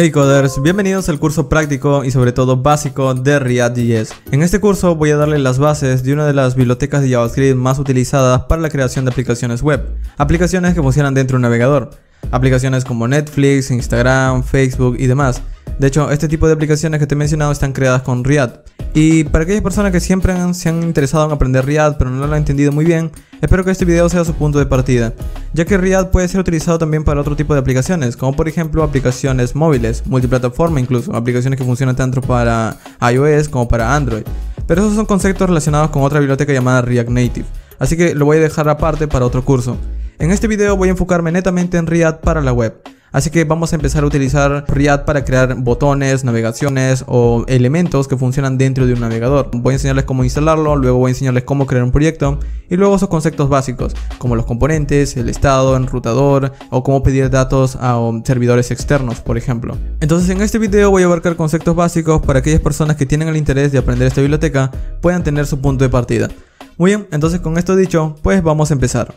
Hey coders, bienvenidos al curso práctico y sobre todo básico de React.js. En este curso voy a darle las bases de una de las bibliotecas de JavaScript más utilizadas para la creación de aplicaciones web, aplicaciones que funcionan dentro de un navegador aplicaciones como Netflix, Instagram, Facebook y demás. De hecho, este tipo de aplicaciones que te he mencionado están creadas con React. Y para aquellas personas que siempre se han interesado en aprender React pero no lo han entendido muy bien, espero que este video sea su punto de partida, ya que React puede ser utilizado también para otro tipo de aplicaciones, como por ejemplo aplicaciones móviles, multiplataforma incluso, aplicaciones que funcionan tanto para iOS como para Android. Pero esos son conceptos relacionados con otra biblioteca llamada React Native, así que lo voy a dejar aparte para otro curso. En este video voy a enfocarme netamente en React para la web. Así que vamos a empezar a utilizar React para crear botones, navegaciones o elementos que funcionan dentro de un navegador. Voy a enseñarles cómo instalarlo, luego voy a enseñarles cómo crear un proyecto y luego esos conceptos básicos como los componentes, el estado, enrutador o cómo pedir datos a um, servidores externos, por ejemplo. Entonces en este video voy a abarcar conceptos básicos para aquellas personas que tienen el interés de aprender esta biblioteca puedan tener su punto de partida. Muy bien, entonces con esto dicho, pues vamos a empezar.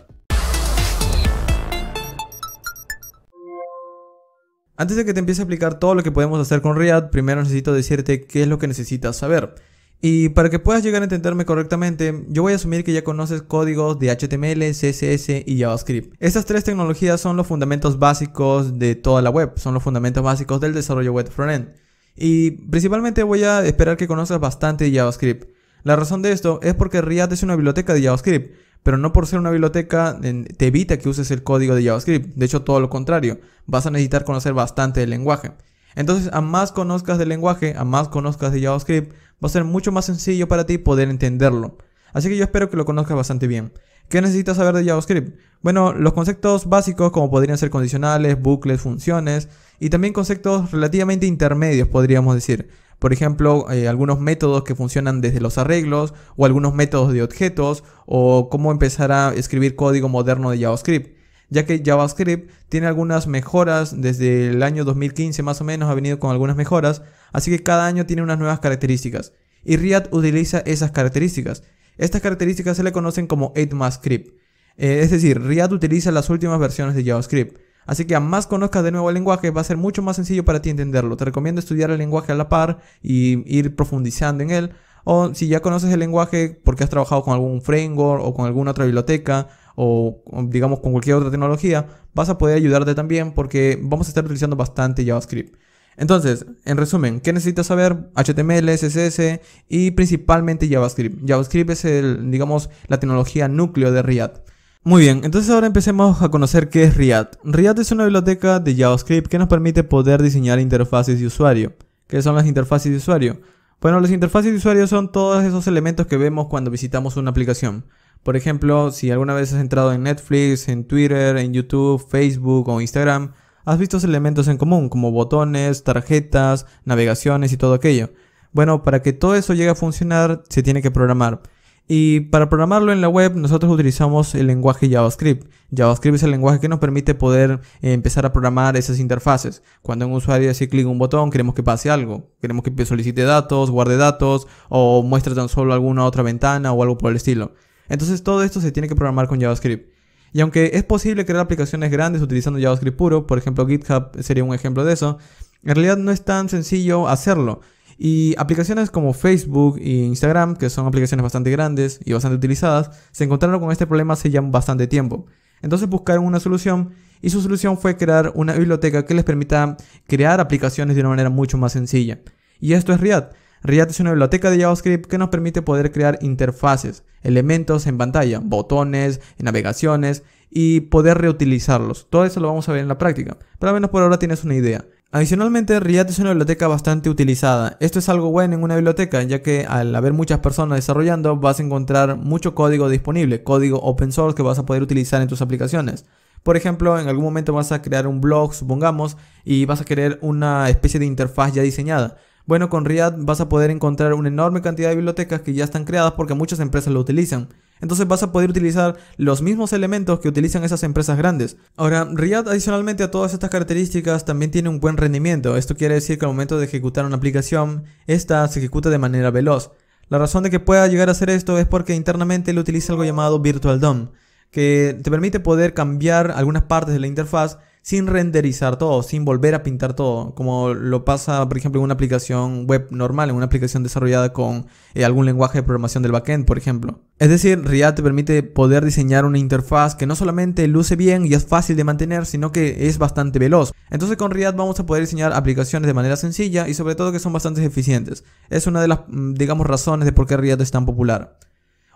Antes de que te empiece a aplicar todo lo que podemos hacer con React, primero necesito decirte qué es lo que necesitas saber. Y para que puedas llegar a entenderme correctamente, yo voy a asumir que ya conoces códigos de HTML, CSS y JavaScript. Estas tres tecnologías son los fundamentos básicos de toda la web, son los fundamentos básicos del desarrollo web frontend. Y principalmente voy a esperar que conozcas bastante JavaScript. La razón de esto es porque React es una biblioteca de JavaScript, pero no por ser una biblioteca te evita que uses el código de JavaScript, de hecho todo lo contrario, vas a necesitar conocer bastante el lenguaje. Entonces, a más conozcas del lenguaje, a más conozcas de JavaScript, va a ser mucho más sencillo para ti poder entenderlo. Así que yo espero que lo conozcas bastante bien. ¿Qué necesitas saber de JavaScript? Bueno, los conceptos básicos como podrían ser condicionales, bucles, funciones y también conceptos relativamente intermedios podríamos decir por ejemplo, eh, algunos métodos que funcionan desde los arreglos o algunos métodos de objetos o cómo empezar a escribir código moderno de JavaScript ya que JavaScript tiene algunas mejoras desde el año 2015 más o menos ha venido con algunas mejoras, así que cada año tiene unas nuevas características y React utiliza esas características. Estas características se le conocen como 8 script, eh, es decir, React utiliza las últimas versiones de JavaScript. Así que a más conozcas de nuevo el lenguaje, va a ser mucho más sencillo para ti entenderlo. Te recomiendo estudiar el lenguaje a la par y ir profundizando en él. O si ya conoces el lenguaje porque has trabajado con algún framework o con alguna otra biblioteca o digamos con cualquier otra tecnología, vas a poder ayudarte también porque vamos a estar utilizando bastante JavaScript. Entonces, en resumen, ¿qué necesitas saber? HTML, CSS y principalmente JavaScript. JavaScript es el, digamos, la tecnología núcleo de React. Muy bien, entonces ahora empecemos a conocer qué es React. React es una biblioteca de JavaScript que nos permite poder diseñar interfaces de usuario. ¿Qué son las interfaces de usuario? Bueno, las interfaces de usuario son todos esos elementos que vemos cuando visitamos una aplicación. Por ejemplo, si alguna vez has entrado en Netflix, en Twitter, en YouTube, Facebook o Instagram, has visto elementos en común como botones, tarjetas, navegaciones y todo aquello. Bueno, para que todo eso llegue a funcionar, se tiene que programar. Y para programarlo en la web nosotros utilizamos el lenguaje JavaScript. JavaScript es el lenguaje que nos permite poder eh, empezar a programar esas interfaces. Cuando un usuario hace clic en un botón queremos que pase algo. Queremos que solicite datos, guarde datos o muestre tan solo alguna otra ventana o algo por el estilo. Entonces todo esto se tiene que programar con JavaScript. Y aunque es posible crear aplicaciones grandes utilizando JavaScript puro, por ejemplo GitHub sería un ejemplo de eso, en realidad no es tan sencillo hacerlo. Y aplicaciones como Facebook e Instagram, que son aplicaciones bastante grandes y bastante utilizadas, se encontraron con este problema hace ya bastante tiempo. Entonces buscaron una solución y su solución fue crear una biblioteca que les permita crear aplicaciones de una manera mucho más sencilla. Y esto es React. React es una biblioteca de JavaScript que nos permite poder crear interfaces, elementos en pantalla, botones, navegaciones y poder reutilizarlos. Todo eso lo vamos a ver en la práctica, pero al menos por ahora tienes una idea. Adicionalmente, React es una biblioteca bastante utilizada. Esto es algo bueno en una biblioteca, ya que al haber muchas personas desarrollando, vas a encontrar mucho código disponible, código open source que vas a poder utilizar en tus aplicaciones. Por ejemplo, en algún momento vas a crear un blog, supongamos, y vas a querer una especie de interfaz ya diseñada. Bueno, con React vas a poder encontrar una enorme cantidad de bibliotecas que ya están creadas porque muchas empresas lo utilizan. Entonces vas a poder utilizar los mismos elementos que utilizan esas empresas grandes. Ahora, React adicionalmente a todas estas características también tiene un buen rendimiento. Esto quiere decir que al momento de ejecutar una aplicación, esta se ejecuta de manera veloz. La razón de que pueda llegar a hacer esto es porque internamente le utiliza algo llamado Virtual DOM, que te permite poder cambiar algunas partes de la interfaz sin renderizar todo, sin volver a pintar todo, como lo pasa, por ejemplo, en una aplicación web normal, en una aplicación desarrollada con eh, algún lenguaje de programación del backend, por ejemplo. Es decir, React te permite poder diseñar una interfaz que no solamente luce bien y es fácil de mantener, sino que es bastante veloz. Entonces con React vamos a poder diseñar aplicaciones de manera sencilla y sobre todo que son bastante eficientes. Es una de las, mm, digamos, razones de por qué React es tan popular.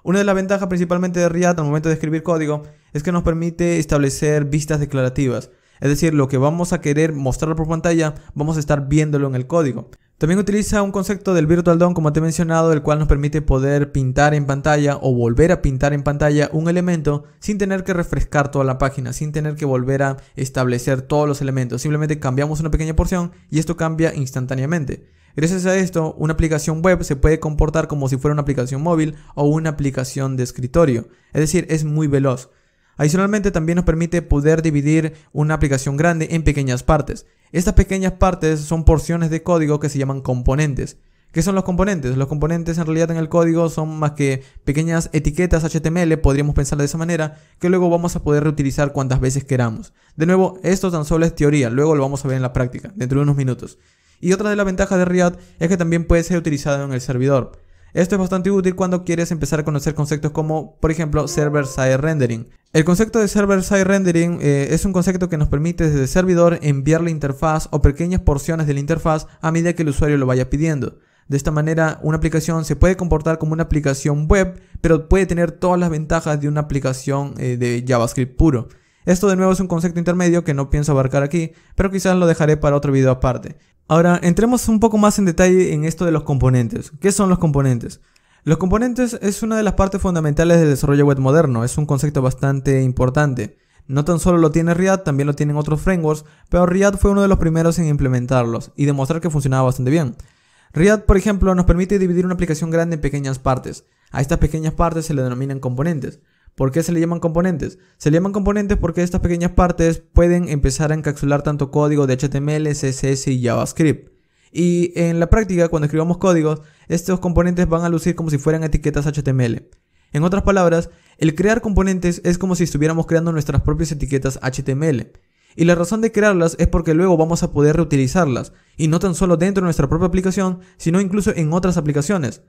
Una de las ventajas principalmente de React al momento de escribir código es que nos permite establecer vistas declarativas. Es decir, lo que vamos a querer mostrar por pantalla, vamos a estar viéndolo en el código. También utiliza un concepto del Virtual DOM, como te he mencionado, el cual nos permite poder pintar en pantalla o volver a pintar en pantalla un elemento sin tener que refrescar toda la página, sin tener que volver a establecer todos los elementos. Simplemente cambiamos una pequeña porción y esto cambia instantáneamente. Gracias a esto, una aplicación web se puede comportar como si fuera una aplicación móvil o una aplicación de escritorio. Es decir, es muy veloz. Adicionalmente también nos permite poder dividir una aplicación grande en pequeñas partes. Estas pequeñas partes son porciones de código que se llaman componentes. ¿Qué son los componentes? Los componentes en realidad en el código son más que pequeñas etiquetas HTML, podríamos pensar de esa manera, que luego vamos a poder reutilizar cuantas veces queramos. De nuevo, esto tan solo es teoría, luego lo vamos a ver en la práctica, dentro de unos minutos. Y otra de las ventajas de React es que también puede ser utilizado en el servidor. Esto es bastante útil cuando quieres empezar a conocer conceptos como, por ejemplo, server-side rendering. El concepto de server-side rendering eh, es un concepto que nos permite desde el servidor enviar la interfaz o pequeñas porciones de la interfaz a medida que el usuario lo vaya pidiendo. De esta manera, una aplicación se puede comportar como una aplicación web, pero puede tener todas las ventajas de una aplicación eh, de JavaScript puro. Esto de nuevo es un concepto intermedio que no pienso abarcar aquí, pero quizás lo dejaré para otro video aparte. Ahora, entremos un poco más en detalle en esto de los componentes. ¿Qué son los componentes? Los componentes es una de las partes fundamentales del desarrollo web moderno, es un concepto bastante importante. No tan solo lo tiene React, también lo tienen otros frameworks, pero React fue uno de los primeros en implementarlos y demostrar que funcionaba bastante bien. React, por ejemplo, nos permite dividir una aplicación grande en pequeñas partes. A estas pequeñas partes se le denominan componentes. ¿Por qué se le llaman componentes? Se le llaman componentes porque estas pequeñas partes pueden empezar a encapsular tanto código de HTML, CSS y JavaScript. Y en la práctica, cuando escribamos códigos, estos componentes van a lucir como si fueran etiquetas HTML. En otras palabras, el crear componentes es como si estuviéramos creando nuestras propias etiquetas HTML. Y la razón de crearlas es porque luego vamos a poder reutilizarlas, y no tan solo dentro de nuestra propia aplicación, sino incluso en otras aplicaciones.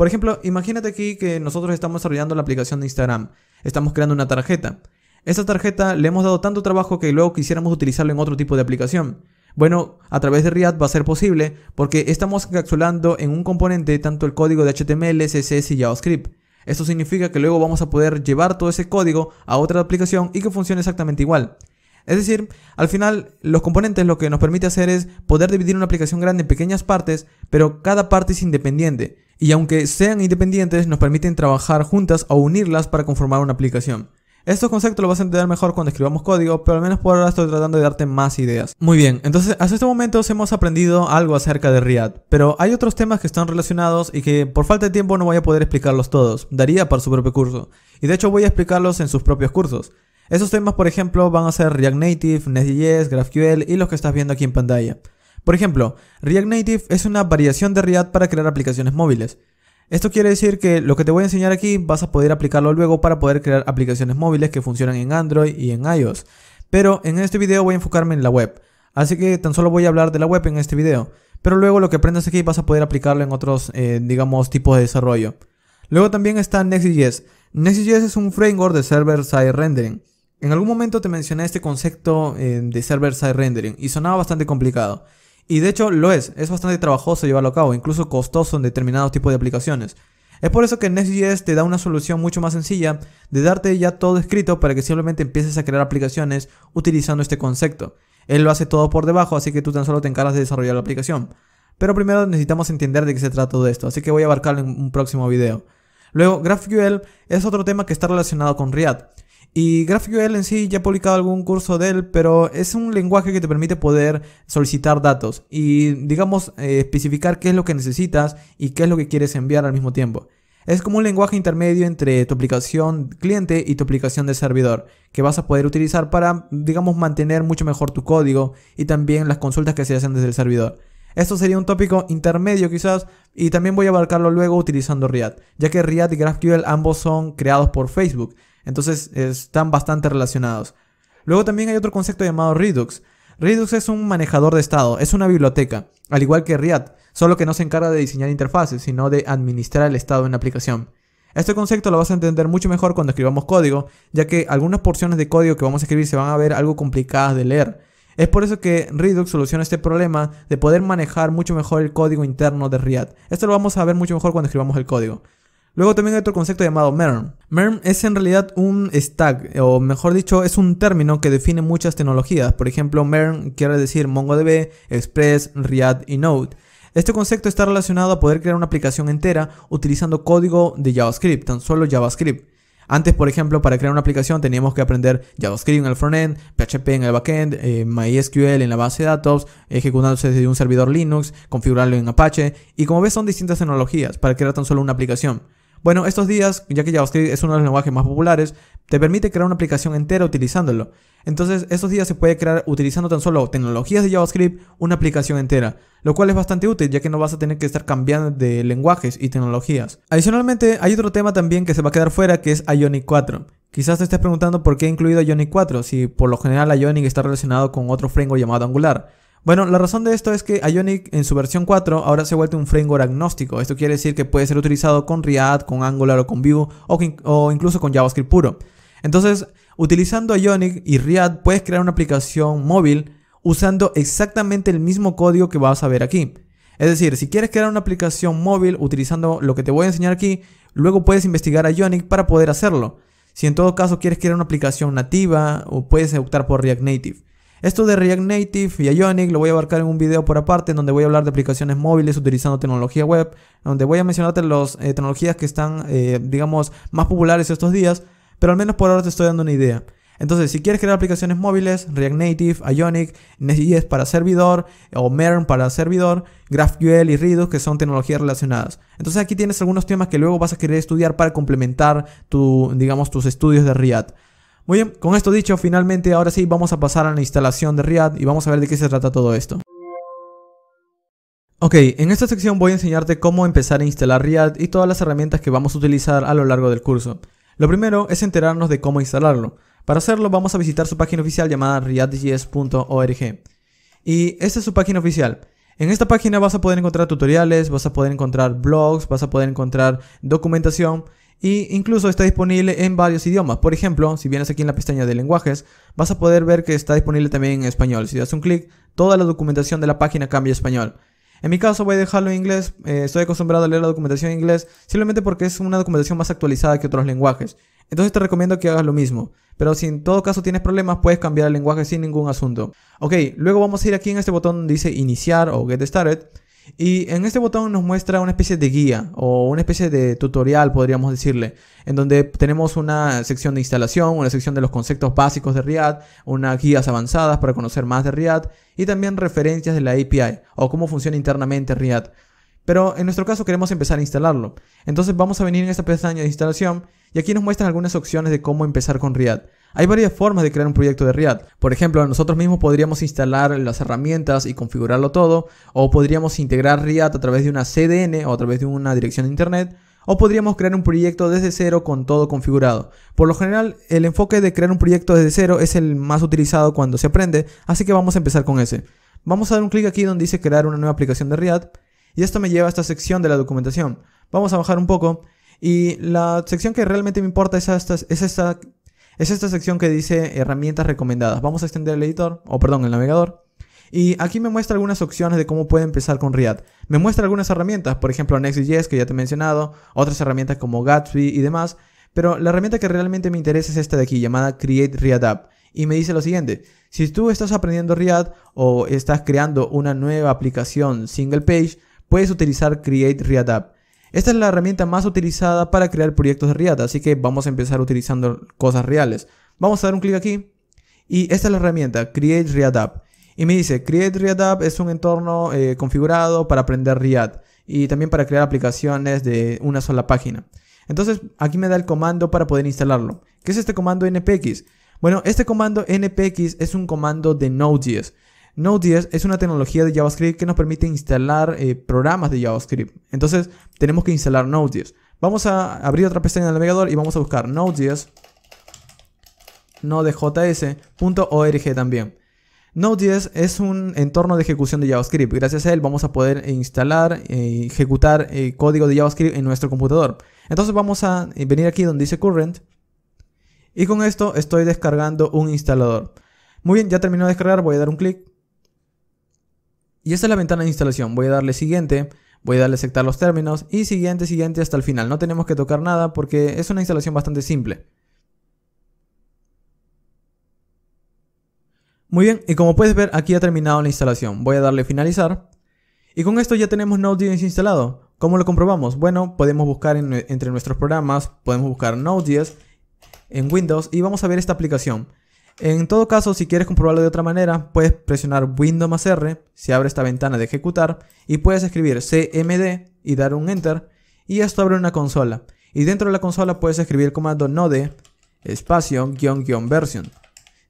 Por ejemplo, imagínate aquí que nosotros estamos desarrollando la aplicación de Instagram. Estamos creando una tarjeta. Esta tarjeta le hemos dado tanto trabajo que luego quisiéramos utilizarlo en otro tipo de aplicación. Bueno, a través de React va a ser posible porque estamos encapsulando en un componente tanto el código de HTML, CSS y JavaScript. Esto significa que luego vamos a poder llevar todo ese código a otra aplicación y que funcione exactamente igual. Es decir, al final los componentes lo que nos permite hacer es poder dividir una aplicación grande en pequeñas partes, pero cada parte es independiente y aunque sean independientes nos permiten trabajar juntas o unirlas para conformar una aplicación. Estos conceptos los vas a entender mejor cuando escribamos código, pero al menos por ahora estoy tratando de darte más ideas. Muy bien, entonces hasta este momento hemos aprendido algo acerca de React, pero hay otros temas que están relacionados y que por falta de tiempo no voy a poder explicarlos todos, daría para su propio curso, y de hecho voy a explicarlos en sus propios cursos. Esos temas, por ejemplo, van a ser React Native, Nest.js, GraphQL y los que estás viendo aquí en pantalla. Por ejemplo, React Native es una variación de React para crear aplicaciones móviles. Esto quiere decir que lo que te voy a enseñar aquí vas a poder aplicarlo luego para poder crear aplicaciones móviles que funcionan en Android y en iOS. Pero en este video voy a enfocarme en la web, así que tan solo voy a hablar de la web en este video. Pero luego lo que aprendas aquí vas a poder aplicarlo en otros, eh, digamos, tipos de desarrollo. Luego también está Next.js. Next.js es un framework de server-side rendering. En algún momento te mencioné este concepto eh, de server-side rendering y sonaba bastante complicado. Y de hecho lo es, es bastante trabajoso llevarlo a cabo, incluso costoso en determinados tipos de aplicaciones. Es por eso que Next.js te da una solución mucho más sencilla de darte ya todo escrito para que simplemente empieces a crear aplicaciones utilizando este concepto. Él lo hace todo por debajo, así que tú tan solo te encargas de desarrollar la aplicación. Pero primero necesitamos entender de qué se trata todo esto, así que voy a abarcarlo en un próximo video. Luego, GraphQL es otro tema que está relacionado con React. Y GraphQL en sí ya he publicado algún curso de él, pero es un lenguaje que te permite poder solicitar datos y digamos eh, especificar qué es lo que necesitas y qué es lo que quieres enviar al mismo tiempo. Es como un lenguaje intermedio entre tu aplicación cliente y tu aplicación de servidor, que vas a poder utilizar para, digamos, mantener mucho mejor tu código y también las consultas que se hacen desde el servidor. Esto sería un tópico intermedio quizás y también voy a abarcarlo luego utilizando React, ya que React y GraphQL ambos son creados por Facebook, entonces están bastante relacionados. Luego también hay otro concepto llamado Redux. Redux es un manejador de estado, es una biblioteca, al igual que React, solo que no se encarga de diseñar interfaces, sino de administrar el estado en la aplicación. Este concepto lo vas a entender mucho mejor cuando escribamos código, ya que algunas porciones de código que vamos a escribir se van a ver algo complicadas de leer. Es por eso que Redux soluciona este problema de poder manejar mucho mejor el código interno de React. Esto lo vamos a ver mucho mejor cuando escribamos el código. Luego también hay otro concepto llamado MERM. MERM es en realidad un stack, o mejor dicho, es un término que define muchas tecnologías. Por ejemplo, MERM quiere decir MongoDB, Express, React y Node. Este concepto está relacionado a poder crear una aplicación entera utilizando código de JavaScript, tan solo JavaScript. Antes, por ejemplo, para crear una aplicación teníamos que aprender JavaScript en el frontend, PHP en el backend, eh, MySQL en la base de datos, ejecutándose desde un servidor Linux, configurarlo en Apache, y como ves son distintas tecnologías para crear tan solo una aplicación. Bueno, estos días, ya que JavaScript es uno de los lenguajes más populares, te permite crear una aplicación entera utilizándolo. Entonces, estos días se puede crear utilizando tan solo tecnologías de JavaScript una aplicación entera, lo cual es bastante útil ya que no vas a tener que estar cambiando de lenguajes y tecnologías. Adicionalmente, hay otro tema también que se va a quedar fuera que es Ionic 4. Quizás te estés preguntando por qué he incluido Ionic 4, si por lo general Ionic está relacionado con otro framework llamado Angular. Bueno, la razón de esto es que Ionic en su versión 4 ahora se ha vuelto un framework agnóstico. Esto quiere decir que puede ser utilizado con React, con Angular o con Vue o, incluso con JavaScript puro. Entonces, utilizando Ionic y React puedes crear una aplicación móvil usando exactamente el mismo código que vas a ver aquí. Es decir, si quieres crear una aplicación móvil utilizando lo que te voy a enseñar aquí, luego puedes investigar a Ionic para poder hacerlo. Si en todo caso quieres crear una aplicación nativa o puedes optar por React Native. Esto de React Native y Ionic lo voy a abarcar en un video por aparte, donde voy a hablar de aplicaciones móviles utilizando tecnología web, donde voy a mencionarte las eh, tecnologías que están, eh, digamos, más populares estos días, pero al menos por ahora te estoy dando una idea. Entonces, si quieres crear aplicaciones móviles, React Native, Ionic, Nest.js para servidor o MERN para servidor, GraphQL y Redux, que son tecnologías relacionadas. Entonces, aquí tienes algunos temas que luego vas a querer estudiar para complementar digamos, tus estudios de React. Muy bien, con esto dicho, finalmente ahora sí vamos a pasar a la instalación de React y vamos a ver de qué se trata todo esto. Ok, en esta sección voy a enseñarte cómo empezar a instalar React y todas las herramientas que vamos a utilizar a lo largo del curso. Lo primero es enterarnos de cómo instalarlo. Para hacerlo vamos a visitar su página oficial llamada reactjs.org. Y esta es su página oficial. En esta página vas a poder encontrar tutoriales, vas a poder encontrar blogs, vas a poder encontrar documentación y incluso está disponible en varios idiomas. Por ejemplo, si vienes aquí en la pestaña de lenguajes, vas a poder ver que está disponible también en español. Si das un clic, toda la documentación de la página cambia a español. En mi caso voy a dejarlo en inglés, eh, estoy acostumbrado a leer la documentación en inglés simplemente porque es una documentación más actualizada que otros lenguajes. Entonces te recomiendo que hagas lo mismo, pero si en todo caso tienes problemas puedes cambiar el lenguaje sin ningún asunto. Ok, luego vamos a ir aquí en este botón donde dice iniciar o get started y en este botón nos muestra una especie de guía o una especie de tutorial, podríamos decirle, en donde tenemos una sección de instalación, una sección de los conceptos básicos de React, unas guías avanzadas para conocer más de React y también referencias de la API o cómo funciona internamente React. Pero en nuestro caso queremos empezar a instalarlo. Entonces vamos a venir en esta pestaña de instalación y aquí nos muestran algunas opciones de cómo empezar con React. Hay varias formas de crear un proyecto de React. Por ejemplo, nosotros mismos podríamos instalar las herramientas y configurarlo todo, o podríamos integrar React a través de una CDN o a través de una dirección de internet, o podríamos crear un proyecto desde cero con todo configurado. Por lo general, el enfoque de crear un proyecto desde cero es el más utilizado cuando se aprende, así que vamos a empezar con ese. Vamos a dar un clic aquí donde dice crear una nueva aplicación de React y esto me lleva a esta sección de la documentación. Vamos a bajar un poco. Y la sección que realmente me importa es esta, es esta, es esta sección que dice herramientas recomendadas. Vamos a extender el editor, o perdón, el navegador. Y aquí me muestra algunas opciones de cómo puede empezar con React. Me muestra algunas herramientas, por ejemplo Next.js que ya te he mencionado, otras herramientas como Gatsby y demás. Pero la herramienta que realmente me interesa es esta de aquí, llamada Create React App. Y me dice lo siguiente, si tú estás aprendiendo React o estás creando una nueva aplicación single page, puedes utilizar Create React App. Esta es la herramienta más utilizada para crear proyectos de React, así que vamos a empezar utilizando cosas reales. Vamos a dar un clic aquí y esta es la herramienta Create React App. Y me dice, Create React App es un entorno eh, configurado para aprender React y también para crear aplicaciones de una sola página. Entonces aquí me da el comando para poder instalarlo. ¿Qué es este comando npx? Bueno, este comando npx es un comando de Node.js. Node.js es una tecnología de JavaScript que nos permite instalar eh, programas de JavaScript. Entonces, tenemos que instalar Node.js. Vamos a abrir otra pestaña del navegador y vamos a buscar Node.js nodejs.org también. Node.js es un entorno de ejecución de JavaScript. Gracias a él vamos a poder instalar, e ejecutar eh, código de JavaScript en nuestro computador. Entonces vamos a venir aquí donde dice current. Y con esto estoy descargando un instalador. Muy bien, ya terminó de descargar, voy a dar un clic. Y esta es la ventana de instalación. Voy a darle siguiente, voy a darle aceptar los términos y siguiente, siguiente hasta el final. No tenemos que tocar nada porque es una instalación bastante simple. Muy bien, y como puedes ver aquí ha terminado la instalación. Voy a darle finalizar. Y con esto ya tenemos Node.js instalado. ¿Cómo lo comprobamos? Bueno, podemos buscar entre nuestros programas, podemos buscar Node.js en Windows y vamos a ver esta aplicación. En todo caso, si quieres comprobarlo de otra manera, puedes presionar Windows más R, se abre esta ventana de ejecutar, y puedes escribir cmd y dar un enter, y esto abre una consola. Y dentro de la consola puedes escribir el comando node espacio version.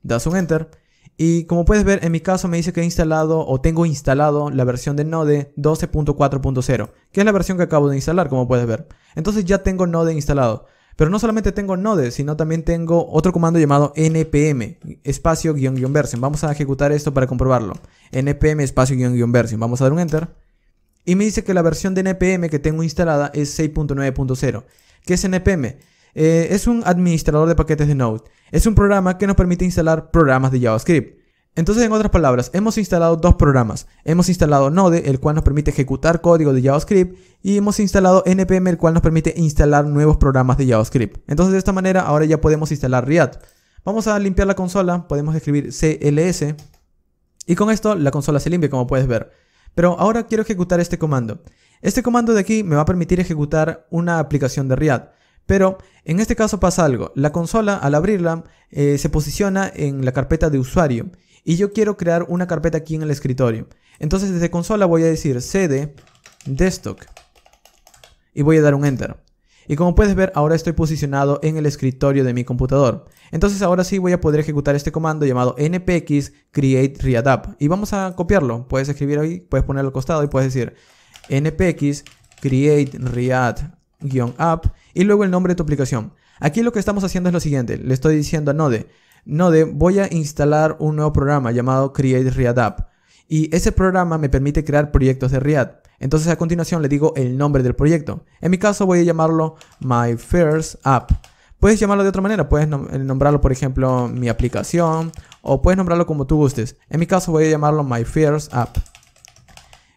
Das un enter, y como puedes ver, en mi caso me dice que he instalado o tengo instalado la versión de Node 12.4.0, que es la versión que acabo de instalar, como puedes ver. Entonces ya tengo Node instalado. Pero no solamente tengo Node, sino también tengo otro comando llamado npm espacio-version. Vamos a ejecutar esto para comprobarlo. npm espacio-version. Vamos a dar un enter. Y me dice que la versión de npm que tengo instalada es 6.9.0. ¿Qué es npm? Eh, es un administrador de paquetes de Node. Es un programa que nos permite instalar programas de JavaScript. Entonces, en otras palabras, hemos instalado dos programas. Hemos instalado Node, el cual nos permite ejecutar código de JavaScript, y hemos instalado NPM, el cual nos permite instalar nuevos programas de JavaScript. Entonces, de esta manera, ahora ya podemos instalar React. Vamos a limpiar la consola, podemos escribir CLS, y con esto la consola se limpia, como puedes ver. Pero ahora quiero ejecutar este comando. Este comando de aquí me va a permitir ejecutar una aplicación de React. Pero en este caso pasa algo, la consola al abrirla eh, se posiciona en la carpeta de usuario y yo quiero crear una carpeta aquí en el escritorio. Entonces desde consola voy a decir cd desktop y voy a dar un enter. Y como puedes ver, ahora estoy posicionado en el escritorio de mi computador. Entonces ahora sí voy a poder ejecutar este comando llamado npx create react app. Y vamos a copiarlo. Puedes escribir ahí, puedes ponerlo al costado y puedes decir npx create read-app y luego el nombre de tu aplicación. Aquí lo que estamos haciendo es lo siguiente. Le estoy diciendo a Node, Node, voy a instalar un nuevo programa llamado Create React App. Y ese programa me permite crear proyectos de React. Entonces a continuación le digo el nombre del proyecto. En mi caso voy a llamarlo My First App. Puedes llamarlo de otra manera, puedes eh, nombrarlo por ejemplo mi aplicación o puedes nombrarlo como tú gustes. En mi caso voy a llamarlo My First App.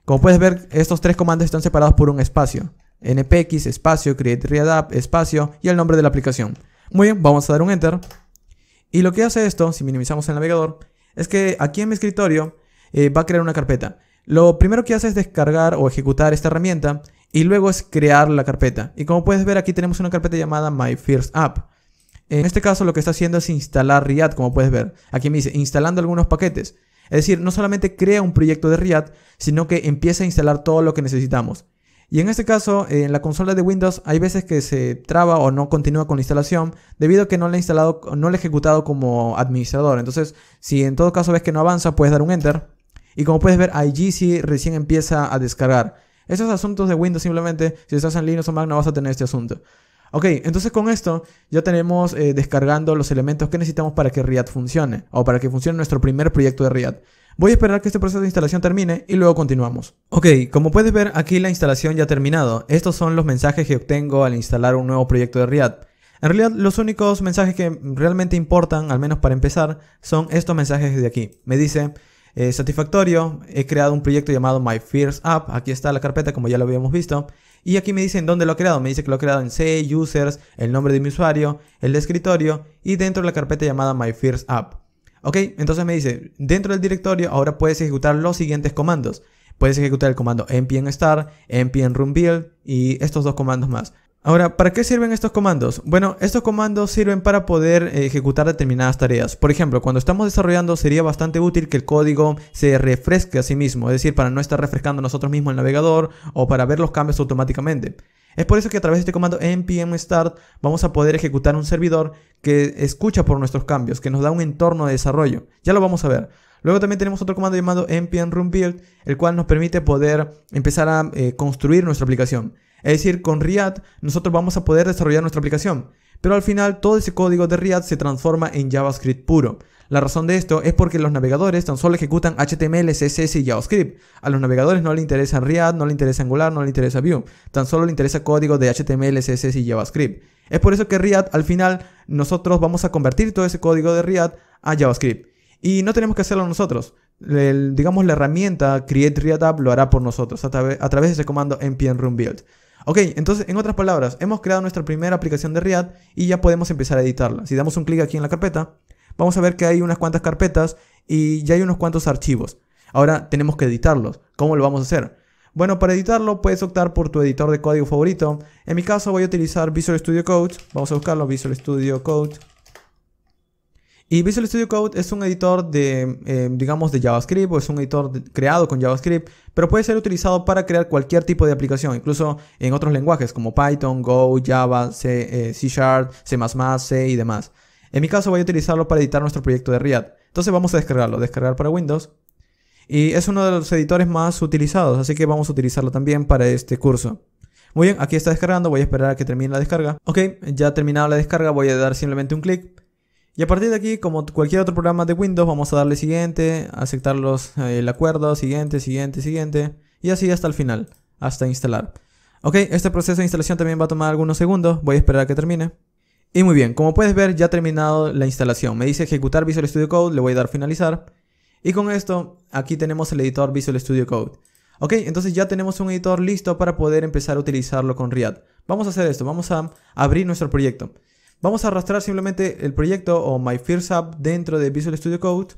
Como puedes ver, estos tres comandos están separados por un espacio. npx, espacio, create react app, espacio y el nombre de la aplicación. Muy bien, vamos a dar un enter. Y lo que hace esto, si minimizamos el navegador, es que aquí en mi escritorio eh, va a crear una carpeta. Lo primero que hace es descargar o ejecutar esta herramienta y luego es crear la carpeta. Y como puedes ver aquí tenemos una carpeta llamada My First App. En este caso lo que está haciendo es instalar React, como puedes ver. Aquí me dice instalando algunos paquetes. Es decir, no solamente crea un proyecto de React, sino que empieza a instalar todo lo que necesitamos. Y en este caso, en la consola de Windows hay veces que se traba o no continúa con la instalación debido a que no la he instalado, no ejecutado como administrador. Entonces, si en todo caso ves que no avanza, puedes dar un enter. Y como puedes ver, IGC recién empieza a descargar. Esos asuntos de Windows simplemente, si estás en Linux o Mac no vas a tener este asunto. Ok, entonces con esto ya tenemos eh, descargando los elementos que necesitamos para que React funcione o para que funcione nuestro primer proyecto de React. Voy a esperar que este proceso de instalación termine y luego continuamos. Ok, como puedes ver aquí la instalación ya ha terminado. Estos son los mensajes que obtengo al instalar un nuevo proyecto de React. En realidad los únicos mensajes que realmente importan, al menos para empezar, son estos mensajes de aquí. Me dice, eh, satisfactorio, he creado un proyecto llamado My First App, aquí está la carpeta como ya lo habíamos visto, y aquí me dice en dónde lo he creado, me dice que lo he creado en C, Users, el nombre de mi usuario, el escritorio y dentro de la carpeta llamada My First App. Ok, entonces me dice, dentro del directorio ahora puedes ejecutar los siguientes comandos. Puedes ejecutar el comando npm start, npm run build y estos dos comandos más. Ahora, ¿para qué sirven estos comandos? Bueno, estos comandos sirven para poder ejecutar determinadas tareas. Por ejemplo, cuando estamos desarrollando sería bastante útil que el código se refresque a sí mismo, es decir, para no estar refrescando nosotros mismos el navegador o para ver los cambios automáticamente. Es por eso que a través de este comando npm start vamos a poder ejecutar un servidor que escucha por nuestros cambios, que nos da un entorno de desarrollo. Ya lo vamos a ver. Luego también tenemos otro comando llamado npm run build, el cual nos permite poder empezar a eh, construir nuestra aplicación. Es decir, con React nosotros vamos a poder desarrollar nuestra aplicación. Pero al final todo ese código de React se transforma en JavaScript puro. La razón de esto es porque los navegadores tan solo ejecutan HTML, CSS y JavaScript. A los navegadores no le interesa React, no le interesa Angular, no le interesa Vue. Tan solo le interesa código de HTML, CSS y JavaScript. Es por eso que React al final nosotros vamos a convertir todo ese código de React a JavaScript. Y no tenemos que hacerlo nosotros. digamos la herramienta Create React App lo hará por nosotros a, través de ese comando npm run build. Ok, entonces en otras palabras, hemos creado nuestra primera aplicación de React y ya podemos empezar a editarla. Si damos un clic aquí en la carpeta, vamos a ver que hay unas cuantas carpetas y ya hay unos cuantos archivos. Ahora tenemos que editarlos. ¿Cómo lo vamos a hacer? Bueno, para editarlo puedes optar por tu editor de código favorito. En mi caso voy a utilizar Visual Studio Code. Vamos a buscarlo, Visual Studio Code. Y Visual Studio Code es un editor de, eh, digamos, de JavaScript o es un editor creado con JavaScript, pero puede ser utilizado para crear cualquier tipo de aplicación, incluso en otros lenguajes como Python, Go, Java, C, eh, C C++, C y demás. En mi caso voy a utilizarlo para editar nuestro proyecto de React. Entonces vamos a descargarlo, descargar para Windows. Y es uno de los editores más utilizados, así que vamos a utilizarlo también para este curso. Muy bien, aquí está descargando, voy a esperar a que termine la descarga. Ok, ya terminada la descarga voy a dar simplemente un clic y a partir de aquí, como cualquier otro programa de Windows, vamos a darle siguiente, aceptar los, eh, el acuerdo, siguiente, siguiente, siguiente, y así hasta el final, hasta instalar. Ok, este proceso de instalación también va a tomar algunos segundos, voy a esperar a que termine. Y muy bien, como puedes ver ya ha terminado la instalación, me dice ejecutar Visual Studio Code, le voy a dar finalizar. Y con esto, aquí tenemos el editor Visual Studio Code. Ok, entonces ya tenemos un editor listo para poder empezar a utilizarlo con React. Vamos a hacer esto, vamos a abrir nuestro proyecto. Vamos a arrastrar simplemente el proyecto o My First App dentro de Visual Studio Code.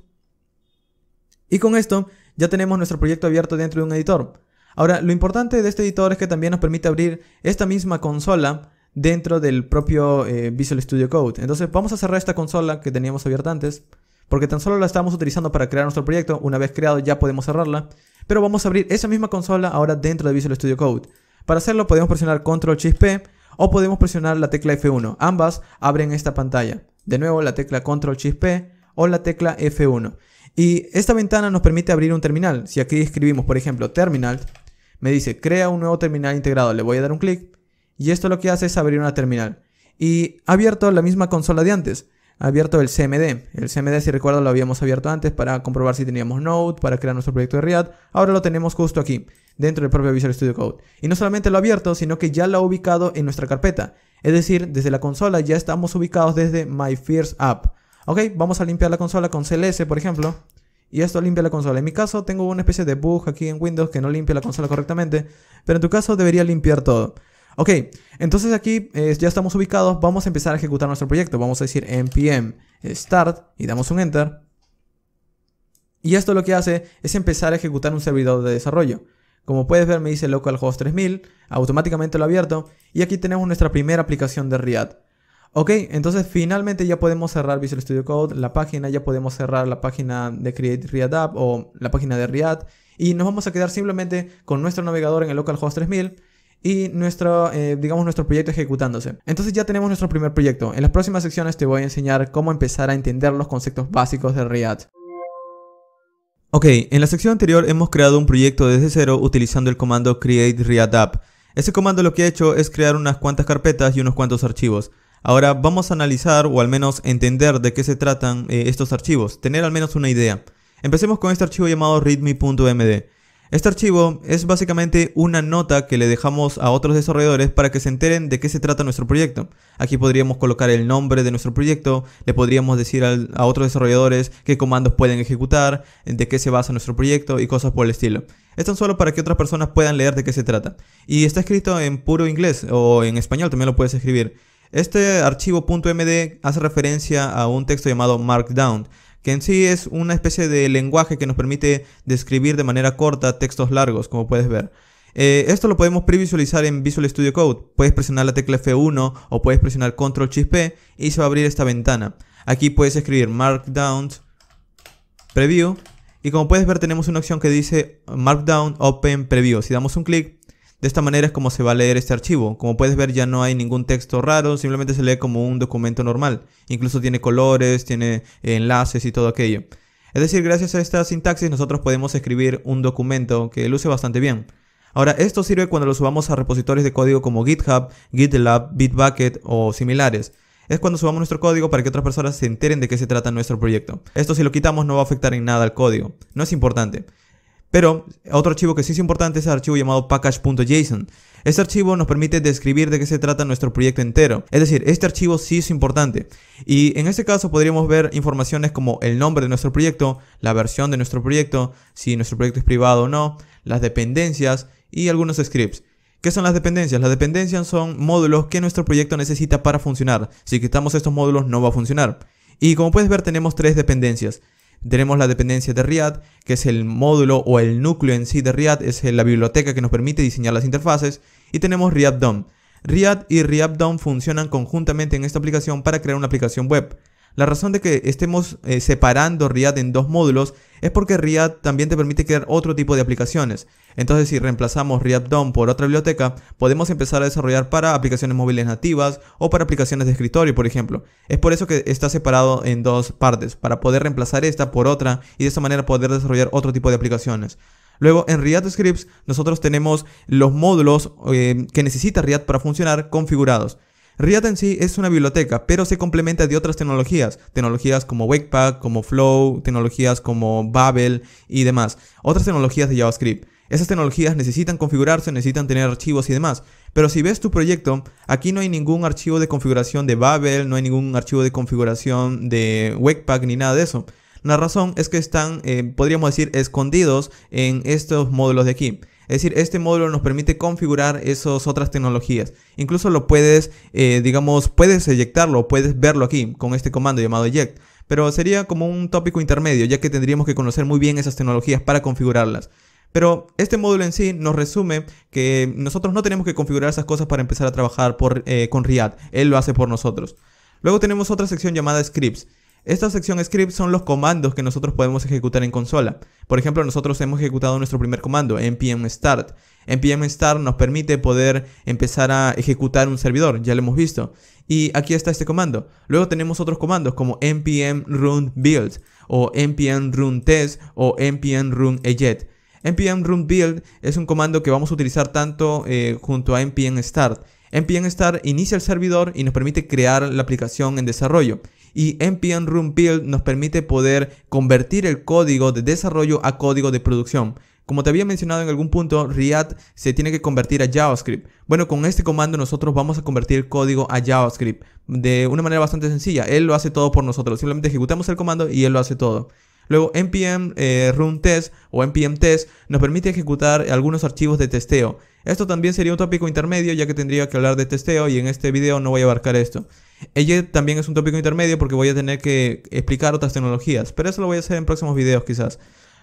Y con esto ya tenemos nuestro proyecto abierto dentro de un editor. Ahora, lo importante de este editor es que también nos permite abrir esta misma consola dentro del propio eh, Visual Studio Code. Entonces vamos a cerrar esta consola que teníamos abierta antes, porque tan solo la estábamos utilizando para crear nuestro proyecto. Una vez creado ya podemos cerrarla, pero vamos a abrir esa misma consola ahora dentro de Visual Studio Code. Para hacerlo podemos presionar CTRL-XP o podemos presionar la tecla F1. Ambas abren esta pantalla. De nuevo la tecla Control Shift P o la tecla F1. Y esta ventana nos permite abrir un terminal. Si aquí escribimos, por ejemplo, terminal, me dice crea un nuevo terminal integrado. Le voy a dar un clic y esto lo que hace es abrir una terminal. Y ha abierto la misma consola de antes abierto el CMD. El CMD, si recuerdo, lo habíamos abierto antes para comprobar si teníamos Node, para crear nuestro proyecto de React. Ahora lo tenemos justo aquí, dentro del propio Visual Studio Code. Y no solamente lo ha abierto, sino que ya lo ha ubicado en nuestra carpeta. Es decir, desde la consola ya estamos ubicados desde My First App. Ok, vamos a limpiar la consola con CLS, por ejemplo. Y esto limpia la consola. En mi caso tengo una especie de bug aquí en Windows que no limpia la consola correctamente. Pero en tu caso debería limpiar todo. Ok, entonces aquí eh, ya estamos ubicados, vamos a empezar a ejecutar nuestro proyecto. Vamos a decir npm eh, start y damos un enter. Y esto lo que hace es empezar a ejecutar un servidor de desarrollo. Como puedes ver me dice localhost 3000, automáticamente lo ha abierto y aquí tenemos nuestra primera aplicación de React. Ok, entonces finalmente ya podemos cerrar Visual Studio Code, la página, ya podemos cerrar la página de Create React App o la página de React y nos vamos a quedar simplemente con nuestro navegador en el localhost 3000 y nuestro, eh, digamos, nuestro proyecto ejecutándose. Entonces ya tenemos nuestro primer proyecto. En las próximas secciones te voy a enseñar cómo empezar a entender los conceptos básicos de React. Ok, en la sección anterior hemos creado un proyecto desde cero utilizando el comando create React app. Ese comando lo que ha hecho es crear unas cuantas carpetas y unos cuantos archivos. Ahora vamos a analizar o al menos entender de qué se tratan eh, estos archivos, tener al menos una idea. Empecemos con este archivo llamado readme.md. Este archivo es básicamente una nota que le dejamos a otros desarrolladores para que se enteren de qué se trata nuestro proyecto. Aquí podríamos colocar el nombre de nuestro proyecto, le podríamos decir a otros desarrolladores qué comandos pueden ejecutar, de qué se basa nuestro proyecto y cosas por el estilo. Es tan solo para que otras personas puedan leer de qué se trata. Y está escrito en puro inglés o en español, también lo puedes escribir. Este archivo .md hace referencia a un texto llamado Markdown, que en sí es una especie de lenguaje que nos permite describir de manera corta textos largos, como puedes ver. Eh, esto lo podemos previsualizar en Visual Studio Code. Puedes presionar la tecla F1 o puedes presionar ctrl Shift y se va a abrir esta ventana. Aquí puedes escribir Markdown Preview y como puedes ver tenemos una opción que dice Markdown Open Preview. Si damos un clic de esta manera es como se va a leer este archivo. Como puedes ver ya no hay ningún texto raro, simplemente se lee como un documento normal. Incluso tiene colores, tiene enlaces y todo aquello. Es decir, gracias a esta sintaxis nosotros podemos escribir un documento que luce bastante bien. Ahora, esto sirve cuando lo subamos a repositorios de código como GitHub, GitLab, Bitbucket o similares. Es cuando subamos nuestro código para que otras personas se enteren de qué se trata nuestro proyecto. Esto si lo quitamos no va a afectar en nada al código. No es importante. Pero otro archivo que sí es importante es el archivo llamado package.json. Este archivo nos permite describir de qué se trata nuestro proyecto entero. Es decir, este archivo sí es importante. Y en este caso podríamos ver informaciones como el nombre de nuestro proyecto, la versión de nuestro proyecto, si nuestro proyecto es privado o no, las dependencias y algunos scripts. ¿Qué son las dependencias? Las dependencias son módulos que nuestro proyecto necesita para funcionar. Si quitamos estos módulos no va a funcionar. Y como puedes ver tenemos tres dependencias. Tenemos la dependencia de RIAD, que es el módulo o el núcleo en sí de RIAD. es la biblioteca que nos permite diseñar las interfaces. Y tenemos React DOM. React y React DOM funcionan conjuntamente en esta aplicación para crear una aplicación web. La razón de que estemos eh, separando RIAD en dos módulos es porque React también te permite crear otro tipo de aplicaciones. Entonces si reemplazamos React DOM por otra biblioteca, podemos empezar a desarrollar para aplicaciones móviles nativas o para aplicaciones de escritorio, por ejemplo. Es por eso que está separado en dos partes, para poder reemplazar esta por otra y de esta manera poder desarrollar otro tipo de aplicaciones. Luego en React Scripts nosotros tenemos los módulos eh, que necesita React para funcionar configurados. React en sí es una biblioteca, pero se complementa de otras tecnologías, tecnologías como Webpack, como Flow, tecnologías como Babel y demás, otras tecnologías de JavaScript. Esas tecnologías necesitan configurarse, necesitan tener archivos y demás. Pero si ves tu proyecto, aquí no hay ningún archivo de configuración de Babel, no hay ningún archivo de configuración de Webpack ni nada de eso. La razón es que están, eh, podríamos decir, escondidos en estos módulos de aquí. Es decir, este módulo nos permite configurar esas otras tecnologías. Incluso lo puedes, eh, digamos, puedes eyectarlo, puedes verlo aquí con este comando llamado eject. Pero sería como un tópico intermedio, ya que tendríamos que conocer muy bien esas tecnologías para configurarlas. Pero este módulo en sí nos resume que nosotros no tenemos que configurar esas cosas para empezar a trabajar eh, con React. Él lo hace por nosotros. Luego tenemos otra sección llamada scripts. Esta sección script son los comandos que nosotros podemos ejecutar en consola. Por ejemplo, nosotros hemos ejecutado nuestro primer comando, npm start. npm start nos permite poder empezar a ejecutar un servidor, ya lo hemos visto. Y aquí está este comando. Luego tenemos otros comandos como npm run build, o npm run test, o npm run ejet. npm run build es un comando que vamos a utilizar tanto eh, junto a npm start. NPM Start inicia el servidor y nos permite crear la aplicación en desarrollo y NPM Run Build nos permite poder convertir el código de desarrollo a código de producción. Como te había mencionado en algún punto, React se tiene que convertir a JavaScript. Bueno, con este comando nosotros vamos a convertir el código a JavaScript de una manera bastante sencilla. Él lo hace todo por nosotros. Simplemente ejecutamos el comando y él lo hace todo. Luego npm eh, run test o npm test nos permite ejecutar algunos archivos de testeo. Esto también sería un tópico intermedio ya que tendría que hablar de testeo y en este video no voy a abarcar esto. Ella también es un tópico intermedio porque voy a tener que explicar otras tecnologías, pero eso lo voy a hacer en próximos videos quizás.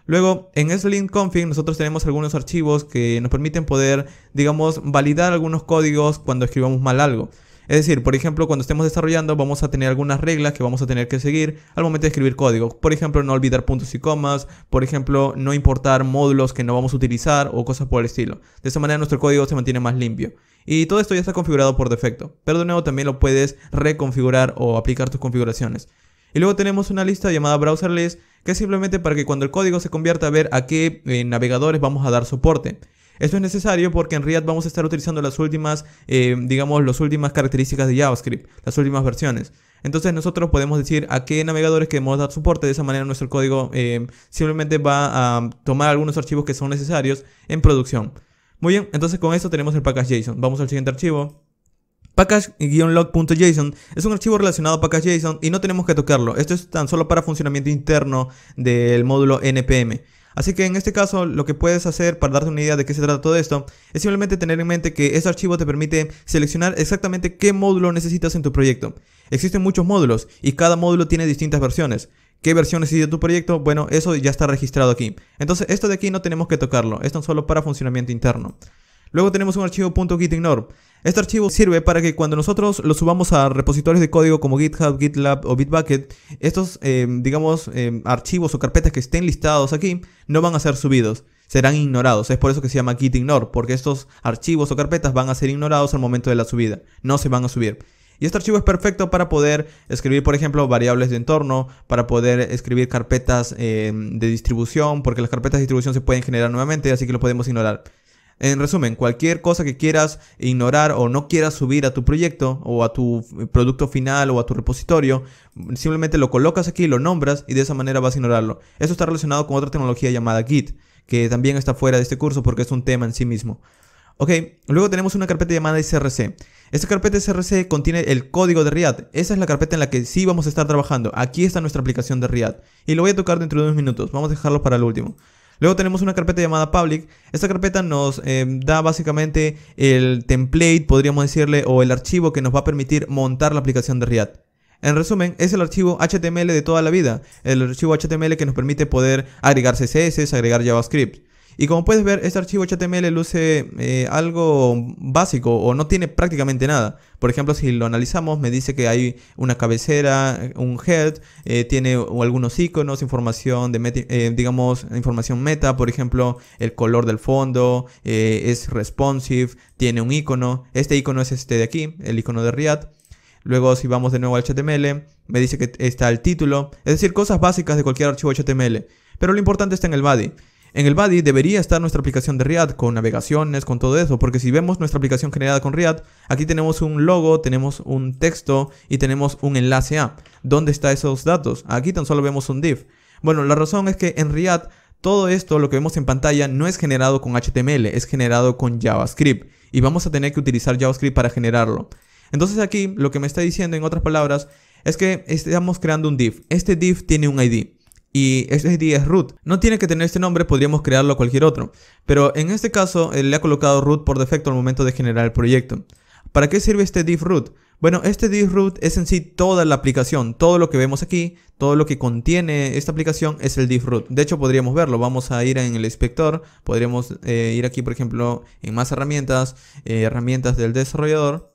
Luego, en S-Link Config nosotros tenemos algunos archivos que nos permiten poder, digamos, validar algunos códigos cuando escribamos mal algo. Es decir, por ejemplo, cuando estemos desarrollando vamos a tener algunas reglas que vamos a tener que seguir al momento de escribir código. Por ejemplo, no olvidar puntos y comas, por ejemplo, no importar módulos que no vamos a utilizar o cosas por el estilo. De esa manera nuestro código se mantiene más limpio. Y todo esto ya está configurado por defecto, pero de nuevo también lo puedes reconfigurar o aplicar tus configuraciones. Y luego tenemos una lista llamada browserless que es simplemente para que cuando el código se convierta a ver a qué eh, navegadores vamos a dar soporte. Esto es necesario porque en React vamos a estar utilizando las últimas, eh, digamos, las últimas características de JavaScript, las últimas versiones. Entonces nosotros podemos decir a qué navegadores queremos dar soporte. De esa manera nuestro código eh, simplemente va a tomar algunos archivos que son necesarios en producción. Muy bien, entonces con esto tenemos el package.json. Vamos al siguiente archivo. Package-log.json es un archivo relacionado a package.json y no tenemos que tocarlo. Esto es tan solo para funcionamiento interno del módulo npm. Así que en este caso lo que puedes hacer para darte una idea de qué se trata todo esto es simplemente tener en mente que este archivo te permite seleccionar exactamente qué módulo necesitas en tu proyecto. Existen muchos módulos y cada módulo tiene distintas versiones. ¿Qué versión de tu proyecto? Bueno, eso ya está registrado aquí. Entonces, esto de aquí no tenemos que tocarlo. Esto es solo para funcionamiento interno. Luego tenemos un archivo .gitignore. Este archivo sirve para que cuando nosotros lo subamos a repositorios de código como GitHub, GitLab o Bitbucket, estos, eh, digamos, eh, archivos o carpetas que estén listados aquí no van a ser subidos, serán ignorados. Es por eso que se llama gitignore, porque estos archivos o carpetas van a ser ignorados al momento de la subida, no se van a subir. Y este archivo es perfecto para poder escribir, por ejemplo, variables de entorno, para poder escribir carpetas em, de distribución, porque las carpetas de distribución se pueden generar nuevamente, así que lo podemos ignorar. En resumen, cualquier cosa que quieras ignorar o no quieras subir a tu proyecto o a tu producto final o a tu repositorio, simplemente lo colocas aquí, lo nombras y de esa manera vas a ignorarlo. Eso está relacionado con otra tecnología llamada Git, que también está fuera de este curso porque es un tema en sí mismo. Ok, luego tenemos una carpeta llamada src. Esta carpeta src contiene el código de React. Esa es la carpeta en la que sí vamos a estar trabajando. Aquí está nuestra aplicación de React. Y lo voy a tocar dentro de unos minutos. Vamos a dejarlo para el último. Luego tenemos una carpeta llamada public. Esta carpeta nos eh, da básicamente el template, podríamos decirle, o el archivo que nos va a permitir montar la aplicación de React. En resumen, es el archivo HTML de toda la vida, el archivo HTML que nos permite poder agregar CSS, agregar JavaScript. Y como puedes ver, este archivo HTML luce eh, algo básico o no tiene prácticamente nada. Por ejemplo, si lo analizamos, me dice que hay una cabecera, un head, eh, tiene algunos iconos, información de, meta, eh, digamos, información meta, por ejemplo, el color del fondo, es responsive, tiene un icono. Este icono es este de aquí, el icono de React. Luego si vamos de nuevo al HTML, me dice que está el título, es decir, cosas básicas de cualquier archivo HTML. Pero lo importante está en el body. En el body debería estar nuestra aplicación de React con navegaciones, con todo eso, porque si vemos nuestra aplicación generada con React, aquí tenemos un logo, tenemos un texto y tenemos un enlace a. ¿Dónde están esos datos? Aquí tan solo vemos un div. Bueno, la razón es que en React todo esto, lo que vemos en pantalla, no es generado con HTML, es generado con JavaScript y vamos a tener que utilizar JavaScript para generarlo. Entonces aquí lo que me está diciendo en otras palabras es que estamos creando un div. Este div tiene un ID y este ID es root. No tiene que tener este nombre, podríamos crearlo a cualquier otro, pero en este caso le ha colocado root por defecto al momento de generar el proyecto. ¿Para qué sirve este div root? Bueno, este div root es en sí toda la aplicación, todo lo que vemos aquí, todo lo que contiene esta aplicación es el div root. De hecho, podríamos verlo, vamos a ir en el inspector, podríamos eh, ir aquí, por ejemplo, en más herramientas, eh, herramientas del desarrollador.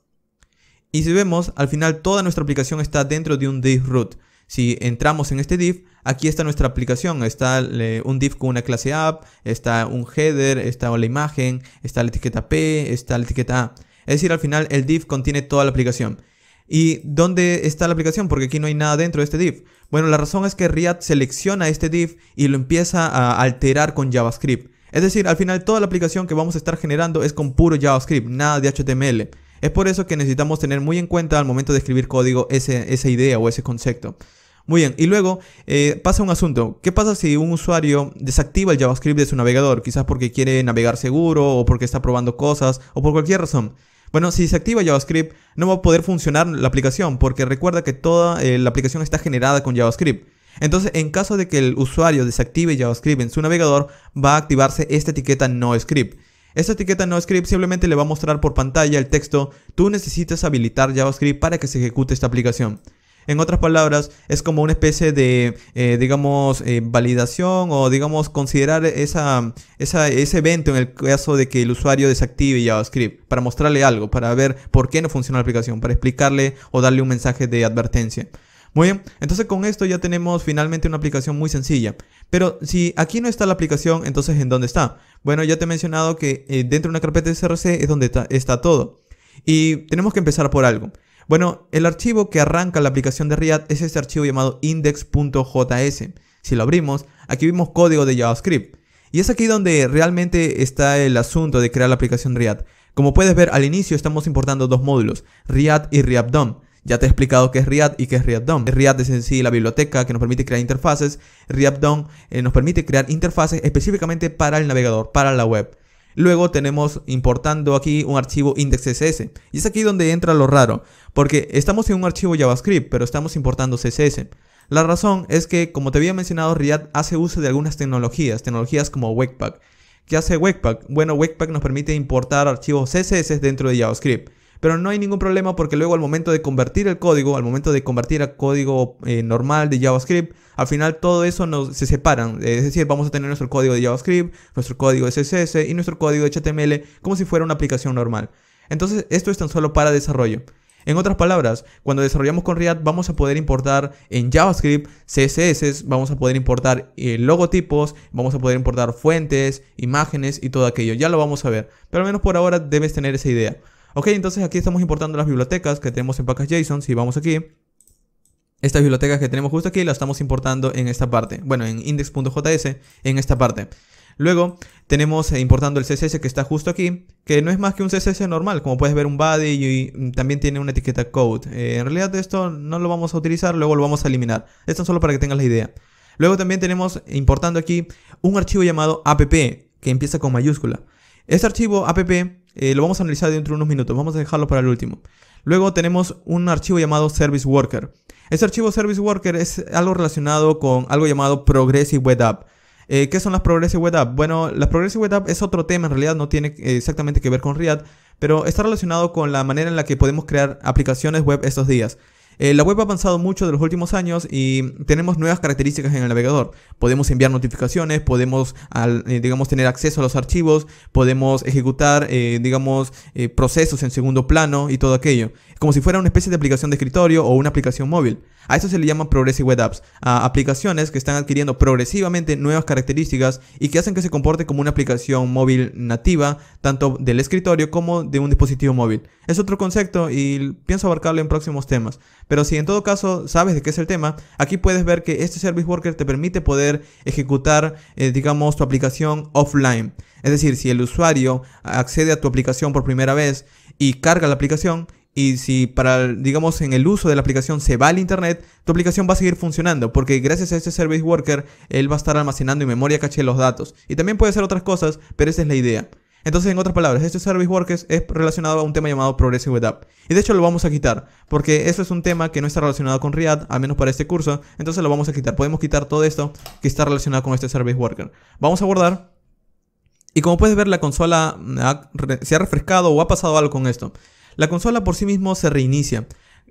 Y si vemos, al final toda nuestra aplicación está dentro de un div root. Si entramos en este div, aquí está nuestra aplicación. Está un div con una clase app, está un header, está la imagen, está la etiqueta P, está la etiqueta A. Es decir, al final el div contiene toda la aplicación. ¿Y dónde está la aplicación? Porque aquí no hay nada dentro de este div. Bueno, la razón es que React selecciona este div y lo empieza a alterar con JavaScript. Es decir, al final toda la aplicación que vamos a estar generando es con puro JavaScript, nada de HTML. Es por eso que necesitamos tener muy en cuenta al momento de escribir código esa idea o ese concepto. Muy bien, y luego eh, pasa un asunto. ¿Qué pasa si un usuario desactiva el JavaScript de su navegador? Quizás porque quiere navegar seguro o porque está probando cosas o por cualquier razón. Bueno, si desactiva JavaScript, no va a poder funcionar la aplicación porque recuerda que toda eh, la aplicación está generada con JavaScript. Entonces, en caso de que el usuario desactive JavaScript en su navegador, va a activarse esta etiqueta no script. Esta etiqueta no script simplemente le va a mostrar por pantalla el texto, tú necesitas habilitar JavaScript para que se ejecute esta aplicación. En otras palabras, es como una especie de, eh, digamos, eh, validación o, digamos, considerar ese evento en el caso de que el usuario desactive JavaScript para mostrarle algo, para ver por qué no funciona la aplicación, para explicarle o darle un mensaje de advertencia. Muy bien, entonces con esto ya tenemos finalmente una aplicación muy sencilla. Pero si aquí no está la aplicación, entonces ¿en dónde está? Bueno, ya te he mencionado que eh, dentro de una carpeta de SRC es donde está todo. Y tenemos que empezar por algo. Bueno, el archivo que arranca la aplicación de React es este archivo llamado index.js. Si lo abrimos, aquí vimos código de JavaScript. Y es aquí donde realmente está el asunto de crear la aplicación React. Como puedes ver, al inicio estamos importando dos módulos, React y React DOM. Ya te he explicado qué es React y qué es React DOM. React es en sí la biblioteca que nos permite crear interfaces. React DOM eh, nos permite crear interfaces específicamente para el navegador, para la web. Luego tenemos importando aquí un archivo index.css. Y es aquí donde entra lo raro, porque estamos en un archivo JavaScript, pero estamos importando CSS. La razón es que, como te había mencionado, React hace uso de algunas tecnologías, tecnologías como Webpack. ¿Qué hace Webpack? Bueno, Webpack nos permite importar archivos CSS dentro de JavaScript. Pero no hay ningún problema porque luego al momento de convertir el código, al momento de convertir a código eh, normal de JavaScript, al final todo eso se separan. Eh, es decir, vamos a tener nuestro código de JavaScript, nuestro código de CSS y nuestro código HTML como si fuera una aplicación normal. Entonces esto es tan solo para desarrollo. En otras palabras, cuando desarrollamos con React vamos a poder importar en JavaScript CSS, vamos a poder importar eh, logotipos, vamos a poder importar fuentes, imágenes y todo aquello. Ya lo vamos a ver, pero al menos por ahora debes tener esa idea. Ok, entonces aquí estamos importando las bibliotecas que tenemos en package.json. Si vamos aquí, Esta biblioteca que tenemos justo aquí las estamos importando en esta parte. Bueno, en index.js, en esta parte. Luego tenemos eh, importando el CSS que está justo aquí, que no es más que un CSS normal, como puedes ver un body y, mm, también tiene una etiqueta code. Eh, en realidad esto no lo vamos a utilizar, luego lo vamos a eliminar. Esto es solo para que tengas la idea. Luego también tenemos importando aquí un archivo llamado app, que empieza con mayúscula. Este archivo app eh, lo vamos a analizar dentro de unos minutos, vamos a dejarlo para el último. Luego tenemos un archivo llamado Service Worker. ese archivo Service Worker es algo relacionado con algo llamado Progressive Web App. Eh, ¿Qué son las Progressive Web App? Bueno, las Progressive Web App es otro tema, en realidad no tiene eh, exactamente que ver con React, pero está relacionado con la manera en la que podemos crear aplicaciones web estos días. Eh, la web ha avanzado mucho de los últimos años y tenemos nuevas características en el navegador. Podemos enviar notificaciones, podemos, eh, digamos, tener acceso a los archivos, podemos ejecutar, eh, digamos, procesos en segundo plano y todo aquello. Como si fuera una especie de aplicación de escritorio o una aplicación móvil. A eso se le llaman Progressive Web Apps, a aplicaciones que están adquiriendo progresivamente nuevas características y que hacen que se comporte como una aplicación móvil nativa, tanto del escritorio como de un dispositivo móvil. Es otro concepto y pienso abarcarlo en próximos temas. Pero si en todo caso sabes de qué es el tema, aquí puedes ver que este Service Worker te permite poder ejecutar, eh, digamos, tu aplicación offline. Es decir, si el usuario accede a tu aplicación por primera vez y carga la aplicación, y si para, digamos, en el uso de la aplicación se va al internet, tu aplicación va a seguir funcionando, porque gracias a este service worker, él va a estar almacenando en memoria caché los datos. Y también puede hacer otras cosas, pero esa es la idea. Entonces, en otras palabras, este Service Workers es relacionado a un tema llamado Progressive Web App. Y de hecho lo vamos a quitar, porque eso es un tema que no está relacionado con React, al menos para este curso. Entonces lo vamos a quitar. Podemos quitar todo esto que está relacionado con este Service Worker. Vamos a guardar. Y como puedes ver, la consola mm, se ha refrescado o ha pasado algo con esto. La consola por sí mismo se reinicia.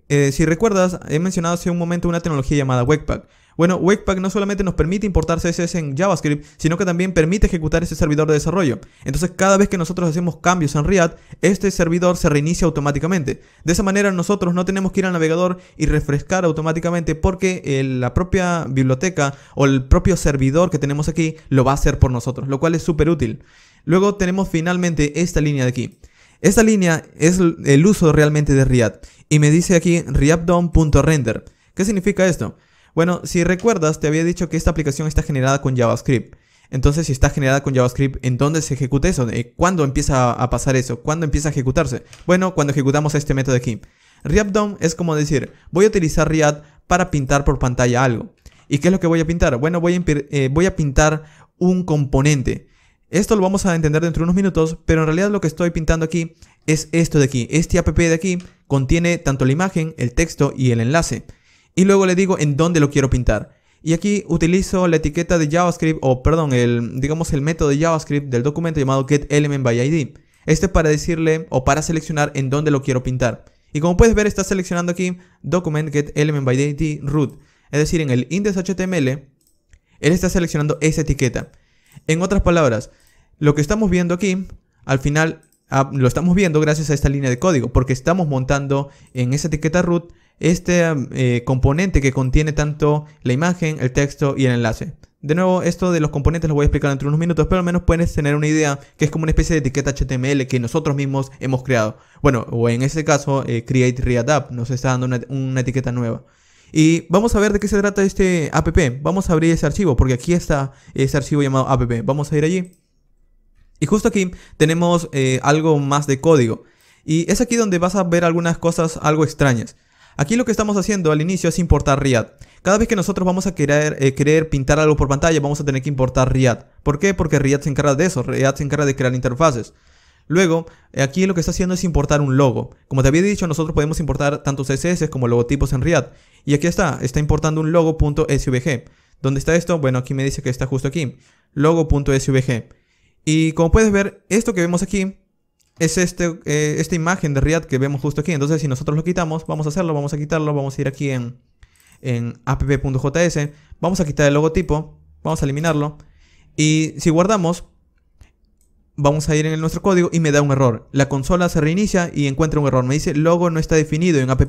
Eh, si recuerdas, he mencionado hace un momento una tecnología llamada Webpack. Bueno, Webpack no solamente nos permite importar CSS en JavaScript, sino que también permite ejecutar ese servidor de desarrollo. Entonces, cada vez que nosotros hacemos cambios en React, este servidor se reinicia automáticamente. De esa manera, nosotros no tenemos que ir al navegador y refrescar automáticamente porque eh, la propia biblioteca o el propio servidor que tenemos aquí lo va a hacer por nosotros, lo cual es súper útil. Luego tenemos finalmente esta línea de aquí. Esta línea es el uso realmente de React y me dice aquí reactdom.render. ¿Qué significa esto? Bueno, si recuerdas, te había dicho que esta aplicación está generada con JavaScript. Entonces, si está generada con JavaScript, ¿en dónde se ejecuta eso? Eh, ¿Cuándo empieza a pasar eso? ¿Cuándo empieza a ejecutarse? Bueno, cuando ejecutamos este método aquí. DOM es como decir, voy a utilizar React para pintar por pantalla algo. ¿Y qué es lo que voy a pintar? Bueno, voy a, eh, voy a pintar un componente. Esto lo vamos a entender dentro de unos minutos, pero en realidad lo que estoy pintando aquí es esto de aquí. Este app de aquí contiene tanto la imagen, el texto y el enlace y luego le digo en dónde lo quiero pintar. Y aquí utilizo la etiqueta de JavaScript o perdón, el, digamos el método de JavaScript del documento llamado getElementById. Este es para decirle o para seleccionar en dónde lo quiero pintar. Y como puedes ver está seleccionando aquí document.getElementById root. Es decir, en el index.html, él está seleccionando esa etiqueta. En otras palabras, lo que estamos viendo aquí, al final ah, lo estamos viendo gracias a esta línea de código, porque estamos montando en esa etiqueta root este eh, componente que contiene tanto la imagen, el texto y el enlace. De nuevo, esto de los componentes lo voy a explicar dentro de unos minutos, pero al menos puedes tener una idea que es como una especie de etiqueta HTML que nosotros mismos hemos creado. Bueno, o en este caso, eh, Create React nos está dando una, etiqueta nueva. Y vamos a ver de qué se trata este app. Vamos a abrir ese archivo, porque aquí está ese archivo llamado app. Vamos a ir allí. Y justo aquí tenemos eh, algo más de código. Y es aquí donde vas a ver algunas cosas algo extrañas. Aquí lo que estamos haciendo al inicio es importar Riad. Cada vez que nosotros vamos a eh, querer, pintar algo por pantalla, vamos a tener que importar Riad. ¿Por qué? Porque Riad se encarga de eso, React se encarga de crear interfaces. Luego, eh, aquí lo que está haciendo es importar un logo. Como te había dicho, nosotros podemos importar tanto CSS como logotipos en Riad. Y aquí está, está importando un logo.svg. ¿Dónde está esto? Bueno, aquí me dice que está justo aquí, logo.svg. Y como puedes ver, esto que vemos aquí es este, eh, esta imagen de React que vemos justo aquí. Entonces, si nosotros lo quitamos, vamos a hacerlo, vamos a quitarlo, vamos a ir aquí en, en app.js, vamos a quitar el logotipo, vamos a eliminarlo. Y si guardamos, vamos a ir en nuestro código y me da un error. La consola se reinicia y encuentra un error. Me dice logo no está definido en app.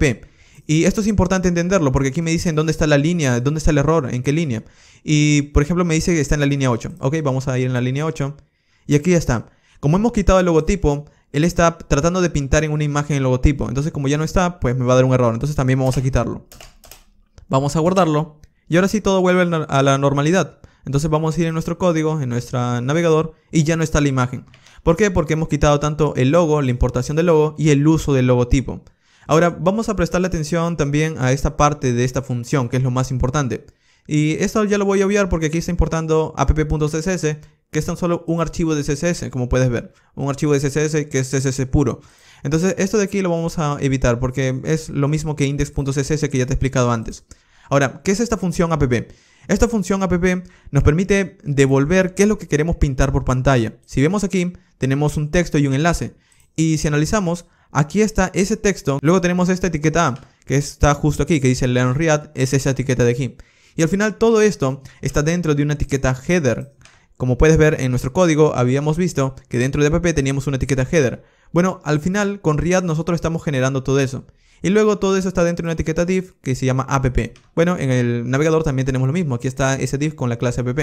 Y esto es importante entenderlo porque aquí me dicen dónde está la línea, dónde está el error, en qué línea. Y por ejemplo me dice que está en la línea 8. Ok, vamos a ir en la línea 8. Y aquí ya está. Como hemos quitado el logotipo, él está tratando de pintar en una imagen el logotipo. Entonces, como ya no está, pues me va a dar un error. Entonces también vamos a quitarlo. Vamos a guardarlo. Y ahora sí todo vuelve a la normalidad. Entonces vamos a ir en nuestro código, en nuestro navegador, y ya no está la imagen. ¿Por qué? Porque hemos quitado tanto el logo, la importación del logo y el uso del logotipo. Ahora vamos a prestarle atención también a esta parte de esta función, que es lo más importante. Y esto ya lo voy a obviar porque aquí está importando app.css que es tan solo un archivo de CSS, como puedes ver. Un archivo de CSS que es CSS puro. Entonces, esto de aquí lo vamos a evitar porque es lo mismo que index.css que ya te he explicado antes. Ahora, ¿qué es esta función app? Esta función app nos permite devolver qué es lo que queremos pintar por pantalla. Si vemos aquí, tenemos un texto y un enlace. Y si analizamos, aquí está ese texto. Luego tenemos esta etiqueta A, que está justo aquí, que dice Leon es esa etiqueta de aquí. Y al final todo esto está dentro de una etiqueta header, como puedes ver en nuestro código, habíamos visto que dentro de app teníamos una etiqueta header. Bueno, al final con React nosotros estamos generando todo eso. Y luego todo eso está dentro de una etiqueta div que se llama app. Bueno, en el navegador también tenemos lo mismo. Aquí está ese div con la clase app.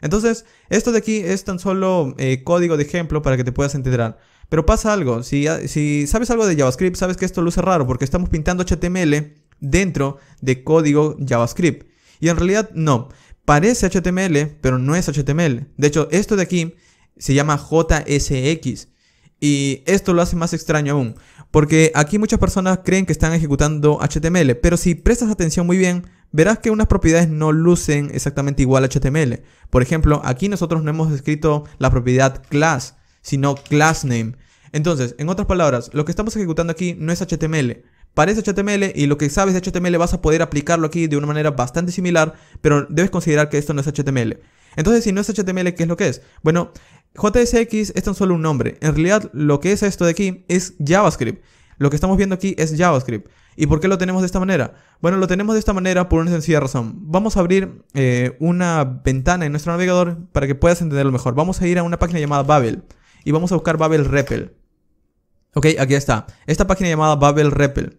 Entonces, esto de aquí es tan solo eh, código de ejemplo para que te puedas entender Pero pasa algo, si, ah, si sabes algo de JavaScript, sabes que esto luce raro porque estamos pintando HTML dentro de código JavaScript. Y en realidad no. Parece HTML, pero no es HTML. De hecho, esto de aquí se llama JSX. Y esto lo hace más extraño aún, porque aquí muchas personas creen que están ejecutando HTML, pero si prestas atención muy bien, verás que unas propiedades no lucen exactamente igual a HTML. Por ejemplo, aquí nosotros no hemos escrito la propiedad class, sino className. Entonces, en otras palabras, lo que estamos ejecutando aquí no es HTML, parece HTML y lo que sabes de HTML vas a poder aplicarlo aquí de una manera bastante similar, pero debes considerar que esto no es HTML. Entonces, si no es HTML, ¿qué es lo que es? Bueno, JSX es tan solo un nombre. En realidad, lo que es esto de aquí es JavaScript. Lo que estamos viendo aquí es JavaScript. ¿Y por qué lo tenemos de esta manera? Bueno, lo tenemos de esta manera por una sencilla razón. Vamos a abrir eh, una ventana en nuestro navegador para que puedas entenderlo mejor. Vamos a ir a una página llamada Babel y vamos a buscar Babel REPL. Ok, aquí está. Esta página llamada Babel Repel.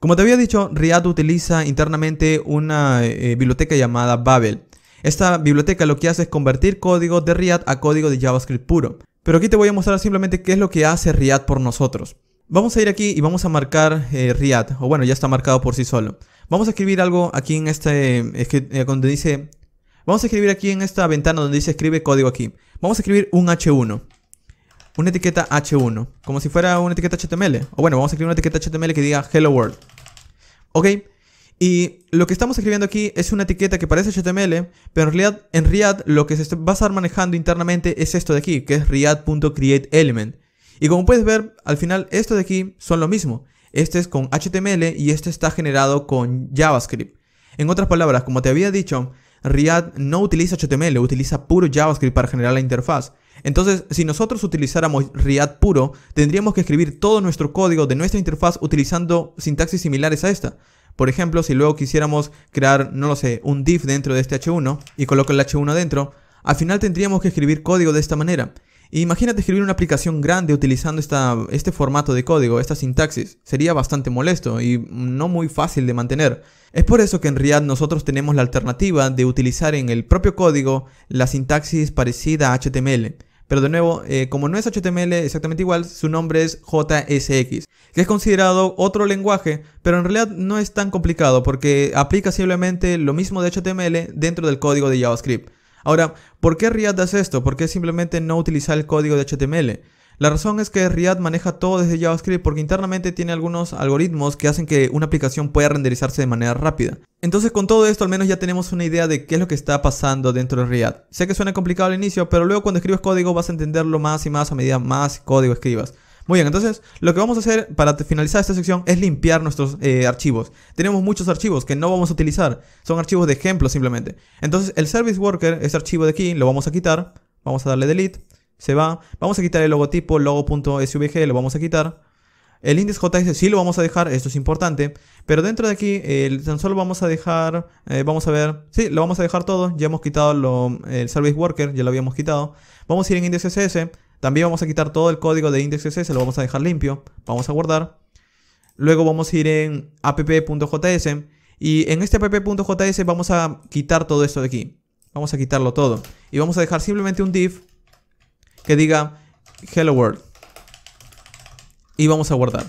Como te había dicho, Riad utiliza internamente una eh, eh, biblioteca llamada Babel. Esta biblioteca lo que hace es convertir código de Riad a código de JavaScript puro. Pero aquí te voy a mostrar simplemente qué es lo que hace Riad por nosotros. Vamos a ir aquí y vamos a marcar eh, Riad. o bueno, ya está marcado por sí solo. Vamos a escribir algo aquí en este, dice, vamos a escribir aquí en esta ventana donde dice escribe código aquí. Vamos a escribir un H1 una etiqueta H1, como si fuera una etiqueta HTML. O bueno, vamos a escribir una etiqueta HTML que diga Hello World. Ok, y lo que estamos escribiendo aquí es una etiqueta que parece HTML, pero en realidad en React lo que se va a estar manejando internamente es esto de aquí, que es react.createElement. Y como puedes ver, al final esto de aquí son lo mismo. Este es con HTML y este está generado con JavaScript. En otras palabras, como te había dicho, React no utiliza HTML, utiliza puro JavaScript para generar la interfaz. Entonces, si nosotros utilizáramos React puro, tendríamos que escribir todo nuestro código de nuestra interfaz utilizando sintaxis similares a esta. Por ejemplo, si luego quisiéramos crear, no lo sé, un div dentro de este h1 y coloco el h1 dentro, al final tendríamos que escribir código de esta manera. E imagínate escribir una aplicación grande utilizando este formato de código, esta sintaxis. Sería bastante molesto y no muy fácil de mantener. Es por eso que en React nosotros tenemos la alternativa de utilizar en el propio código la sintaxis parecida a HTML. Pero de nuevo, eh, como no es HTML exactamente igual, su nombre es JSX, que es considerado otro lenguaje, pero en realidad no es tan complicado porque aplica simplemente lo mismo de HTML dentro del código de JavaScript. Ahora, ¿por qué React hace esto? ¿Por qué simplemente no utilizar el código de HTML? La razón es que React maneja todo desde JavaScript porque internamente tiene algunos algoritmos que hacen que una aplicación pueda renderizarse de manera rápida. Entonces con todo esto al menos ya tenemos una idea de qué es lo que está pasando dentro de React. Sé que suena complicado al inicio, pero luego cuando escribes código vas a entenderlo más y más a medida más código escribas. Muy bien, entonces lo que vamos a hacer para finalizar esta sección es limpiar nuestros eh, archivos. Tenemos muchos archivos que no vamos a utilizar, son archivos de ejemplo simplemente. Entonces el service worker, ese archivo de aquí, lo vamos a quitar, vamos a darle delete se va. Vamos a quitar el logotipo, logo.svg, lo vamos a quitar. El index.js sí lo vamos a dejar, esto es importante. Pero dentro de aquí, tan solo vamos a dejar, vamos a ver, sí, lo vamos a dejar todo. Ya hemos quitado el service worker, ya lo habíamos quitado. Vamos a ir en index.ss. También vamos a quitar todo el código de index.ss. lo vamos a dejar limpio. Vamos a guardar. Luego vamos a ir en app.js. Y en este app.js vamos a quitar todo esto de aquí. Vamos a quitarlo todo. Y vamos a dejar simplemente un div que diga hello world. Y vamos a guardar.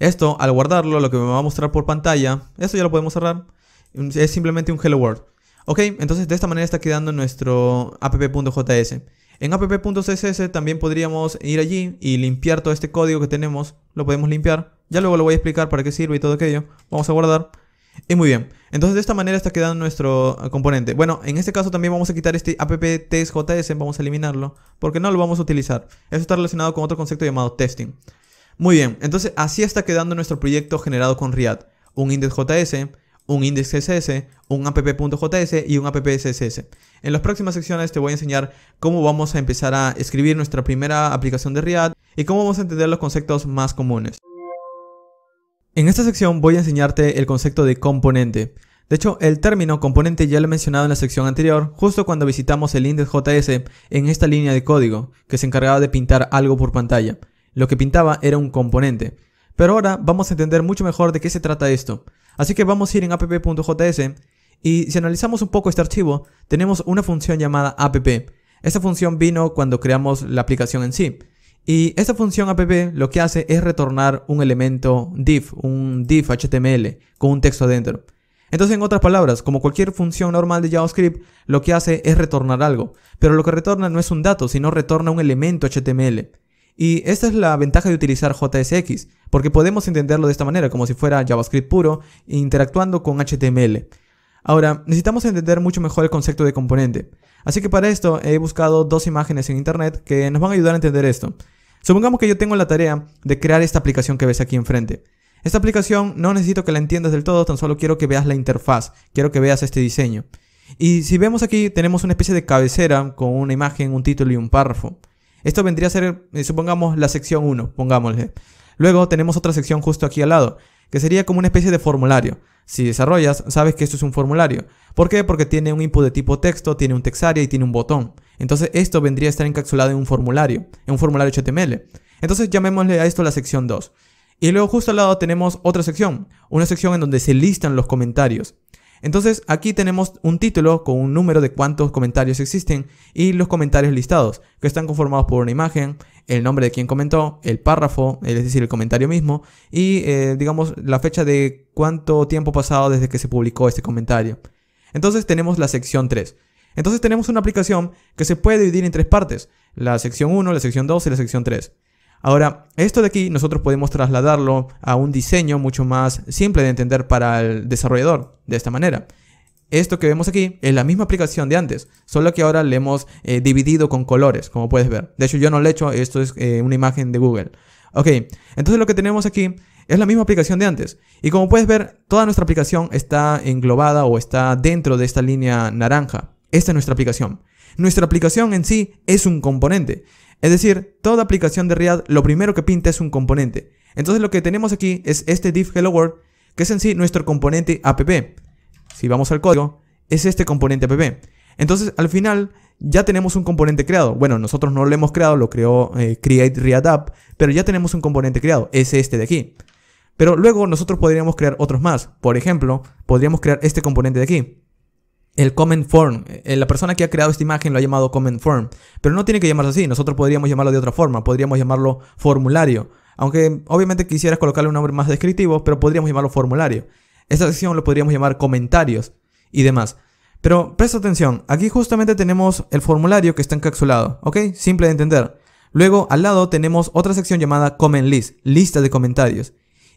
Esto, al guardarlo, lo que me va a mostrar por pantalla, esto ya lo podemos cerrar, es simplemente un hello world. Ok, entonces de esta manera está quedando nuestro app.js. En app.css también podríamos ir allí y limpiar todo este código que tenemos, lo podemos limpiar. Ya luego lo voy a explicar para qué sirve y todo aquello. Vamos a guardar. Y muy bien. Entonces de esta manera está quedando nuestro eh, componente. Bueno, en este caso también vamos a quitar este apptestjs, vamos a eliminarlo, porque no lo vamos a utilizar. Eso está relacionado con otro concepto llamado testing. Muy bien, entonces así está quedando nuestro proyecto generado con React. Un index.js, un index.css, un app.js y un app.css. En las próximas secciones te voy a enseñar cómo vamos a empezar a escribir nuestra primera aplicación de React y cómo vamos a entender los conceptos más comunes. En esta sección voy a enseñarte el concepto de componente. De hecho, el término componente ya lo he mencionado en la sección anterior, justo cuando visitamos el index.js en esta línea de código, que se encargaba de pintar algo por pantalla. Lo que pintaba era un componente. Pero ahora vamos a entender mucho mejor de qué se trata esto. Así que vamos a ir en app.js y si analizamos un poco este archivo, tenemos una función llamada app. Esta función vino cuando creamos la aplicación en sí. Y esta función app lo que hace es retornar un elemento div, un div HTML con un texto adentro. Entonces, en otras palabras, como cualquier función normal de JavaScript, lo que hace es retornar algo. Pero lo que retorna no es un dato, sino retorna un elemento HTML. Y esta es la ventaja de utilizar JSX, porque podemos entenderlo de esta manera, como si fuera JavaScript puro, interactuando con HTML. Ahora, necesitamos entender mucho mejor el concepto de componente. Así que para esto he buscado dos imágenes en internet que nos van a ayudar a entender esto. Supongamos que yo tengo la tarea de crear esta aplicación que ves aquí enfrente. Esta aplicación no necesito que la entiendas del todo, tan solo quiero que veas la interfaz, quiero que veas este diseño. Y si vemos aquí tenemos una especie de cabecera con una imagen, un título y un párrafo. Esto vendría a ser, eh, supongamos, la sección 1, pongámosle. Luego tenemos otra sección justo aquí al lado que sería como una especie de formulario. Si desarrollas, sabes que esto es un formulario. ¿Por qué? Porque tiene un input de tipo texto, tiene un textarea y tiene un botón. Entonces esto vendría a estar encapsulado en un formulario, en un formulario HTML. Entonces llamémosle a esto la sección 2. Y luego justo al lado tenemos otra sección, una sección en donde se listan los comentarios. Entonces aquí tenemos un título con un número de cuántos comentarios existen y los comentarios listados, que están conformados por una imagen, el nombre de quien comentó, el párrafo, es decir, el comentario mismo, y eh, digamos la fecha de cuánto tiempo pasado desde que se publicó este comentario. Entonces tenemos la sección 3. Entonces tenemos una aplicación que se puede dividir en tres partes, la sección 1, la sección 2 y la sección 3. Ahora, esto de aquí nosotros podemos trasladarlo a un diseño mucho más simple de entender para el desarrollador, de esta manera. Esto que vemos aquí es la misma aplicación de antes, solo que ahora le hemos eh, dividido con colores, como puedes ver. De hecho, yo no lo he hecho, esto es eh, una imagen de Google. Ok, entonces lo que tenemos aquí es la misma aplicación de antes. Y como puedes ver, toda nuestra aplicación está englobada o está dentro de esta línea naranja. Esta es nuestra aplicación. Nuestra aplicación en sí es un componente. Es decir, toda aplicación de React lo primero que pinta es un componente. Entonces lo que tenemos aquí es este div hello world, que es en sí nuestro componente app. Si vamos al código, es este componente app. Entonces al final ya tenemos un componente creado. Bueno, nosotros no lo hemos creado, lo creó eh, Create React App, pero ya tenemos un componente creado, es este de aquí. Pero luego nosotros podríamos crear otros más. Por ejemplo, podríamos crear este componente de aquí el comment form. Eh, la persona que ha creado esta imagen lo ha llamado comment form. Pero no tiene que llamarse así. Nosotros podríamos llamarlo de otra forma. Podríamos llamarlo formulario. Aunque obviamente quisieras colocarle un nombre más descriptivo, pero podríamos llamarlo formulario. Esta sección lo podríamos llamar comentarios y demás. Pero presta atención, aquí justamente tenemos el formulario que está encapsulado, ¿ok? Simple de entender. Luego al lado tenemos otra sección llamada Comment List, lista de comentarios.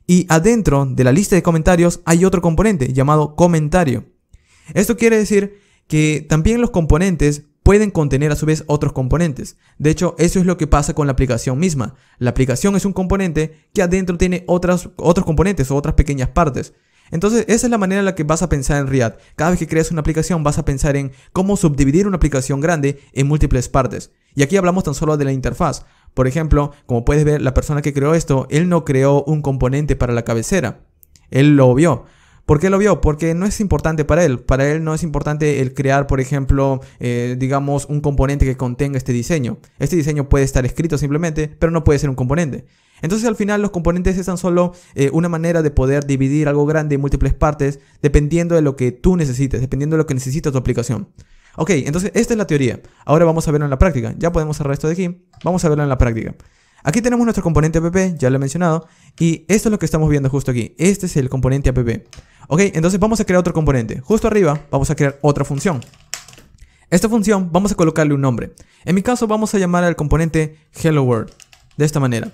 Y adentro de la lista de comentarios hay otro componente llamado comentario. Esto quiere decir que también los componentes pueden contener a su vez otros componentes. De hecho, eso es lo que pasa con la aplicación misma. La aplicación es un componente que adentro tiene otras, otros componentes o otras pequeñas partes. Entonces, esa es la manera en la que vas a pensar en React. Cada vez que creas una aplicación, vas a pensar en cómo subdividir una aplicación grande en múltiples partes. Y aquí hablamos tan solo de la interfaz. Por ejemplo, como puedes ver, la persona que creó esto, él no creó un componente para la cabecera. Él lo vio. ¿Por qué lo vio? Porque no es importante para él. Para él no es importante el crear, por ejemplo, eh, digamos, un componente que contenga este diseño. Este diseño puede estar escrito simplemente, pero no puede ser un componente. Entonces al final los componentes es tan solo eh, una manera de poder dividir algo grande en múltiples partes dependiendo de lo que tú necesites, dependiendo de lo que necesita tu aplicación. Ok, entonces esta es la teoría. Ahora vamos a verlo en la práctica. Ya podemos cerrar esto de aquí. Vamos a verlo en la práctica. Aquí tenemos nuestro componente app, ya lo he mencionado, y esto es lo que estamos viendo justo aquí. Este es el componente app. Ok, entonces vamos a crear otro componente. Justo arriba vamos a crear otra función. Esta función vamos a colocarle un nombre. En mi caso vamos a llamar al componente hello world, de esta manera.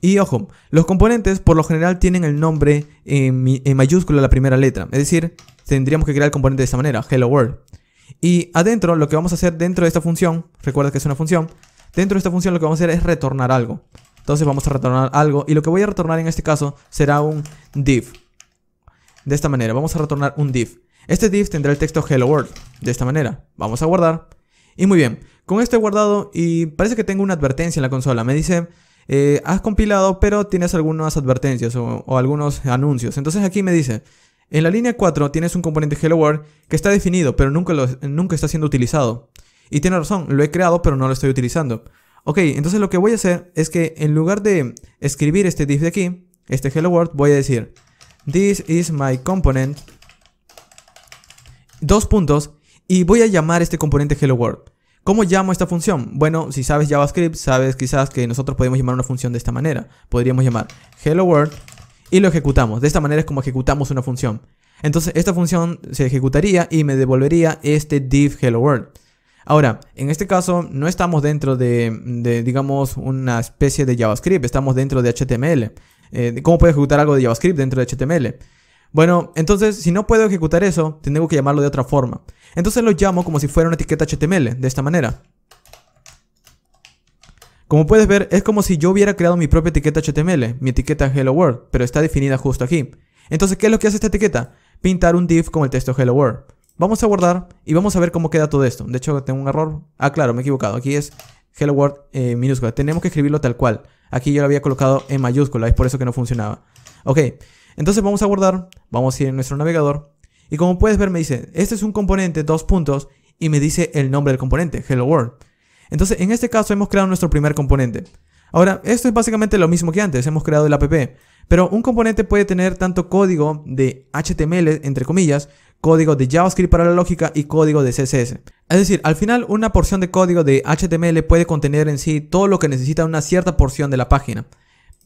Y ojo, los componentes por lo general tienen el nombre en, en mayúscula la primera letra, es decir, tendríamos que crear el componente de esta manera, hello world. Y adentro, lo que vamos a hacer dentro de esta función, recuerda que es una función, Dentro de esta función lo que vamos a hacer es retornar algo. Entonces vamos a retornar algo y lo que voy a retornar en este caso será un div. De esta manera, vamos a retornar un div. Este div tendrá el texto hello world, de esta manera. Vamos a guardar. Y muy bien, con esto he guardado y parece que tengo una advertencia en la consola. Me dice, eh, has compilado pero tienes algunas advertencias o, algunos anuncios. Entonces aquí me dice, en la línea 4 tienes un componente hello world que está definido pero nunca, nunca está siendo utilizado. Y tiene razón, lo he creado pero no lo estoy utilizando. Ok, entonces lo que voy a hacer es que en lugar de escribir este div de aquí, este hello world, voy a decir this is my component dos puntos y voy a llamar este componente hello world. ¿Cómo llamo esta función? Bueno, si sabes JavaScript, sabes quizás que nosotros podemos llamar una función de esta manera. Podríamos llamar hello world y lo ejecutamos. De esta manera es como ejecutamos una función. Entonces esta función se ejecutaría y me devolvería este div hello world. Ahora, en este caso no estamos dentro de, digamos, una especie de JavaScript, estamos dentro de HTML. Eh, ¿Cómo puedo ejecutar algo de JavaScript dentro de HTML? Bueno, entonces si no puedo ejecutar eso, tengo que llamarlo de otra forma. Entonces lo llamo como si fuera una etiqueta HTML, de esta manera. Como puedes ver, es como si yo hubiera creado mi propia etiqueta HTML, mi etiqueta Hello World, pero está definida justo aquí. Entonces, ¿qué es lo que hace esta etiqueta? Pintar un div con el texto Hello World. Vamos a guardar y vamos a ver cómo queda todo esto. De hecho, tengo un error. Ah, claro, me he equivocado. Aquí es hello world eh, minúscula. Tenemos que escribirlo tal cual. Aquí yo lo había colocado en mayúscula, es por eso que no funcionaba. Ok, entonces vamos a guardar, vamos a ir en nuestro navegador. Y como puedes ver me dice, este es un componente, dos puntos, y me dice el nombre del componente, hello world. Entonces, en este caso hemos creado nuestro primer componente. Ahora, esto es básicamente lo mismo que antes, hemos creado el app, pero un componente puede tener tanto código de HTML, entre comillas, código de JavaScript para la lógica y código de CSS. Es decir, al final una porción de código de HTML puede contener en sí todo lo que necesita una cierta porción de la página.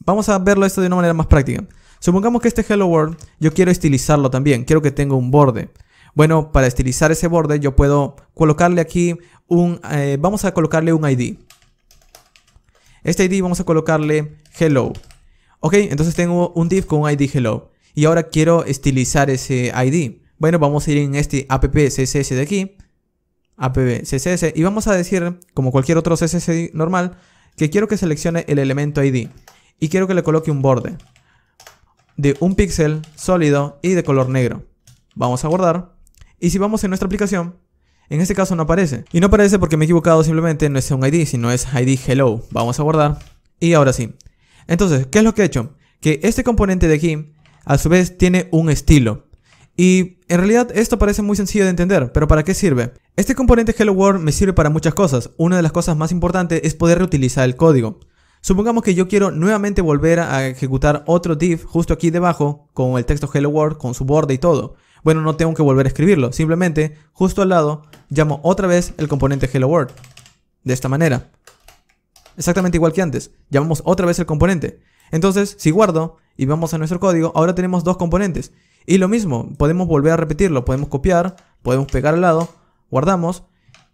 Vamos a verlo esto de una manera más práctica. Supongamos que este Hello World yo quiero estilizarlo también, quiero que tenga un borde. Bueno, para estilizar ese borde yo puedo colocarle aquí un... Eh, vamos a colocarle un ID. Este ID vamos a colocarle hello. Ok, entonces tengo un div con un ID hello. Y ahora quiero estilizar ese ID. Bueno, vamos a ir en este app CSS de aquí, app CSS, y vamos a decir, como cualquier otro CSS normal, que quiero que seleccione el elemento ID y quiero que le coloque un borde de un píxel sólido y de color negro. Vamos a guardar. Y si vamos en nuestra aplicación, en este caso no aparece. Y no aparece porque me he equivocado simplemente, no es un ID, sino es ID hello. Vamos a guardar. Y ahora sí. Entonces, ¿qué es lo que he hecho? Que este componente de aquí, a su vez, tiene un estilo. Y en realidad esto parece muy sencillo de entender, pero ¿para qué sirve? Este componente Hello World me sirve para muchas cosas. Una de las cosas más importantes es poder reutilizar el código. Supongamos que yo quiero nuevamente volver a ejecutar otro div justo aquí debajo con el texto Hello World, con su borde y todo. Bueno, no tengo que volver a escribirlo, simplemente justo al lado llamo otra vez el componente Hello World. De esta manera. Exactamente igual que antes, llamamos otra vez el componente. Entonces, si guardo y vamos a nuestro código, ahora tenemos dos componentes. Y lo mismo, podemos volver a repetirlo, podemos copiar, podemos pegar al lado, guardamos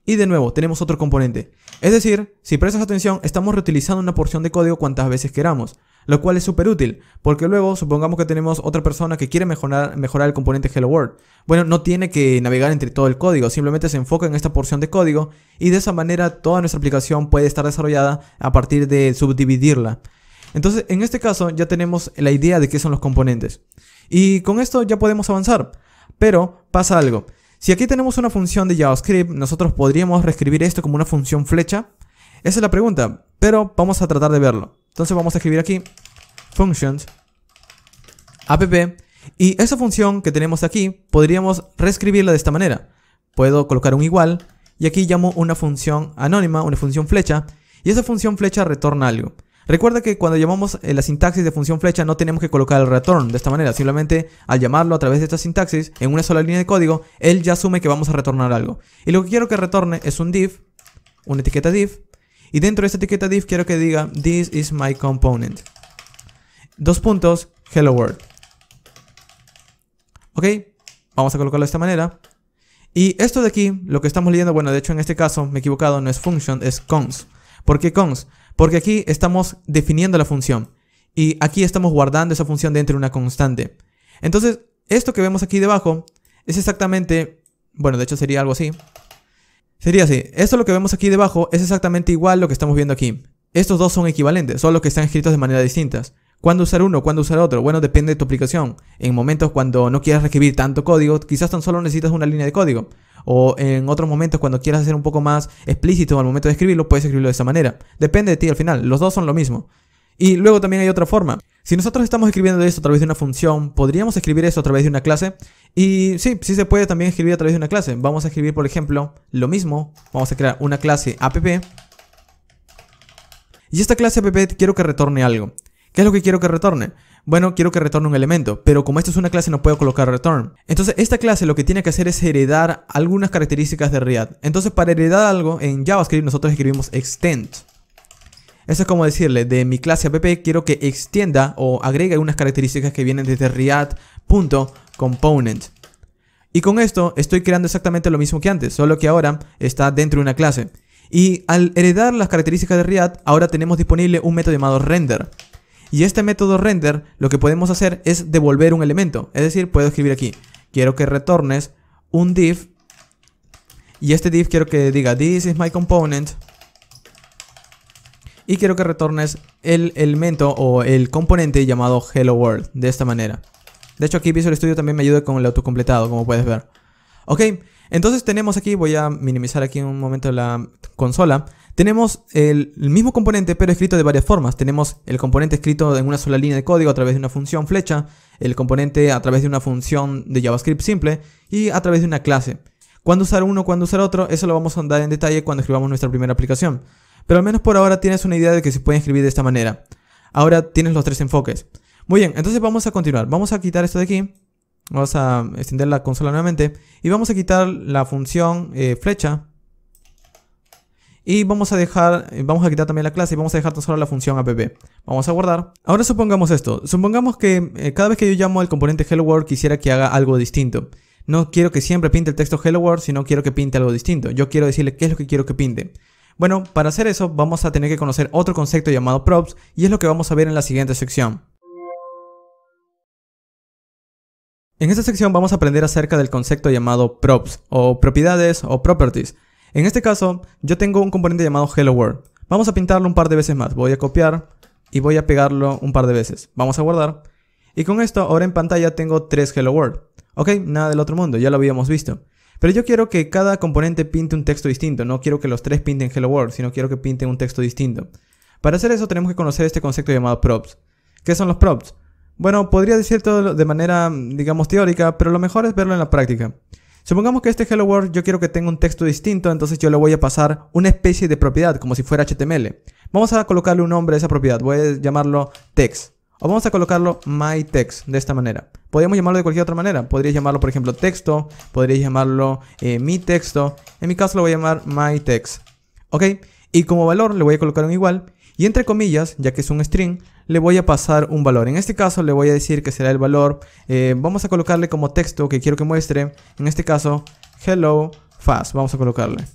y de nuevo tenemos otro componente. Es decir, si prestas atención, estamos reutilizando una porción de código cuantas veces queramos, lo cual es súper útil, porque luego supongamos que tenemos otra persona que quiere mejorar, mejorar el componente Hello World. Bueno, no tiene que navegar entre todo el código, simplemente se enfoca en esta porción de código y de esa manera toda nuestra aplicación puede estar desarrollada a partir de subdividirla. Entonces, en este caso ya tenemos la idea de qué son los componentes. Y con esto ya podemos avanzar. Pero pasa algo. Si aquí tenemos una función de JavaScript, nosotros podríamos reescribir esto como una función flecha. Esa es la pregunta, pero vamos a tratar de verlo. Entonces vamos a escribir aquí functions app y esa función que tenemos aquí podríamos reescribirla de esta manera. Puedo colocar un igual y aquí llamo una función anónima, una función flecha y esa función flecha retorna algo. Recuerda que cuando llamamos eh, la sintaxis de función flecha no tenemos que colocar el return de esta manera, simplemente al llamarlo a través de esta sintaxis en una sola línea de código, él ya asume que vamos a retornar algo. Y lo que quiero que retorne es un div, una etiqueta div, y dentro de esta etiqueta div quiero que diga this is my component. Dos puntos, hello world. Ok, vamos a colocarlo de esta manera. Y esto de aquí, lo que estamos leyendo, bueno, de hecho en este caso me he equivocado, no es function, es cons. ¿Por qué cons? Porque aquí estamos definiendo la función y aquí estamos guardando esa función dentro de una constante. Entonces, esto que vemos aquí debajo es exactamente, bueno, de hecho sería algo así. Sería así, esto lo que vemos aquí debajo es exactamente igual a lo que estamos viendo aquí. Estos dos son equivalentes, solo que están escritos de manera distintas. ¿Cuándo usar uno? ¿Cuándo usar otro? Bueno, depende de tu aplicación. En momentos cuando no quieras recibir tanto código, quizás tan solo necesitas una línea de código. O en otros momentos cuando quieras hacer un poco más explícito al momento de escribirlo, puedes escribirlo de esa manera. Depende de ti al final. Los dos son lo mismo. Y luego también hay otra forma. Si nosotros estamos escribiendo esto a través de una función, podríamos escribir esto a través de una clase. Y sí, sí se puede también escribir a través de una clase. Vamos a escribir, por ejemplo, lo mismo. Vamos a crear una clase app. Y esta clase app quiero que retorne algo. ¿Qué es lo que quiero que retorne? Bueno, quiero que retorne un elemento, pero como esto es una clase no puedo colocar return. Entonces esta clase lo que tiene que hacer es heredar algunas características de React. Entonces para heredar algo en JavaScript nosotros escribimos extend. Eso es como decirle, de mi clase app quiero que extienda o agregue unas características que vienen desde React.component. Y con esto estoy creando exactamente lo mismo que antes, solo que ahora está dentro de una clase. Y al heredar las características de React, ahora tenemos disponible un método llamado render. Y este método render lo que podemos hacer es devolver un elemento. Es decir, puedo escribir aquí, quiero que retornes un div. Y este div quiero que diga, this is my component. Y quiero que retornes el elemento o el componente llamado hello world, de esta manera. De hecho aquí Visual Studio también me ayuda con el autocompletado, como puedes ver. Ok, entonces tenemos aquí, voy a minimizar aquí un momento la consola. Tenemos el, mismo componente pero escrito de varias formas. Tenemos el componente escrito en una sola línea de código a través de una función flecha, el componente a través de una función de JavaScript simple y a través de una clase. Cuándo usar uno, cuándo usar otro, eso lo vamos a dar en detalle cuando escribamos nuestra primera aplicación. Pero al menos por ahora tienes una idea de que se puede escribir de esta manera. Ahora tienes los tres enfoques. Muy bien, entonces vamos a continuar. Vamos a quitar esto de aquí. Vamos a extender la consola nuevamente. Y vamos a quitar la función eh, flecha y vamos a dejar, eh, vamos a quitar también la clase y vamos a dejar tan solo la función app. Vamos a guardar. Ahora supongamos esto. Supongamos que eh, cada vez que yo llamo al componente hello world quisiera que haga algo distinto. No quiero que siempre pinte el texto hello world, sino quiero que pinte algo distinto. Yo quiero decirle qué es lo que quiero que pinte. Bueno, para hacer eso vamos a tener que conocer otro concepto llamado props y es lo que vamos a ver en la siguiente sección. En esta sección vamos a aprender acerca del concepto llamado props o propiedades o properties. En este caso, yo tengo un componente llamado Hello World. Vamos a pintarlo un par de veces más. Voy a copiar y voy a pegarlo un par de veces. Vamos a guardar. Y con esto, ahora en pantalla tengo tres Hello World. Ok, nada del otro mundo, ya lo habíamos visto. Pero yo quiero que cada componente pinte un texto distinto. No quiero que los tres pinten Hello World, sino quiero que pinten un texto distinto. Para hacer eso tenemos que conocer este concepto llamado props. ¿Qué son los props? Bueno, podría decir todo de manera, digamos, teórica, pero lo mejor es verlo en la práctica. Supongamos que este hello world yo quiero que tenga un texto distinto, entonces yo le voy a pasar una especie de propiedad, como si fuera HTML. Vamos a colocarle un nombre a esa propiedad, voy a llamarlo text. O vamos a colocarlo myText de esta manera. Podríamos llamarlo de cualquier otra manera. Podrías llamarlo, por ejemplo, texto. Podrías llamarlo eh, mi texto. En mi caso lo voy a llamar myText. ¿Ok? Y como valor le voy a colocar un igual. Y entre comillas, ya que es un string, le voy a pasar un valor. En este caso le voy a decir que será el valor. Eh, vamos a colocarle como texto que quiero que muestre. En este caso, hello fast. Vamos a colocarle.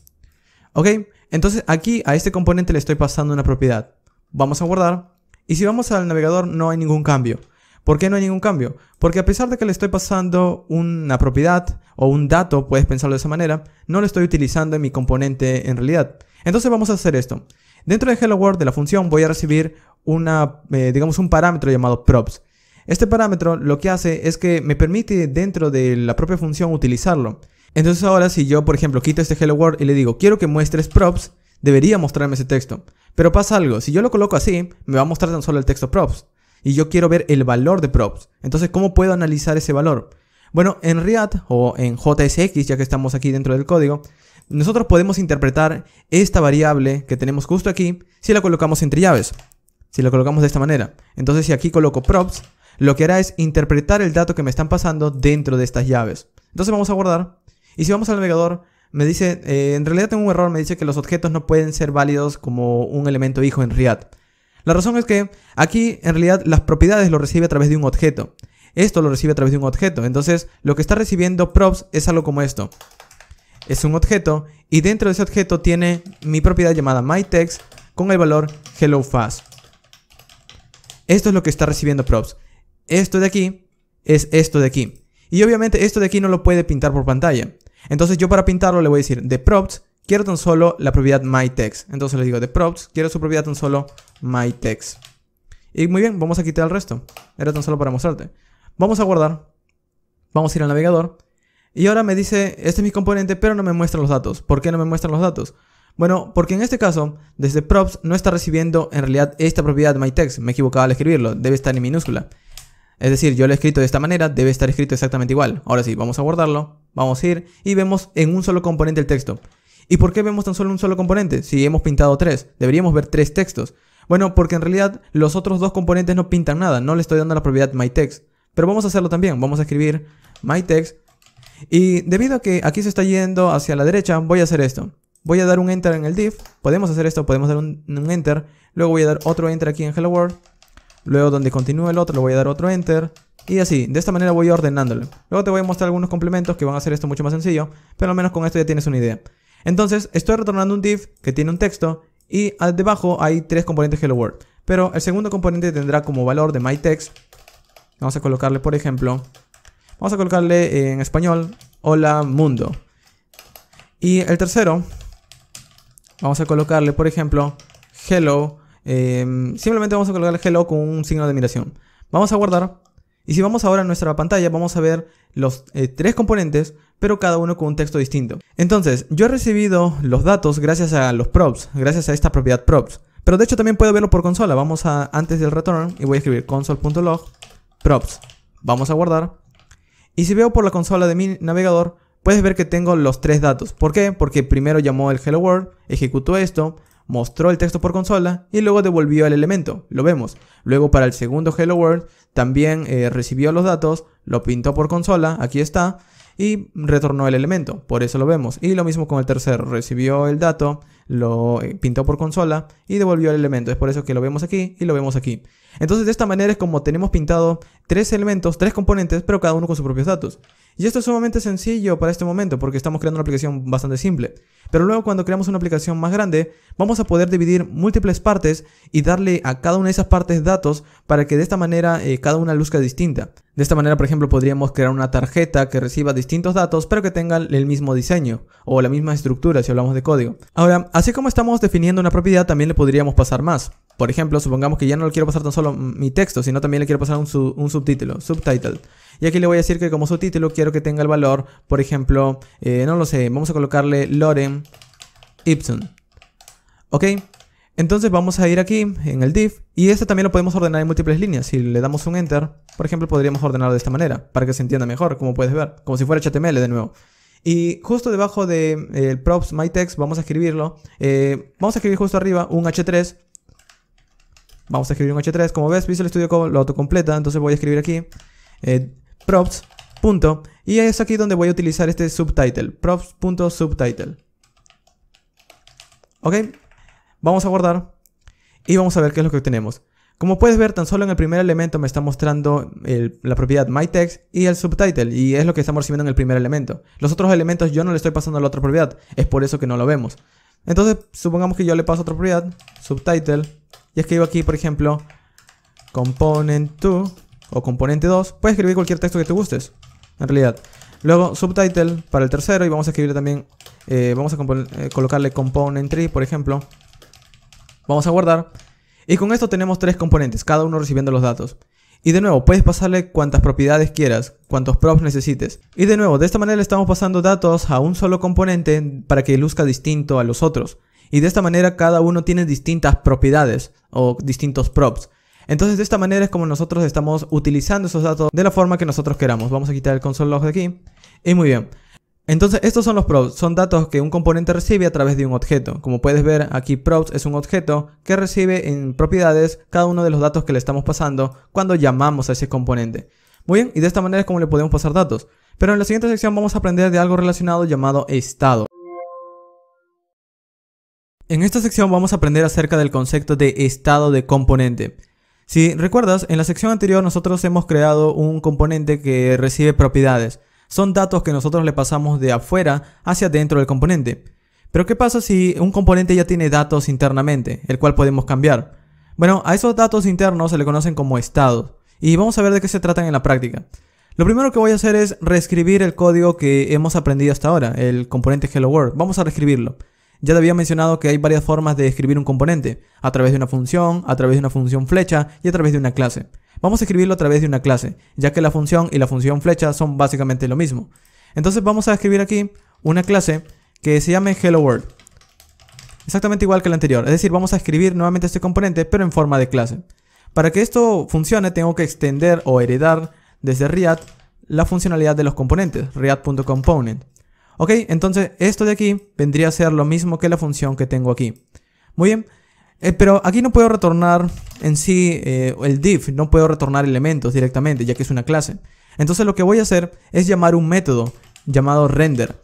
Ok, entonces aquí a este componente le estoy pasando una propiedad. Vamos a guardar. Y si vamos al navegador no hay ningún cambio. ¿Por qué no hay ningún cambio? Porque a pesar de que le estoy pasando una propiedad o un dato, puedes pensarlo de esa manera, no lo estoy utilizando en mi componente en realidad. Entonces vamos a hacer esto. Dentro de Hello World de la función voy a recibir una, eh, digamos, un parámetro llamado props. Este parámetro lo que hace es que me permite dentro de la propia función utilizarlo. Entonces ahora si yo, por ejemplo, quito este hello world y le digo, quiero que muestres props, debería mostrarme ese texto. Pero pasa algo, si yo lo coloco así, me va a mostrar tan solo el texto props. Y yo quiero ver el valor de props. Entonces, ¿cómo puedo analizar ese valor? Bueno, en React o en JSX, ya que estamos aquí dentro del código, nosotros podemos interpretar esta variable que tenemos justo aquí si la colocamos entre llaves, si la colocamos de esta manera. Entonces si aquí coloco props, lo que hará es interpretar el dato que me están pasando dentro de estas llaves. Entonces vamos a guardar y si vamos al navegador me dice, eh, en realidad tengo un error, me dice que los objetos no pueden ser válidos como un elemento hijo en React. La razón es que aquí en realidad las propiedades lo recibe a través de un objeto. Esto lo recibe a través de un objeto. Entonces lo que está recibiendo props es algo como esto es un objeto y dentro de ese objeto tiene mi propiedad llamada myText con el valor HelloFast. Esto es lo que está recibiendo props. Esto de aquí es esto de aquí. Y obviamente esto de aquí no lo puede pintar por pantalla. Entonces yo para pintarlo le voy a decir de props quiero tan solo la propiedad myText. Entonces le digo de props quiero su propiedad tan solo myText. Y muy bien, vamos a quitar el resto. Era tan solo para mostrarte. Vamos a guardar. Vamos a ir al navegador y ahora me dice, este es mi componente, pero no me muestra los datos. ¿Por qué no me muestran los datos? Bueno, porque en este caso, desde props no está recibiendo en realidad esta propiedad myText. Me equivocaba al escribirlo, debe estar en minúscula. Es decir, yo lo he escrito de esta manera, debe estar escrito exactamente igual. Ahora sí, vamos a guardarlo, vamos a ir y vemos en un solo componente el texto. ¿Y por qué vemos tan solo un solo componente? Si hemos pintado tres, deberíamos ver tres textos. Bueno, porque en realidad los otros dos componentes no pintan nada, no le estoy dando la propiedad myText. Pero vamos a hacerlo también, vamos a escribir myText y debido a que aquí se está yendo hacia la derecha, voy a hacer esto. Voy a dar un enter en el div. Podemos hacer esto, podemos dar un, enter. Luego voy a dar otro enter aquí en hello world. Luego donde continúe el otro, le voy a dar otro enter. Y así, de esta manera voy ordenándolo. Luego te voy a mostrar algunos complementos que van a hacer esto mucho más sencillo, pero al menos con esto ya tienes una idea. Entonces, estoy retornando un div que tiene un texto y al debajo hay tres componentes hello world. Pero el segundo componente tendrá como valor de myText. Vamos a colocarle, por ejemplo, Vamos a colocarle en español, hola mundo. Y el tercero, vamos a colocarle, por ejemplo, hello. Em, simplemente vamos a colocarle hello con un signo de admiración. Vamos a guardar. Y si vamos ahora a nuestra pantalla, vamos a ver los eh, tres componentes, pero cada uno con un texto distinto. Entonces, yo he recibido los datos gracias a los props, gracias a esta propiedad props. Pero de hecho también puedo verlo por consola. Vamos a antes del return y voy a escribir console.log props. Vamos a guardar. Y si veo por la consola de mi navegador, puedes ver que tengo los tres datos. ¿Por qué? Porque primero llamó el Hello World, ejecutó esto, mostró el texto por consola y luego devolvió el elemento. Lo vemos. Luego para el segundo Hello World también eh, recibió los datos, lo pintó por consola, aquí está, y retornó el elemento, por eso lo vemos. Y lo mismo con el tercero, recibió el dato, lo eh, pintó por consola y devolvió el elemento. Es por eso que lo vemos aquí y lo vemos aquí. Entonces de esta manera es como tenemos pintado tres elementos, tres componentes, pero cada uno con sus propios datos. Y esto es sumamente sencillo para este momento porque estamos creando una aplicación bastante simple. Pero luego cuando creamos una aplicación más grande, vamos a poder dividir múltiples partes y darle a cada una de esas partes datos para que de esta manera eh, cada una luzca distinta. De esta manera, por ejemplo, podríamos crear una tarjeta que reciba distintos datos pero que tenga el mismo diseño o la misma estructura si hablamos de código. Ahora, así como estamos definiendo una propiedad, también le podríamos pasar más. Por ejemplo, supongamos que ya no le quiero pasar tan solo mi texto, sino también le quiero pasar un, un subtítulo, subtitle. Y aquí le voy a decir que como subtítulo quiero que tenga el valor, por ejemplo, eh, no lo sé, vamos a colocarle Lorem Ipsum. ¿Ok? Entonces vamos a ir aquí en el div y este también lo podemos ordenar en múltiples líneas. Si le damos un enter, por ejemplo, podríamos ordenarlo de esta manera para que se entienda mejor, como puedes ver, como si fuera HTML de nuevo. Y justo debajo de eh, props my text vamos a escribirlo. Eh, vamos a escribir justo arriba un h3. Vamos a escribir un h3. Como ves, Visual Studio Code lo autocompleta, entonces voy a escribir aquí eh, props. Punto, y es aquí donde voy a utilizar este subtitle, props.subtitle. Ok, vamos a guardar y vamos a ver qué es lo que obtenemos. Como puedes ver, tan solo en el primer elemento me está mostrando la propiedad myText y el subtitle, y es lo que estamos recibiendo en el primer elemento. Los otros elementos yo no le estoy pasando a la otra propiedad, es por eso que no lo vemos. Entonces, supongamos que yo le paso otra propiedad, subtitle, y escribo aquí, por ejemplo, component2 o componente 2, puedes escribir cualquier texto que te gustes, en realidad. Luego, subtitle para el tercero y vamos a escribir también, eh, vamos a eh, colocarle component entry por ejemplo. Vamos a guardar. Y con esto tenemos tres componentes, cada uno recibiendo los datos. Y de nuevo, puedes pasarle cuantas propiedades quieras, cuantos props necesites. Y de nuevo, de esta manera le estamos pasando datos a un solo componente para que luzca distinto a los otros. Y de esta manera cada uno tiene distintas propiedades o distintos props. Entonces de esta manera es como nosotros estamos utilizando esos datos de la forma que nosotros queramos. Vamos a quitar el console log de aquí. Y muy bien. Entonces estos son los props, son datos que un componente recibe a través de un objeto. Como puedes ver aquí props es un objeto que recibe en propiedades cada uno de los datos que le estamos pasando cuando llamamos a ese componente. Muy bien, y de esta manera es como le podemos pasar datos. Pero en la siguiente sección vamos a aprender de algo relacionado llamado estado. En esta sección vamos a aprender acerca del concepto de estado de componente. Si recuerdas, en la sección anterior nosotros hemos creado un componente que recibe propiedades. Son datos que nosotros le pasamos de afuera hacia dentro del componente. Pero ¿qué pasa si un componente ya tiene datos internamente, el cual podemos cambiar? Bueno, a esos datos internos se le conocen como estados. Y vamos a ver de qué se tratan en la práctica. Lo primero que voy a hacer es reescribir el código que hemos aprendido hasta ahora, el componente Hello World. Vamos a reescribirlo. Ya te había mencionado que hay varias formas de escribir un componente, a través de una función, a través de una función flecha y a través de una clase. Vamos a escribirlo a través de una clase, ya que la función y la función flecha son básicamente lo mismo. Entonces vamos a escribir aquí una clase que se llame Hello World. Exactamente igual que la anterior, es decir, vamos a escribir nuevamente este componente pero en forma de clase. Para que esto funcione tengo que extender o heredar desde React la funcionalidad de los componentes, react.component. Ok, entonces esto de aquí vendría a ser lo mismo que la función que tengo aquí. Muy bien, eh, pero aquí no puedo retornar en sí eh, el div, no puedo retornar elementos directamente ya que es una clase. Entonces lo que voy a hacer es llamar un método llamado render.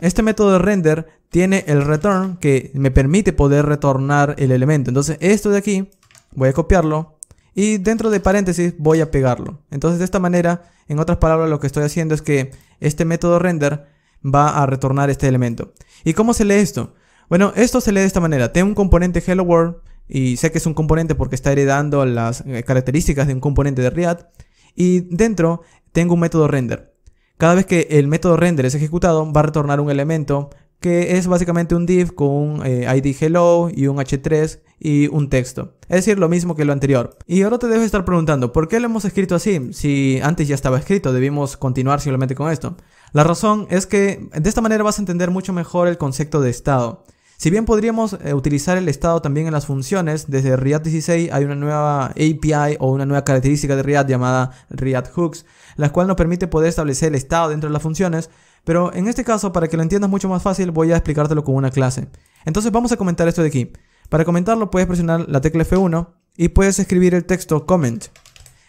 Este método de render tiene el return que me permite poder retornar el elemento. Entonces esto de aquí voy a copiarlo y dentro de paréntesis voy a pegarlo. Entonces de esta manera, en otras palabras, lo que estoy haciendo es que este método render va a retornar este elemento. ¿Y cómo se lee esto? Bueno, esto se lee de esta manera. Tengo un componente hello world y sé que es un componente porque está heredando las eh, características de un componente de React y dentro tengo un método render. Cada vez que el método render es ejecutado va a retornar un elemento que es básicamente un div con un eh, id hello y un h3 y un texto. Es decir, lo mismo que lo anterior. Y ahora te debes estar preguntando, ¿por qué lo hemos escrito así? Si antes ya estaba escrito, debimos continuar simplemente con esto. La razón es que de esta manera vas a entender mucho mejor el concepto de Estado. Si bien podríamos eh, utilizar el estado también en las funciones, desde React 16 hay una nueva API o una nueva característica de React llamada React Hooks, la cual nos permite poder establecer el estado dentro de las funciones, pero en este caso para que lo entiendas mucho más fácil voy a explicártelo con una clase. Entonces vamos a comentar esto de aquí. Para comentarlo puedes presionar la tecla F1 y puedes escribir el texto comment.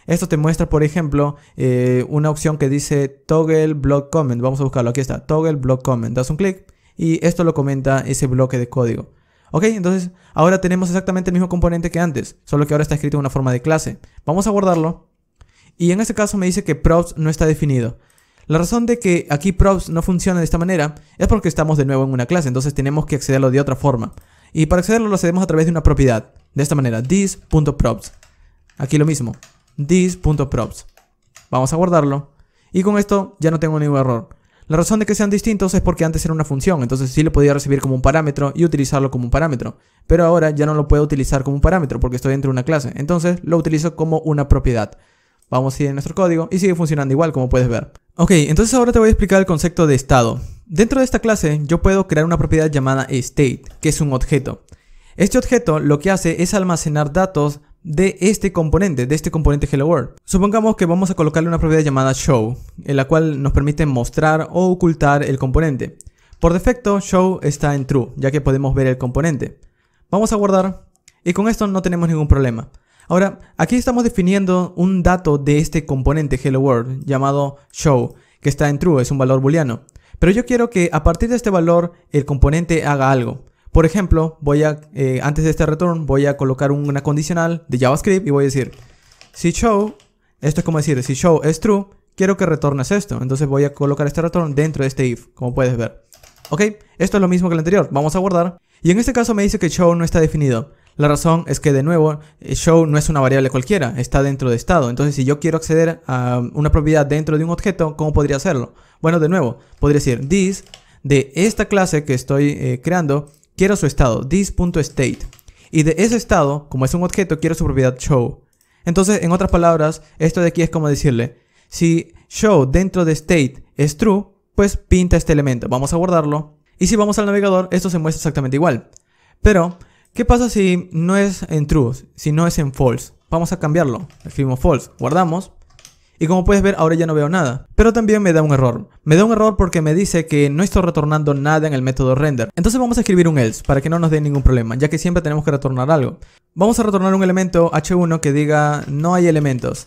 Esto te muestra, por ejemplo, eh, una opción que dice Toggle Block Comment. Vamos a buscarlo. Aquí está, Toggle Block Comment. Das un clic y esto lo comenta ese bloque de código. Ok, entonces ahora tenemos exactamente el mismo componente que antes, solo que ahora está escrito en una forma de clase. Vamos a guardarlo. Y en este caso me dice que props no está definido. La razón de que aquí props no funciona de esta manera es porque estamos de nuevo en una clase, entonces tenemos que accederlo de otra forma. Y para accederlo lo hacemos a través de una propiedad, de esta manera, this.props. Aquí lo mismo, this.props. Vamos a guardarlo. Y con esto ya no tengo ningún error. La razón de que sean distintos es porque antes era una función, entonces sí lo podía recibir como un parámetro y utilizarlo como un parámetro. Pero ahora ya no lo puedo utilizar como un parámetro porque estoy dentro de una clase. Entonces lo utilizo como una propiedad. Vamos a ir a nuestro código y sigue funcionando igual como puedes ver. Ok, entonces ahora te voy a explicar el concepto de estado. Dentro de esta clase yo puedo crear una propiedad llamada state, que es un objeto. Este objeto lo que hace es almacenar datos de este componente, de este componente hello world. Supongamos que vamos a colocarle una propiedad llamada show, en la cual nos permite mostrar o ocultar el componente. Por defecto, show está en true, ya que podemos ver el componente. Vamos a guardar y con esto no tenemos ningún problema. Ahora, aquí estamos definiendo un dato de este componente hello world llamado show, que está en true, es un valor booleano. Pero yo quiero que a partir de este valor el componente haga algo. Por ejemplo, voy a, eh, antes de este return, voy a colocar una condicional de JavaScript y voy a decir, si show, esto es como decir, si show es true, quiero que retornes esto. Entonces voy a colocar este return dentro de este if, como puedes ver. Ok, esto es lo mismo que el anterior, vamos a guardar. Y en este caso me dice que show no está definido. La razón es que de nuevo, eh, show no es una variable cualquiera, está dentro de estado. Entonces si yo quiero acceder a una propiedad dentro de un objeto, ¿cómo podría hacerlo? Bueno, de nuevo, podría decir this de esta clase que estoy eh, creando Quiero su estado, this.state. Y de ese estado, como es un objeto, quiero su propiedad show. Entonces, en otras palabras, esto de aquí es como decirle, si show dentro de state es true, pues pinta este elemento. Vamos a guardarlo. Y si vamos al navegador, esto se muestra exactamente igual. Pero, ¿qué pasa si no es en true, si no es en false? Vamos a cambiarlo. Escribimos false, guardamos. Y como puedes ver, ahora ya no veo nada. Pero también me da un error. Me da un error porque me dice que no estoy retornando nada en el método render. Entonces vamos a escribir un else para que no nos dé ningún problema, ya que siempre tenemos que retornar algo. Vamos a retornar un elemento h1 que diga no hay elementos.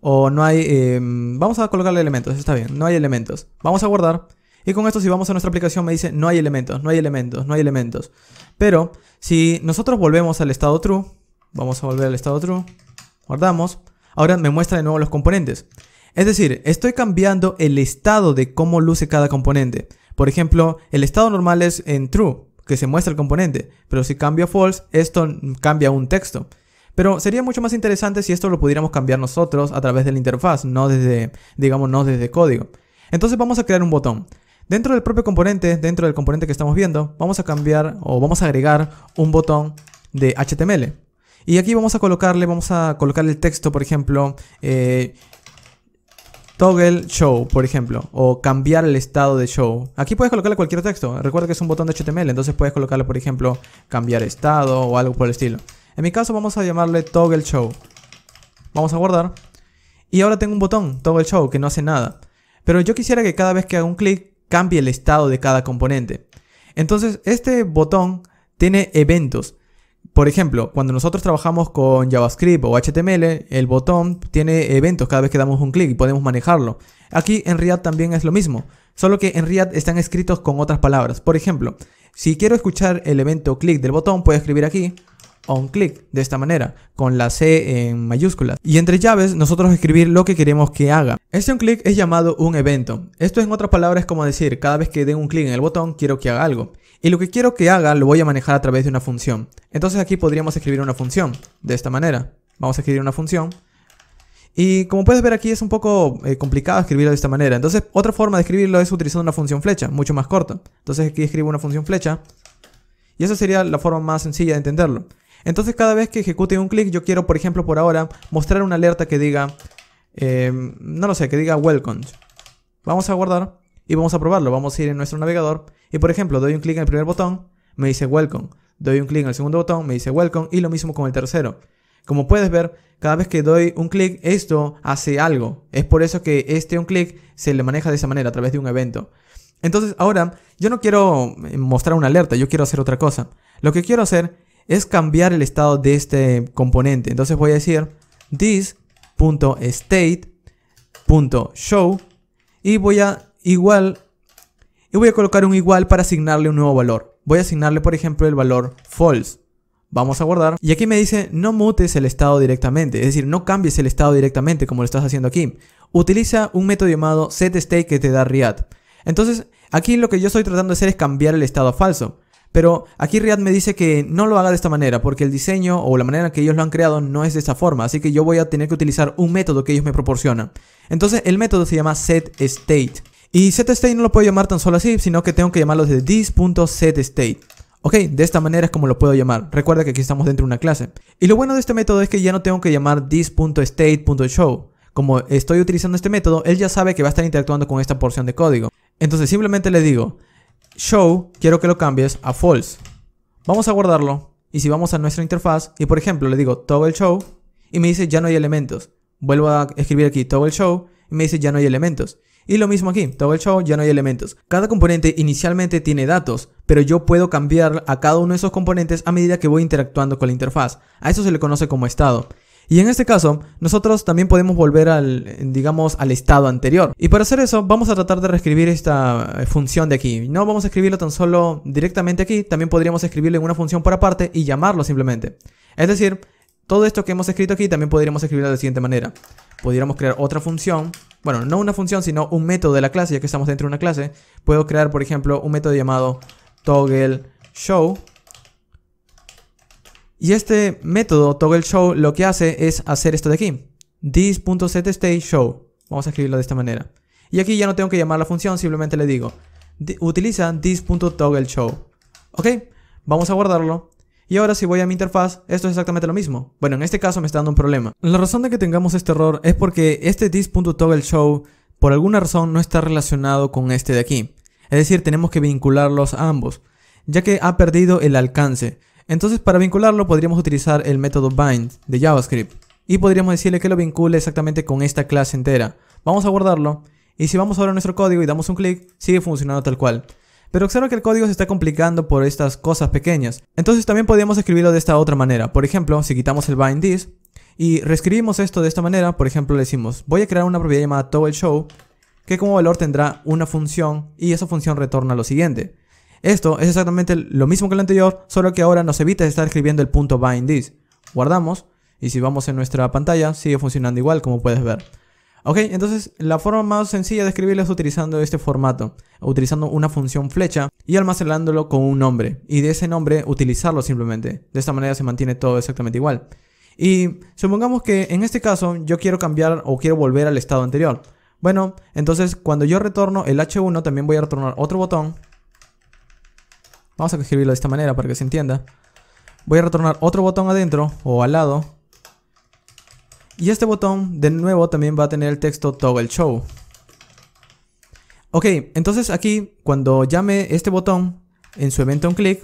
O no hay... Em, vamos a colocarle elementos, está bien, no hay elementos. Vamos a guardar. Y con esto si vamos a nuestra aplicación me dice no hay elementos, no hay elementos, no hay elementos. Pero si nosotros volvemos al estado true, vamos a volver al estado true, guardamos. Ahora me muestra de nuevo los componentes. Es decir, estoy cambiando el estado de cómo luce cada componente. Por ejemplo, el estado normal es en true, que se muestra el componente, pero si cambio a false, esto cambia un texto. Pero sería mucho más interesante si esto lo pudiéramos cambiar nosotros a través de la interfaz, no desde, digamos, no desde código. Entonces vamos a crear un botón. Dentro del propio componente, dentro del componente que estamos viendo, vamos a cambiar o vamos a agregar un botón de HTML. Y aquí vamos a colocarle, vamos a colocarle el texto, por ejemplo, eh, toggle show, por ejemplo, o cambiar el estado de show. Aquí puedes colocarle cualquier texto. Recuerda que es un botón de HTML, entonces puedes colocarle, por ejemplo, cambiar estado o algo por el estilo. En mi caso vamos a llamarle toggle show. Vamos a guardar. Y ahora tengo un botón, toggle show, que no hace nada. Pero yo quisiera que cada vez que haga un clic cambie el estado de cada componente. Entonces, este botón tiene eventos. Por ejemplo, cuando nosotros trabajamos con JavaScript o HTML, el botón tiene eventos cada vez que damos un clic y podemos manejarlo. Aquí en React también es lo mismo, solo que en React están escritos con otras palabras. Por ejemplo, si quiero escuchar el evento clic del botón, puedo escribir aquí on click de esta manera, con la C en mayúsculas. Y entre llaves nosotros escribir lo que queremos que haga. Este on click es llamado un evento. Esto en otras palabras es como decir, cada vez que den un clic en el botón quiero que haga algo. Y lo que quiero que haga lo voy a manejar a través de una función. Entonces aquí podríamos escribir una función de esta manera. Vamos a escribir una función. Y como puedes ver aquí es un poco eh, complicado escribirlo de esta manera. Entonces otra forma de escribirlo es utilizando una función flecha, mucho más corta. Entonces aquí escribo una función flecha. Y esa sería la forma más sencilla de entenderlo. Entonces cada vez que ejecute un clic yo quiero por ejemplo por ahora mostrar una alerta que diga, eh, no lo sé, que diga welcome. Vamos a guardar y vamos a probarlo. Vamos a ir en nuestro navegador y por ejemplo doy un clic en el primer botón, me dice Welcome. Doy un clic en el segundo botón, me dice Welcome y lo mismo con el tercero. Como puedes ver, cada vez que doy un clic, esto hace algo. Es por eso que este un clic se le maneja de esa manera, a través de un evento. Entonces, ahora, yo no quiero eh, mostrar una alerta, yo quiero hacer otra cosa. Lo que quiero hacer es cambiar el estado de este componente. Entonces voy a decir this.state.show y voy a igual, y voy a colocar un igual para asignarle un nuevo valor. Voy a asignarle, por ejemplo, el valor false. Vamos a guardar. Y aquí me dice, no mutes el estado directamente. Es decir, no cambies el estado directamente como lo estás haciendo aquí. Utiliza un método llamado setState que te da React. Entonces, aquí lo que yo estoy tratando de hacer es cambiar el estado a falso. Pero aquí React me dice que no lo haga de esta manera, porque el diseño o la manera que ellos lo han creado no es de esta forma, así que yo voy a tener que utilizar un método que ellos me proporcionan. Entonces el método se llama setState. Y setState no lo puedo llamar tan solo así, sino que tengo que llamarlo de this.setState. Ok, de esta manera es como lo puedo llamar. Recuerda que aquí estamos dentro de una clase. Y lo bueno de este método es que ya no tengo que llamar this.state.show. Como estoy utilizando este método, él ya sabe que va a estar interactuando con esta porción de código. Entonces simplemente le digo, show, quiero que lo cambies a false. Vamos a guardarlo. Y si vamos a nuestra interfaz, y por ejemplo le digo toggle show, y me dice ya no hay elementos. Vuelvo a escribir aquí el show, y me dice ya no hay elementos. Y lo mismo aquí, todo el show ya no hay elementos. Cada componente inicialmente tiene datos, pero yo puedo cambiar a cada uno de esos componentes a medida que voy interactuando con la interfaz. A eso se le conoce como estado. Y en este caso, nosotros también podemos volver al, digamos, al estado anterior. Y para hacer eso, vamos a tratar de reescribir esta eh, función de aquí. No vamos a escribirlo tan solo directamente aquí, también podríamos escribirle en una función por aparte y llamarlo simplemente. Es decir, todo esto que hemos escrito aquí también podríamos escribirlo de la siguiente manera. Podríamos crear otra función, bueno, no una función, sino un método de la clase, ya que estamos dentro de una clase. Puedo crear, por ejemplo, un método llamado ToggleShow show. Y este método ToggleShow, show lo que hace es hacer esto de aquí. This.setStateShow Vamos a escribirlo de esta manera. Y aquí ya no tengo que llamar la función, simplemente le digo, utiliza this.toggleShow. Ok, vamos a guardarlo. Y ahora si voy a mi interfaz, esto es exactamente lo mismo. Bueno, en este caso me está dando un problema. La razón de que tengamos este error es porque este this.toggleShow por alguna razón no está relacionado con este de aquí. Es decir, tenemos que vincularlos a ambos, ya que ha perdido el alcance. Entonces para vincularlo podríamos utilizar el método bind de JavaScript y podríamos decirle que lo vincule exactamente con esta clase entera. Vamos a guardarlo y si vamos ahora a nuestro código y damos un clic, sigue funcionando tal cual. Pero observa que el código se está complicando por estas cosas pequeñas. Entonces también podríamos escribirlo de esta otra manera. Por ejemplo, si quitamos el bind this y reescribimos esto de esta manera, por ejemplo, le decimos, voy a crear una propiedad llamada toggle show que como valor tendrá una función y esa función retorna lo siguiente. Esto es exactamente lo mismo que el anterior, solo que ahora nos evita estar escribiendo el punto bind this. Guardamos y si vamos en nuestra pantalla sigue funcionando igual como puedes ver. Ok, entonces la forma más sencilla de escribirlo es utilizando este formato, utilizando una función flecha y almacenándolo con un nombre, y de ese nombre utilizarlo simplemente. De esta manera se mantiene todo exactamente igual. Y supongamos que en este caso yo quiero cambiar o quiero volver al estado anterior. Bueno, entonces cuando yo retorno el H1 también voy a retornar otro botón. Vamos a escribirlo de esta manera para que se entienda. Voy a retornar otro botón adentro o al lado y este botón, de nuevo, también va a tener el texto Toggle Show. Ok, entonces aquí, cuando llame este botón en su evento un click.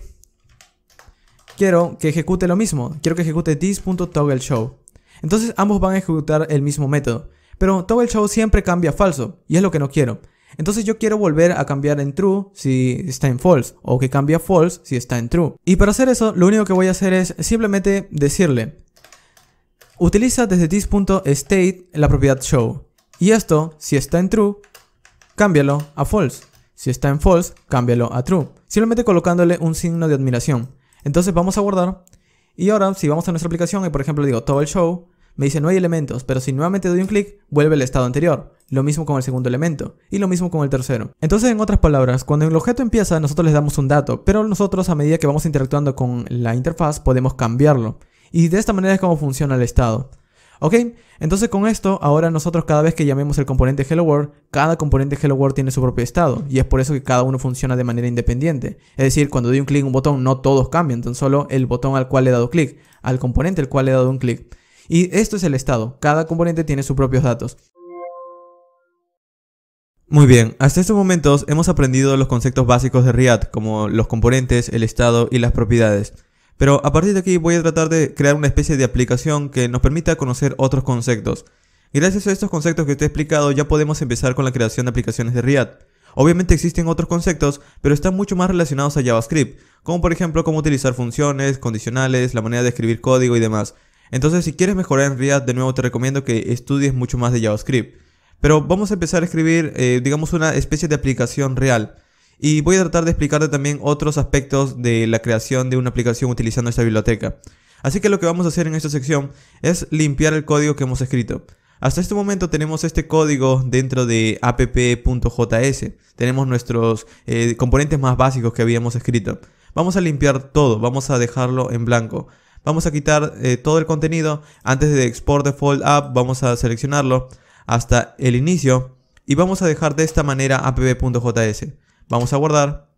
quiero que ejecute lo mismo. Quiero que ejecute this.toggle show. Entonces ambos van a ejecutar el mismo método. Pero toggle show siempre cambia a falso y es lo que no quiero. Entonces yo quiero volver a cambiar en true si está en false o que cambia a false si está en true. Y para hacer eso lo único que voy a hacer es simplemente decirle Utiliza desde this.state la propiedad show. Y esto, si está en true, cámbialo a false. Si está en false, cámbialo a true. Simplemente colocándole un signo de admiración. Entonces vamos a guardar. Y ahora, si vamos a nuestra aplicación y por ejemplo digo todo el show, me dice no hay elementos, pero si nuevamente doy un clic, vuelve al estado anterior. Lo mismo con el segundo elemento y lo mismo con el tercero. Entonces, en otras palabras, cuando el objeto empieza, nosotros les damos un dato, pero nosotros a medida que vamos interactuando con la interfaz podemos cambiarlo. Y de esta manera es como funciona el estado. ¿Ok? Entonces con esto, ahora nosotros cada vez que llamemos el componente Hello World, cada componente Hello World tiene su propio estado. Y es por eso que cada uno funciona de manera independiente. Es decir, cuando doy un clic en un botón, no todos cambian, tan solo el botón al cual le he dado clic, al componente al cual le he dado un clic. Y esto es el estado. Cada componente tiene sus propios datos. Muy bien, hasta estos momentos hemos aprendido los conceptos básicos de React, como los componentes, el estado y las propiedades. Pero a partir de aquí voy a tratar de crear una especie de aplicación que nos permita conocer otros conceptos. gracias a estos conceptos que te he explicado ya podemos empezar con la creación de aplicaciones de React. Obviamente existen otros conceptos, pero están mucho más relacionados a JavaScript, como por ejemplo cómo utilizar funciones, condicionales, la manera de escribir código y demás. Entonces si quieres mejorar en React, de nuevo te recomiendo que estudies mucho más de JavaScript. Pero vamos a empezar a escribir, eh, digamos, una especie de aplicación real. Y voy a tratar de explicarte también otros aspectos de la creación de una aplicación utilizando esta biblioteca. Así que lo que vamos a hacer en esta sección es limpiar el código que hemos escrito. Hasta este momento tenemos este código dentro de app.js. Tenemos nuestros eh, componentes más básicos que habíamos escrito. Vamos a limpiar todo, vamos a dejarlo en blanco. Vamos a quitar eh, todo el contenido. Antes de export default app vamos a seleccionarlo hasta el inicio. Y vamos a dejar de esta manera app.js. Vamos a guardar.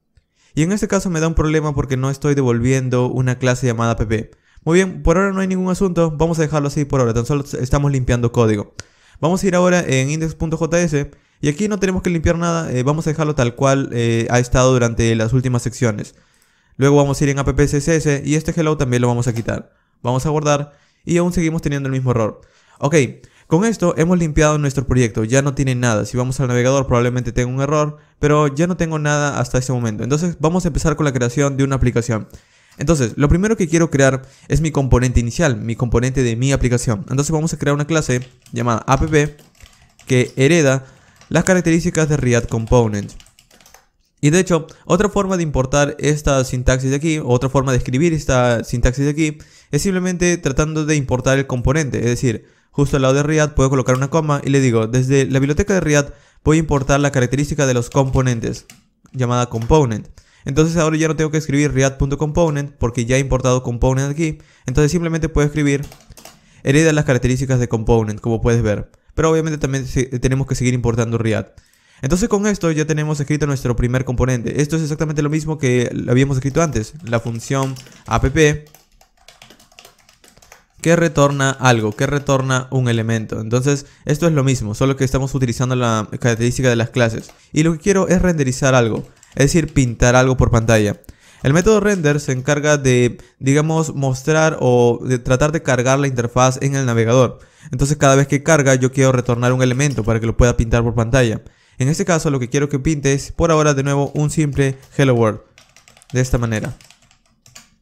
Y en este caso me da un problema porque no estoy devolviendo una clase llamada pp. Muy bien, por ahora no hay ningún asunto, vamos a dejarlo así por ahora, tan solo estamos limpiando código. Vamos a ir ahora en index.js y aquí no tenemos que limpiar nada, eh, vamos a dejarlo tal cual eh, ha estado durante las últimas secciones. Luego vamos a ir en app.css y este hello también lo vamos a quitar. Vamos a guardar y aún seguimos teniendo el mismo error. Ok, con esto hemos limpiado nuestro proyecto, ya no tiene nada. Si vamos al navegador probablemente tenga un error, pero ya no tengo nada hasta este momento. Entonces vamos a empezar con la creación de una aplicación. Entonces, lo primero que quiero crear es mi componente inicial, mi componente de mi aplicación. Entonces vamos a crear una clase llamada app que hereda las características de React Component. Y de hecho, otra forma de importar esta sintaxis de aquí, otra forma de escribir esta sintaxis de aquí, es simplemente tratando de importar el componente, es decir, justo al lado de React puedo colocar una coma y le digo, desde la biblioteca de React voy a importar la característica de los componentes, llamada component. Entonces ahora ya no tengo que escribir react.component porque ya he importado component aquí. Entonces simplemente puedo escribir hereda las características de component, como puedes ver. Pero obviamente también tenemos que seguir importando React. Entonces con esto ya tenemos escrito nuestro primer componente. Esto es exactamente lo mismo que lo habíamos escrito antes. La función app que retorna algo, que retorna un elemento. Entonces, esto es lo mismo, solo que estamos utilizando la característica de las clases. Y lo que quiero es renderizar algo, es decir, pintar algo por pantalla. El método render se encarga de, digamos, mostrar o de tratar de cargar la interfaz en el navegador. Entonces cada vez que carga yo quiero retornar un elemento para que lo pueda pintar por pantalla. En este caso lo que quiero que pinte es por ahora de nuevo un simple hello world. De esta manera.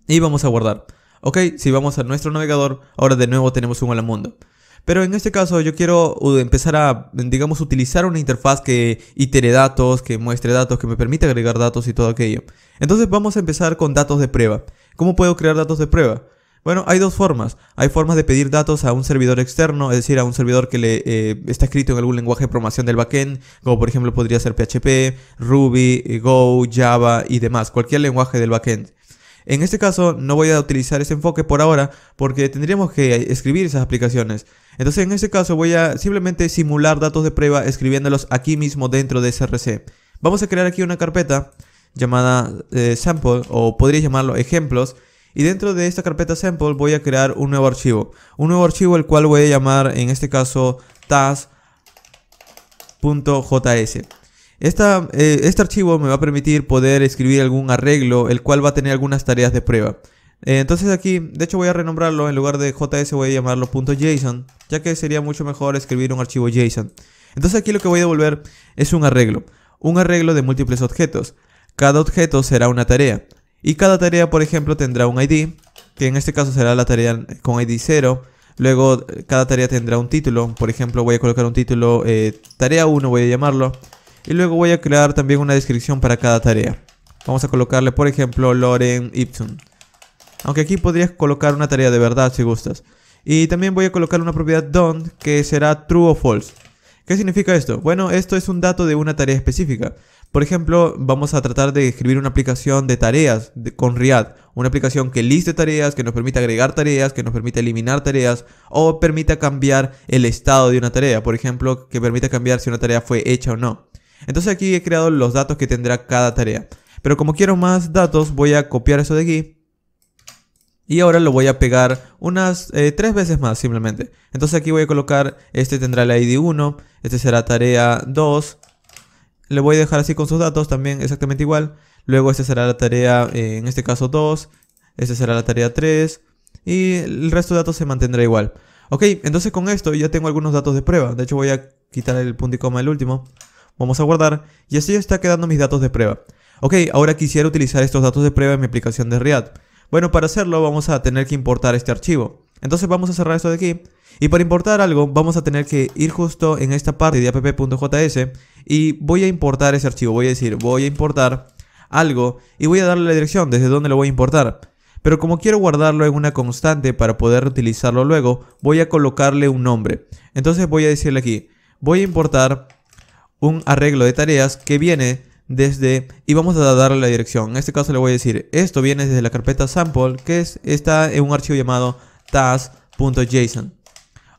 Y vamos a guardar. Ok, si vamos a nuestro navegador, ahora de nuevo tenemos un hola mundo. Pero en este caso yo quiero uh, empezar a, digamos, utilizar una interfaz que itere datos, que muestre datos, que me permita agregar datos y todo aquello. Entonces vamos a empezar con datos de prueba. ¿Cómo puedo crear datos de prueba? Bueno, hay dos formas. Hay formas de pedir datos a un servidor externo, es decir, a un servidor que le eh, está escrito en algún lenguaje de programación del backend, como por ejemplo podría ser PHP, Ruby, eh, Go, Java y demás, cualquier lenguaje del backend. En este caso no voy a utilizar ese enfoque por ahora porque tendríamos que escribir esas aplicaciones. Entonces en este caso voy a simplemente simular datos de prueba escribiéndolos aquí mismo dentro de SRC. Vamos a crear aquí una carpeta llamada eh, sample o podría llamarlo ejemplos y dentro de esta carpeta sample voy a crear un nuevo archivo. Un nuevo archivo el cual voy a llamar en este caso task.js. Eh, este archivo me va a permitir poder escribir algún arreglo, el cual va a tener algunas tareas de prueba. Eh, entonces aquí, de hecho voy a renombrarlo, en lugar de JS voy a llamarlo .json, ya que sería mucho mejor escribir un archivo JSON. Entonces aquí lo que voy a devolver es un arreglo, un arreglo de múltiples objetos. Cada objeto será una tarea, y cada tarea, por ejemplo, tendrá un ID, que en este caso será la tarea con ID 0, Luego eh, cada tarea tendrá un título, por ejemplo voy a colocar un título tarea 1 voy a llamarlo y luego voy a crear también una descripción para cada tarea. Vamos a colocarle, por ejemplo, Loren Ipsum. Aunque aquí podrías colocar una tarea de verdad si gustas. Y también voy a colocar una propiedad don't que será true o false. ¿Qué significa esto? Bueno, esto es un dato de una tarea específica. Por ejemplo, vamos a tratar de escribir una aplicación de tareas con React. Una aplicación que liste tareas, que nos permita agregar tareas, que nos permita eliminar tareas o permita cambiar el estado de una tarea. Por ejemplo, que permita cambiar si una tarea fue hecha o no. Entonces aquí he creado los datos que tendrá cada tarea. Pero como quiero más datos, voy a copiar eso de aquí. Y ahora lo voy a pegar unas eh, tres veces más simplemente. Entonces aquí voy a colocar, este tendrá la ID 1, este será tarea 2. Le voy a dejar así con sus datos también exactamente igual. Luego este será la tarea, eh, en este caso 2. Este será la tarea 3. Y el resto de datos se mantendrá igual. Ok, entonces con esto ya tengo algunos datos de prueba. De hecho voy a quitar el punto y coma el último. Vamos a guardar y así ya está quedando mis datos de prueba. Ok, ahora quisiera utilizar estos datos de prueba en mi aplicación de React. Bueno, para hacerlo vamos a tener que importar este archivo. Entonces vamos a cerrar esto de aquí. Y para importar algo vamos a tener que ir justo en esta parte de app.js y voy a importar ese archivo. Voy a decir voy a importar algo y voy a darle la dirección desde donde lo voy a importar. Pero como quiero guardarlo en una constante para poder utilizarlo luego, voy a colocarle un nombre. Entonces voy a decirle aquí, voy a importar un arreglo de tareas que viene desde y vamos a darle la dirección. En este caso le voy a decir, esto viene desde la carpeta sample que es, está en un archivo llamado task.json.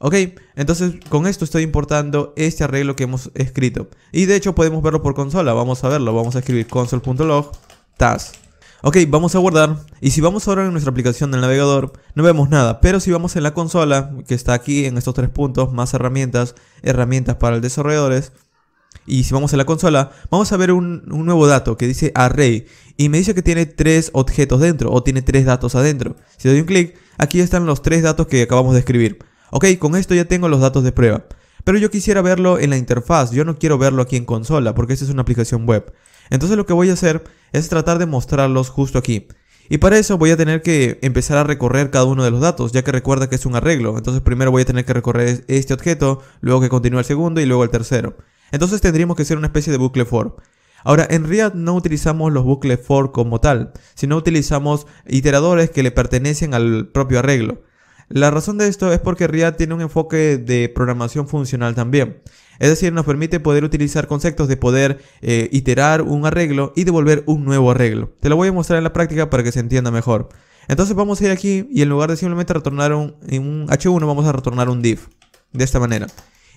Ok, entonces con esto estoy importando este arreglo que hemos escrito. Y de hecho podemos verlo por consola, vamos a verlo, vamos a escribir console.log task. Ok, vamos a guardar. Y si vamos ahora en nuestra aplicación del navegador, no vemos nada. Pero si vamos en la consola, que está aquí en estos tres puntos, más herramientas, herramientas para el desarrolladores, y si vamos a la consola, vamos a ver un, nuevo dato que dice array y me dice que tiene tres objetos dentro o tiene tres datos adentro. Si doy un clic, aquí están los tres datos que acabamos de escribir. Ok, con esto ya tengo los datos de prueba. Pero yo quisiera verlo en la interfaz, yo no quiero verlo aquí en consola porque esta es una aplicación web. Entonces lo que voy a hacer es tratar de mostrarlos justo aquí. Y para eso voy a tener que empezar a recorrer cada uno de los datos, ya que recuerda que es un arreglo. Entonces primero voy a tener que recorrer este objeto, luego que continúe el segundo y luego el tercero. Entonces tendríamos que hacer una especie de bucle for. Ahora, en React no utilizamos los bucles for como tal, sino utilizamos iteradores que le pertenecen al propio arreglo. La razón de esto es porque React tiene un enfoque de programación funcional también. Es decir, nos permite poder utilizar conceptos de poder eh, iterar un arreglo y devolver un nuevo arreglo. Te lo voy a mostrar en la práctica para que se entienda mejor. Entonces vamos a ir aquí y en lugar de simplemente retornar un, un H1 vamos a retornar un div. De esta manera.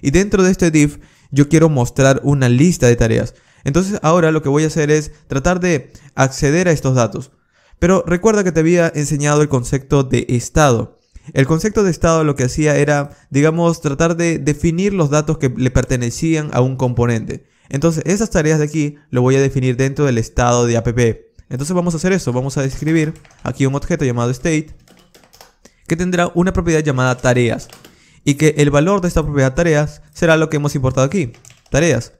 Y dentro de este div yo quiero mostrar una lista de tareas. Entonces ahora lo que voy a hacer es tratar de acceder a estos datos. Pero recuerda que te había enseñado el concepto de estado. El concepto de estado lo que hacía era, digamos, tratar de definir los datos que le pertenecían a un componente. Entonces, esas tareas de aquí lo voy a definir dentro del estado de app. Entonces vamos a hacer eso, vamos a describir aquí un objeto llamado state que tendrá una propiedad llamada tareas y que el valor de esta propiedad tareas será lo que hemos importado aquí, tareas.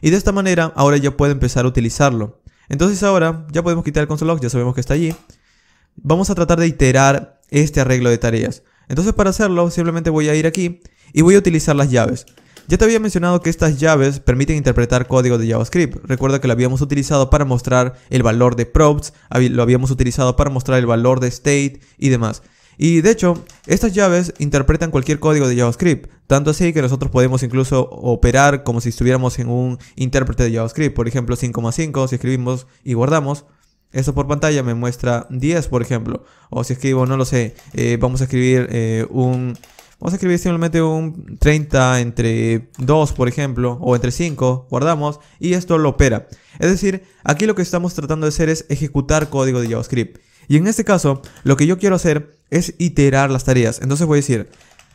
Y de esta manera ahora ya puedo empezar a utilizarlo. Entonces ahora ya podemos quitar el console log, ya sabemos que está allí. Vamos a tratar de iterar este arreglo de tareas. Entonces para hacerlo simplemente voy a ir aquí y voy a utilizar las llaves. Ya te había mencionado que estas llaves permiten interpretar código de JavaScript. Recuerda que lo habíamos utilizado para mostrar el valor de props, lo habíamos utilizado para mostrar el valor de state y demás. Y de hecho, estas llaves interpretan cualquier código de JavaScript, tanto así que nosotros podemos incluso operar como si estuviéramos en un intérprete de JavaScript, por ejemplo 5,5, si escribimos y guardamos, esto por pantalla me muestra 10, por ejemplo, o si escribo, no lo sé, eh, vamos a escribir eh, un... Vamos a escribir simplemente un 30 entre 2, por ejemplo, o entre 5, guardamos, y esto lo opera. Es decir, aquí lo que estamos tratando de hacer es ejecutar código de JavaScript. Y en este caso, lo que yo quiero hacer es iterar las tareas. Entonces voy a decir,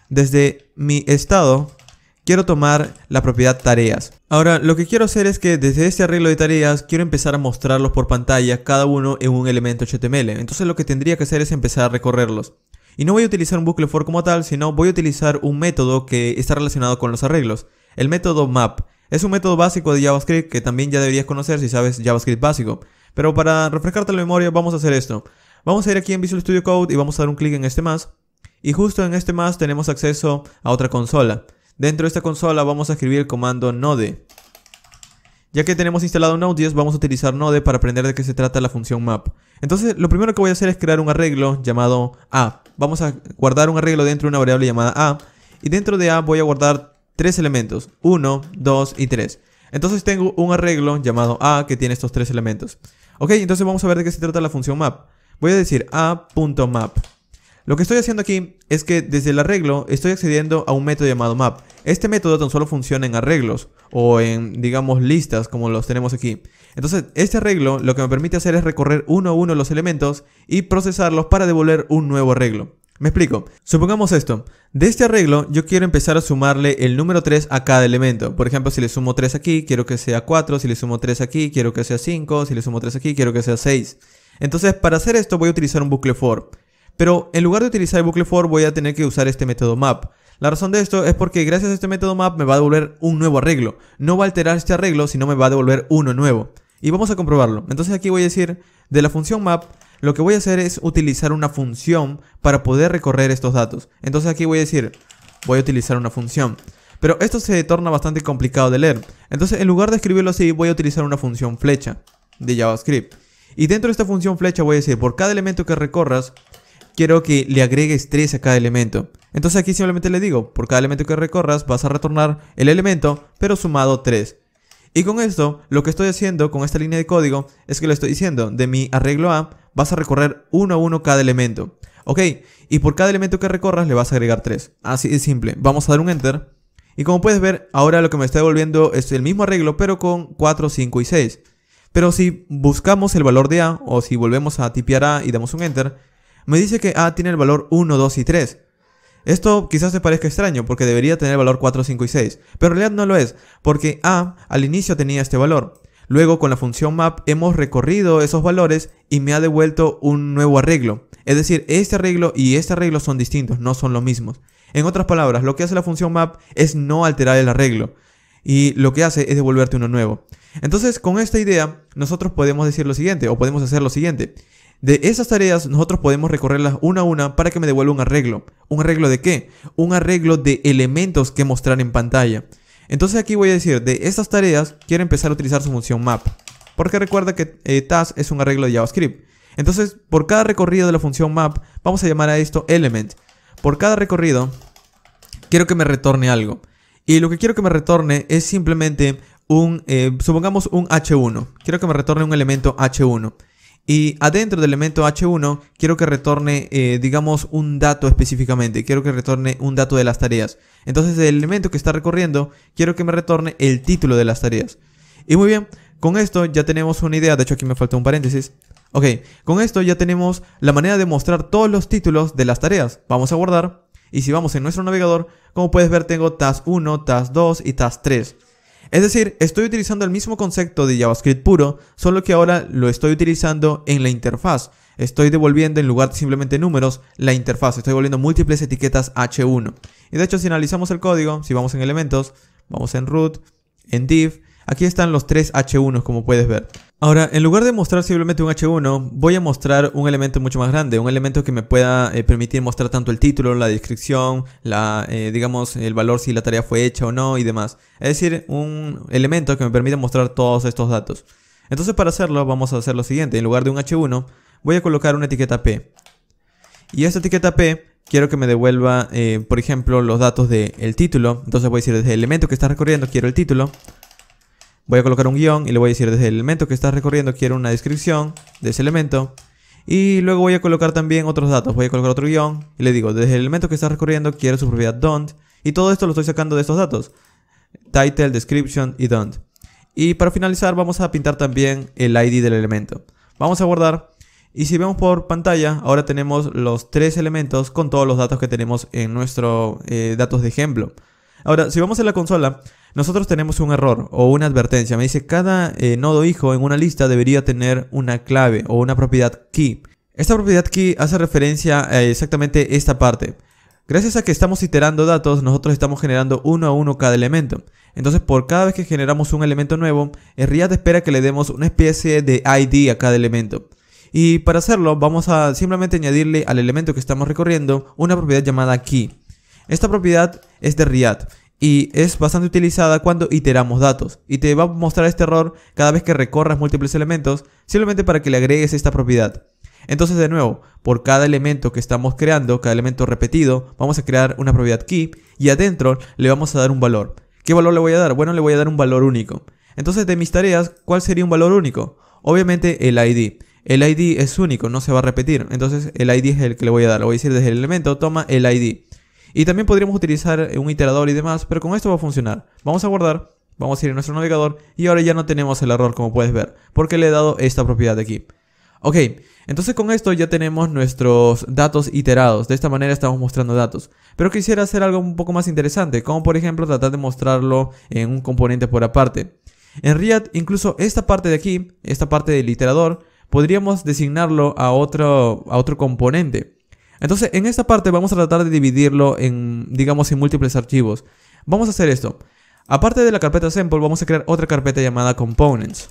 desde mi estado quiero tomar la propiedad tareas. Ahora, lo que quiero hacer es que desde este arreglo de tareas quiero empezar a mostrarlos por pantalla, cada uno en un elemento HTML. Entonces lo que tendría que hacer es empezar a recorrerlos. Y no voy a utilizar un bucle for como tal, sino voy a utilizar un método que está relacionado con los arreglos. El método map. Es un método básico de JavaScript que también ya deberías conocer si sabes JavaScript básico. Pero para refrescarte la memoria vamos a hacer esto. Vamos a ir aquí en Visual Studio Code y vamos a dar un clic en este más. Y justo en este más tenemos acceso a otra consola. Dentro de esta consola vamos a escribir el comando node. Ya que tenemos instalado Node.js, vamos a utilizar Node para aprender de qué se trata la función map. Entonces, lo primero que voy a hacer es crear un arreglo llamado A. Vamos a guardar un arreglo dentro de una variable llamada A. Y dentro de A voy a guardar tres elementos. 1, 2 y 3. Entonces tengo un arreglo llamado A que tiene estos tres elementos. Ok, entonces vamos a ver de qué se trata la función map. Voy a decir a.map. Lo que estoy haciendo aquí es que desde el arreglo estoy accediendo a un método llamado map. Este método tan solo funciona en arreglos o en, digamos, listas como los tenemos aquí. Entonces, este arreglo lo que me permite hacer es recorrer uno a uno los elementos y procesarlos para devolver un nuevo arreglo. Me explico. Supongamos esto. De este arreglo yo quiero empezar a sumarle el número 3 a cada elemento. Por ejemplo, si le sumo 3 aquí, quiero que sea 4. Si le sumo 3 aquí, quiero que sea 5. Si le sumo 3 aquí, quiero que sea 6. Entonces, para hacer esto voy a utilizar un bucle for. Pero en lugar de utilizar el bucle for, voy a tener que usar este método map. La razón de esto es porque gracias a este método map me va a devolver un nuevo arreglo. No va a alterar este arreglo, sino me va a devolver uno nuevo. Y vamos a comprobarlo. Entonces aquí voy a decir, de la función map, lo que voy a hacer es utilizar una función para poder recorrer estos datos. Entonces aquí voy a decir, voy a utilizar una función. Pero esto se torna bastante complicado de leer. Entonces en lugar de escribirlo así, voy a utilizar una función flecha de JavaScript. Y dentro de esta función flecha voy a decir, por cada elemento que recorras, quiero que le agregues 3 a cada elemento. Entonces aquí simplemente le digo, por cada elemento que recorras vas a retornar el elemento, pero sumado 3. Y con esto, lo que estoy haciendo con esta línea de código es que le estoy diciendo, de mi arreglo A vas a recorrer uno a uno cada elemento. Ok, y por cada elemento que recorras le vas a agregar 3. Así de simple. Vamos a dar un enter. Y como puedes ver, ahora lo que me está devolviendo es el mismo arreglo, pero con 4, 5 y 6. Pero si buscamos el valor de A o si volvemos a tipear A y damos un Enter, me dice que A tiene el valor 1, 2 y 3. Esto quizás te parezca extraño porque debería tener el valor 4, 5 y 6, pero en realidad no lo es, porque A al inicio tenía este valor. Luego con la función map hemos recorrido esos valores y me ha devuelto un nuevo arreglo. Es decir, este arreglo y este arreglo son distintos, no son los mismos. En otras palabras, lo que hace la función map es no alterar el arreglo y lo que hace es devolverte uno nuevo. Entonces, con esta idea, nosotros podemos decir lo siguiente, o podemos hacer lo siguiente. De esas tareas, nosotros podemos recorrerlas una a una para que me devuelva un arreglo. ¿Un arreglo de qué? Un arreglo de elementos que mostrar en pantalla. Entonces aquí voy a decir, de estas tareas, quiero empezar a utilizar su función map. Porque recuerda que eh, task es un arreglo de JavaScript. Entonces, por cada recorrido de la función map, vamos a llamar a esto element. Por cada recorrido, quiero que me retorne algo. Y lo que quiero que me retorne es simplemente un, eh, supongamos un H1. Quiero que me retorne un elemento H1. Y adentro del elemento H1 quiero que retorne, eh, digamos, un dato específicamente. Quiero que retorne un dato de las tareas. Entonces el elemento que está recorriendo quiero que me retorne el título de las tareas. Y muy bien, con esto ya tenemos una idea. De hecho aquí me falta un paréntesis. Ok, con esto ya tenemos la manera de mostrar todos los títulos de las tareas. Vamos a guardar. Y si vamos en nuestro navegador, como puedes ver tengo tas 1, task 2 y tas 3. Es decir, estoy utilizando el mismo concepto de JavaScript puro, solo que ahora lo estoy utilizando en la interfaz. Estoy devolviendo en lugar de simplemente números la interfaz, estoy devolviendo múltiples etiquetas H1. Y de hecho, si analizamos el código, si vamos en elementos, vamos en root, en div, aquí están los tres H1 como puedes ver. Ahora, en lugar de mostrar simplemente un H1, voy a mostrar un elemento mucho más grande, un elemento que me pueda eh, permitir mostrar tanto el título, la descripción, la, eh, digamos, el valor si la tarea fue hecha o no y demás. Es decir, un elemento que me permita mostrar todos estos datos. Entonces para hacerlo vamos a hacer lo siguiente, en lugar de un H1 voy a colocar una etiqueta P. Y esta etiqueta P quiero que me devuelva, eh, por ejemplo, los datos del título. Entonces voy a decir desde el elemento que está recorriendo quiero el título. Voy a colocar un guión y le voy a decir desde el elemento que está recorriendo quiero una descripción de ese elemento. Y luego voy a colocar también otros datos. Voy a colocar otro guión y le digo desde el elemento que está recorriendo quiero su propiedad don't. Y todo esto lo estoy sacando de estos datos. Title, description y don't. Y para finalizar vamos a pintar también el ID del elemento. Vamos a guardar. Y si vemos por pantalla, ahora tenemos los tres elementos con todos los datos que tenemos en nuestro eh, datos de ejemplo. Ahora, si vamos a la consola, nosotros tenemos un error o una advertencia. Me dice, cada eh, nodo hijo en una lista debería tener una clave o una propiedad key. Esta propiedad key hace referencia a exactamente esta parte. Gracias a que estamos iterando datos, nosotros estamos generando uno a uno cada elemento. Entonces, por cada vez que generamos un elemento nuevo, Riad espera que le demos una especie de ID a cada elemento. Y para hacerlo, vamos a simplemente añadirle al elemento que estamos recorriendo una propiedad llamada key. Esta propiedad es de Riad y es bastante utilizada cuando iteramos datos y te va a mostrar este error cada vez que recorras múltiples elementos simplemente para que le agregues esta propiedad. Entonces de nuevo, por cada elemento que estamos creando, cada elemento repetido, vamos a crear una propiedad key y adentro le vamos a dar un valor. ¿Qué valor le voy a dar? Bueno, le voy a dar un valor único. Entonces de mis tareas, ¿cuál sería un valor único? Obviamente el ID. El ID es único, no se va a repetir. Entonces el ID es el que le voy a dar. Le voy a decir desde el elemento, toma el ID. Y también podríamos utilizar eh, un iterador y demás, pero con esto va a funcionar. Vamos a guardar, vamos a ir a nuestro navegador y ahora ya no tenemos el error como puedes ver, porque le he dado esta propiedad de aquí. Ok, entonces con esto ya tenemos nuestros datos iterados, de esta manera estamos mostrando datos. Pero quisiera hacer algo un poco más interesante, como por ejemplo tratar de mostrarlo en un componente por aparte. En React, incluso esta parte de aquí, esta parte del iterador, podríamos designarlo a otro, a otro componente. Entonces, en esta parte vamos a tratar de dividirlo en, digamos, en múltiples archivos. Vamos a hacer esto. Aparte de la carpeta sample, vamos a crear otra carpeta llamada components.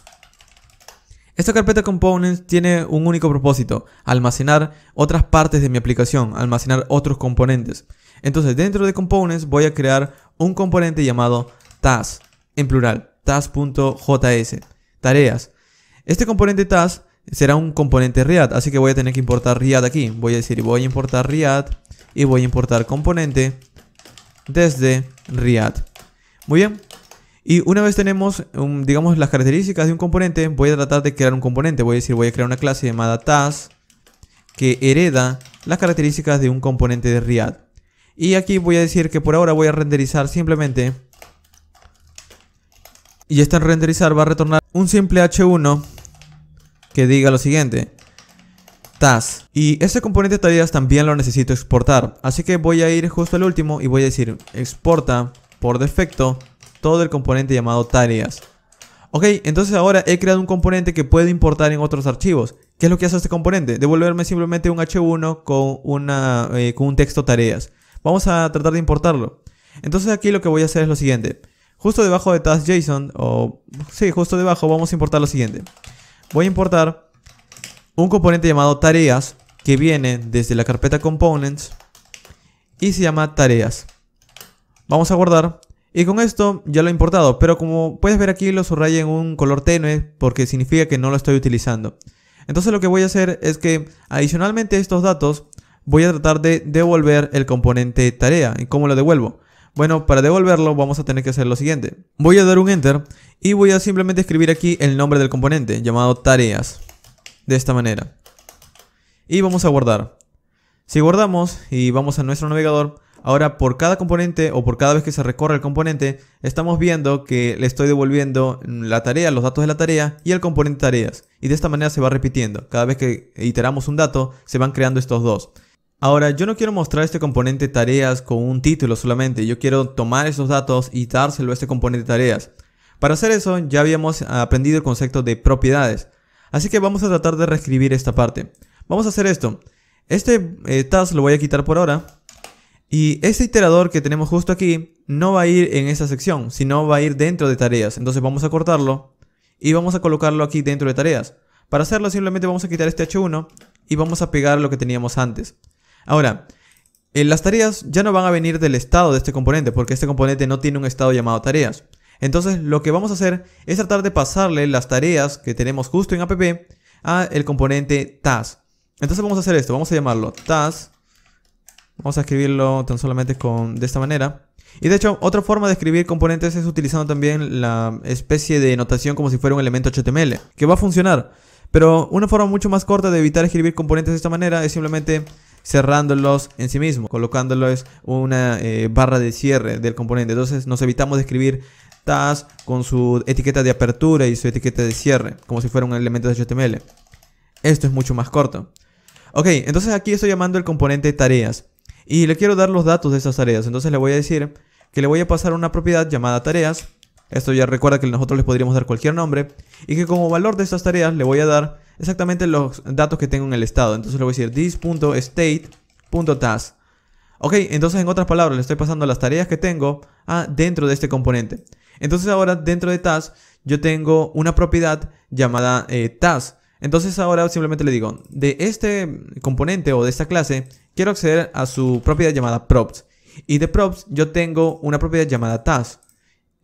Esta carpeta components tiene un único propósito, almacenar otras partes de mi aplicación, almacenar otros componentes. Entonces dentro de components voy a crear un componente llamado task, en plural, task.js, tareas. Este componente task será un componente React, así que voy a tener que importar React aquí. Voy a decir voy a importar React y voy a importar componente desde React. Muy bien. Y una vez tenemos, digamos, las características de un componente, voy a tratar de crear un componente. Voy a decir, voy a crear una clase llamada task que hereda las características de un componente de React. Y aquí voy a decir que por ahora voy a renderizar simplemente. Y este renderizar va a retornar un simple H1 que diga lo siguiente. TAS. Y este componente de tareas también lo necesito exportar. Así que voy a ir justo al último y voy a decir exporta por defecto todo el componente llamado tareas. Ok, entonces ahora he creado un componente que puedo importar en otros archivos. ¿Qué es lo que hace este componente? Devolverme simplemente un H1 con, una, eh, con un texto tareas. Vamos a tratar de importarlo. Entonces aquí lo que voy a hacer es lo siguiente. Justo debajo de task.json, o sí, justo debajo vamos a importar lo siguiente voy a importar un componente llamado tareas que viene desde la carpeta components y se llama tareas. Vamos a guardar y con esto ya lo he importado, pero como puedes ver aquí lo subrayé en un color tenue porque significa que no lo estoy utilizando. Entonces lo que voy a hacer es que adicionalmente a estos datos voy a tratar de devolver el componente tarea. ¿Y cómo lo devuelvo? Bueno, para devolverlo vamos a tener que hacer lo siguiente. Voy a dar un enter y voy a simplemente escribir aquí el nombre del componente llamado tareas. De esta manera. Y vamos a guardar. Si guardamos y vamos a nuestro navegador, ahora por cada componente o por cada vez que se recorre el componente, estamos viendo que le estoy devolviendo la tarea, los datos de la tarea y el componente tareas. Y de esta manera se va repitiendo. Cada vez que iteramos un dato, se van creando estos dos. Ahora, yo no quiero mostrar este componente tareas con un título solamente, yo quiero tomar esos datos y dárselo a este componente tareas. Para hacer eso, ya habíamos aprendido el concepto de propiedades, así que vamos a tratar de reescribir esta parte. Vamos a hacer esto. Este eh, task lo voy a quitar por ahora, y este iterador que tenemos justo aquí no va a ir en esa sección, sino va a ir dentro de tareas. Entonces vamos a cortarlo y vamos a colocarlo aquí dentro de tareas. Para hacerlo simplemente vamos a quitar este H1 y vamos a pegar lo que teníamos antes. Ahora, eh, las tareas ya no van a venir del estado de este componente, porque este componente no tiene un estado llamado tareas. Entonces, lo que vamos a hacer es tratar de pasarle las tareas que tenemos justo en app a el componente task. Entonces vamos a hacer esto, vamos a llamarlo task. Vamos a escribirlo tan solamente con, de esta manera. Y de hecho, otra forma de escribir componentes es utilizando también la especie de notación como si fuera un elemento HTML, que va a funcionar. Pero una forma mucho más corta de evitar escribir componentes de esta manera es simplemente cerrándolos en sí mismo, colocándolos una eh, barra de cierre del componente. Entonces nos evitamos de escribir task con su etiqueta de apertura y su etiqueta de cierre, como si fuera un elemento de HTML. Esto es mucho más corto. Ok, entonces aquí estoy llamando el componente tareas y le quiero dar los datos de esas tareas. Entonces le voy a decir que le voy a pasar una propiedad llamada tareas. Esto ya recuerda que nosotros les podríamos dar cualquier nombre y que como valor de estas tareas le voy a dar exactamente los datos que tengo en el estado. Entonces le voy a decir this.state.task. Ok, entonces en otras palabras le estoy pasando las tareas que tengo a ah, dentro de este componente. Entonces ahora dentro de task yo tengo una propiedad llamada eh, Entonces ahora simplemente le digo, de este componente o de esta clase, quiero acceder a su propiedad llamada props. Y de props yo tengo una propiedad llamada task.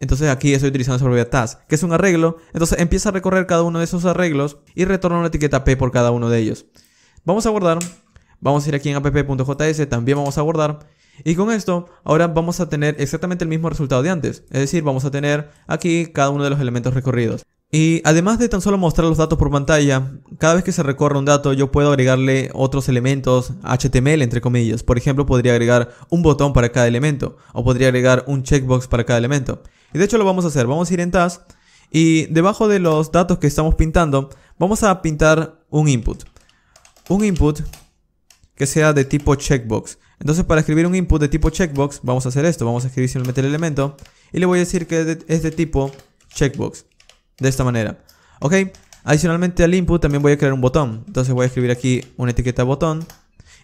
Entonces aquí estoy utilizando esa propiedad task, que es un arreglo. Entonces empieza a recorrer cada uno de esos arreglos y retorna una etiqueta P por cada uno de ellos. Vamos a guardar. Vamos a ir aquí en app.js, también vamos a guardar. Y con esto, ahora vamos a tener exactamente el mismo resultado de antes. Es decir, vamos a tener aquí cada uno de los elementos recorridos. Y además de tan solo mostrar los datos por pantalla, cada vez que se recorre un dato yo puedo agregarle otros elementos HTML entre comillas. Por ejemplo, podría agregar un botón para cada elemento o podría agregar un checkbox para cada elemento. Y de hecho lo vamos a hacer, vamos a ir en Task y debajo de los datos que estamos pintando vamos a pintar un input. Un input que sea de tipo checkbox. Entonces para escribir un input de tipo checkbox vamos a hacer esto, vamos a escribir simplemente el elemento y le voy a decir que es de tipo checkbox. De esta manera. Ok. Adicionalmente al input también voy a crear un botón. Entonces voy a escribir aquí una etiqueta botón.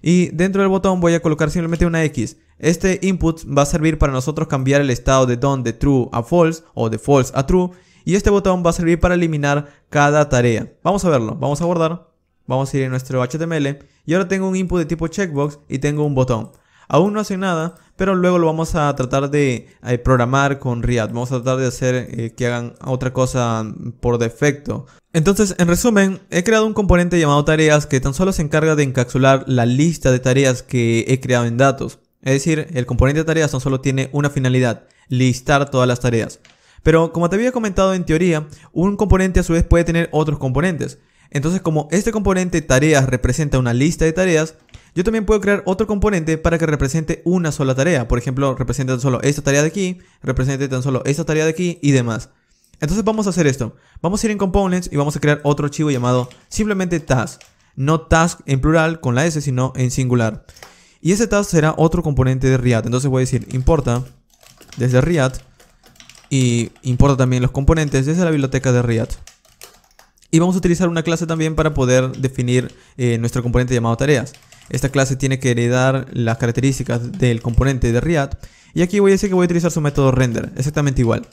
Y dentro del botón voy a colocar simplemente una X. Este input va a servir para nosotros cambiar el estado de don de true a false o de false a true. Y este botón va a servir para eliminar cada tarea. Vamos a verlo. Vamos a guardar, Vamos a ir a nuestro HTML. Y ahora tengo un input de tipo checkbox y tengo un botón. Aún no hace nada, pero luego lo vamos a tratar de eh, programar con React. Vamos a tratar de hacer eh, que hagan otra cosa por defecto. Entonces, en resumen, he creado un componente llamado tareas que tan solo se encarga de encapsular la lista de tareas que he creado en datos. Es decir, el componente de tareas tan solo tiene una finalidad, listar todas las tareas. Pero como te había comentado en teoría, un componente a su vez puede tener otros componentes. Entonces, como este componente tareas representa una lista de tareas, yo también puedo crear otro componente para que represente una sola tarea. Por ejemplo, represente tan solo esta tarea de aquí, represente tan solo esta tarea de aquí y demás. Entonces vamos a hacer esto. Vamos a ir en Components y vamos a crear otro archivo llamado simplemente task. No task en plural con la S, sino en singular. Y ese task será otro componente de React. Entonces voy a decir importa desde React y importa también los componentes desde la biblioteca de React. Y vamos a utilizar una clase también para poder definir eh, nuestro componente llamado tareas. Esta clase tiene que heredar las características del componente de React. Y aquí voy a decir que voy a utilizar su método render, exactamente igual.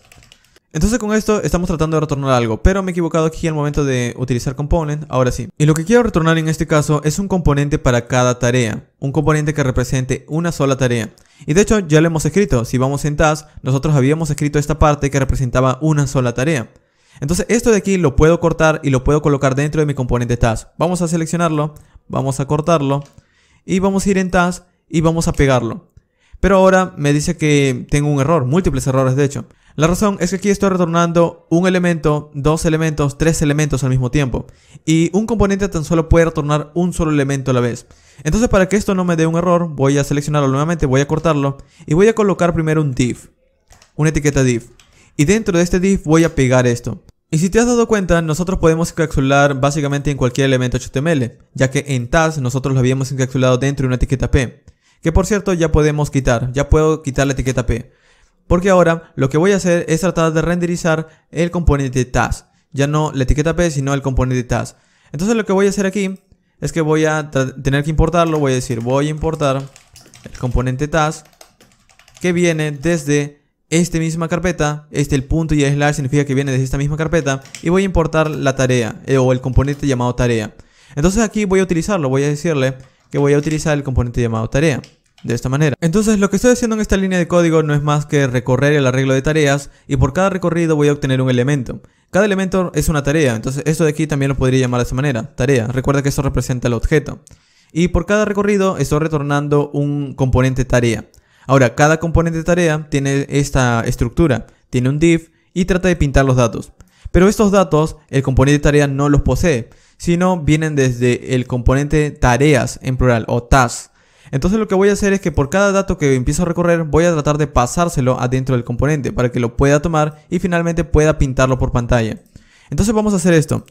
Entonces con esto estamos tratando de retornar algo, pero me he equivocado aquí al momento de utilizar component, ahora sí. Y lo que quiero retornar en este caso es un componente para cada tarea, un componente que represente una sola tarea. Y de hecho ya lo hemos escrito, si vamos en task, nosotros habíamos escrito esta parte que representaba una sola tarea. Entonces esto de aquí lo puedo cortar y lo puedo colocar dentro de mi componente task. Vamos a seleccionarlo, Vamos a cortarlo. Y vamos a ir en task y vamos a pegarlo. Pero ahora me dice que tengo un error, múltiples errores de hecho. La razón es que aquí estoy retornando un elemento, dos elementos, tres elementos al mismo tiempo. Y un componente tan solo puede retornar un solo elemento a la vez. Entonces para que esto no me dé un error, voy a seleccionarlo nuevamente, voy a cortarlo. Y voy a colocar primero un div. Una etiqueta div. Y dentro de este div voy a pegar esto. Y si te has dado cuenta, nosotros podemos encapsular básicamente en cualquier elemento HTML, ya que en TAS nosotros lo habíamos encapsulado dentro de una etiqueta P, que por cierto ya podemos quitar, ya puedo quitar la etiqueta P, porque ahora lo que voy a hacer es tratar de renderizar el componente TAS, ya no la etiqueta P, sino el componente TAS. Entonces lo que voy a hacer aquí es que voy a tener que importarlo, voy a decir voy a importar el componente TAS que viene desde esta misma carpeta, este el punto y el slash significa que viene desde esta misma carpeta y voy a importar la tarea eh, o el componente llamado tarea. Entonces aquí voy a utilizarlo, voy a decirle que voy a utilizar el componente llamado tarea. De esta manera. Entonces lo que estoy haciendo en esta línea de código no es más que recorrer el arreglo de tareas y por cada recorrido voy a obtener un elemento. Cada elemento es una tarea, entonces esto de aquí también lo podría llamar de esta manera, tarea. Recuerda que esto representa el objeto. Y por cada recorrido estoy retornando un componente tarea. Ahora, cada componente de tarea tiene esta estructura, tiene un div y trata de pintar los datos. Pero estos datos el componente de tarea no los posee, sino vienen desde el componente tareas en plural o tas. Entonces lo que voy a hacer es que por cada dato que empiezo a recorrer voy a tratar de pasárselo adentro del componente para que lo pueda tomar y finalmente pueda pintarlo por pantalla. Entonces vamos a hacer esto.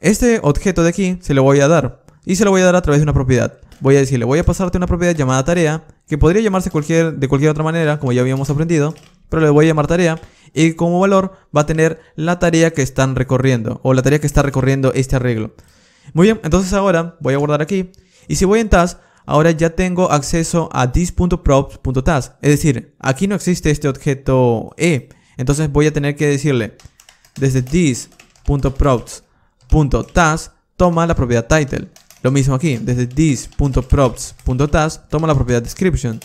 Este objeto de aquí se lo voy a dar y se lo voy a dar a través de una propiedad. Voy a decirle, voy a pasarte una propiedad llamada tarea que podría llamarse cualquier, de cualquier otra manera, como ya habíamos aprendido, pero le voy a llamar tarea, y como valor va a tener la tarea que están recorriendo, o la tarea que está recorriendo este arreglo. Muy bien, entonces ahora voy a guardar aquí, y si voy en task, ahora ya tengo acceso a this.props.task, es decir, aquí no existe este objeto E, entonces voy a tener que decirle, desde this.props.task, toma la propiedad title, lo mismo aquí, desde this.props.task toma la propiedad description.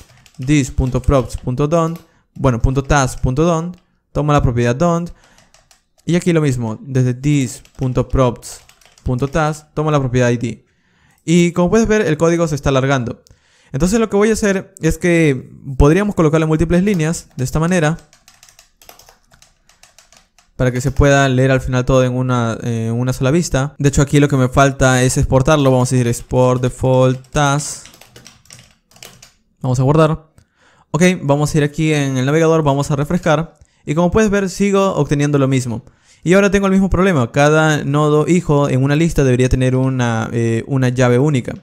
this.props.don't, bueno, .task.dont toma la propiedad don't. Y aquí lo mismo, desde this.props.task toma la propiedad id. Y como puedes ver, el código se está alargando. Entonces lo que voy a hacer es que podríamos colocarle múltiples líneas, de esta manera para que se pueda leer al final todo en eh, una, sola vista. De hecho aquí lo que me falta es exportarlo, vamos a decir export default task. Vamos a guardar. Ok, vamos a ir aquí en el navegador, vamos a refrescar. Y como puedes ver sigo obteniendo lo mismo. Y ahora tengo el mismo problema, cada nodo hijo en una lista debería tener una eh, llave única.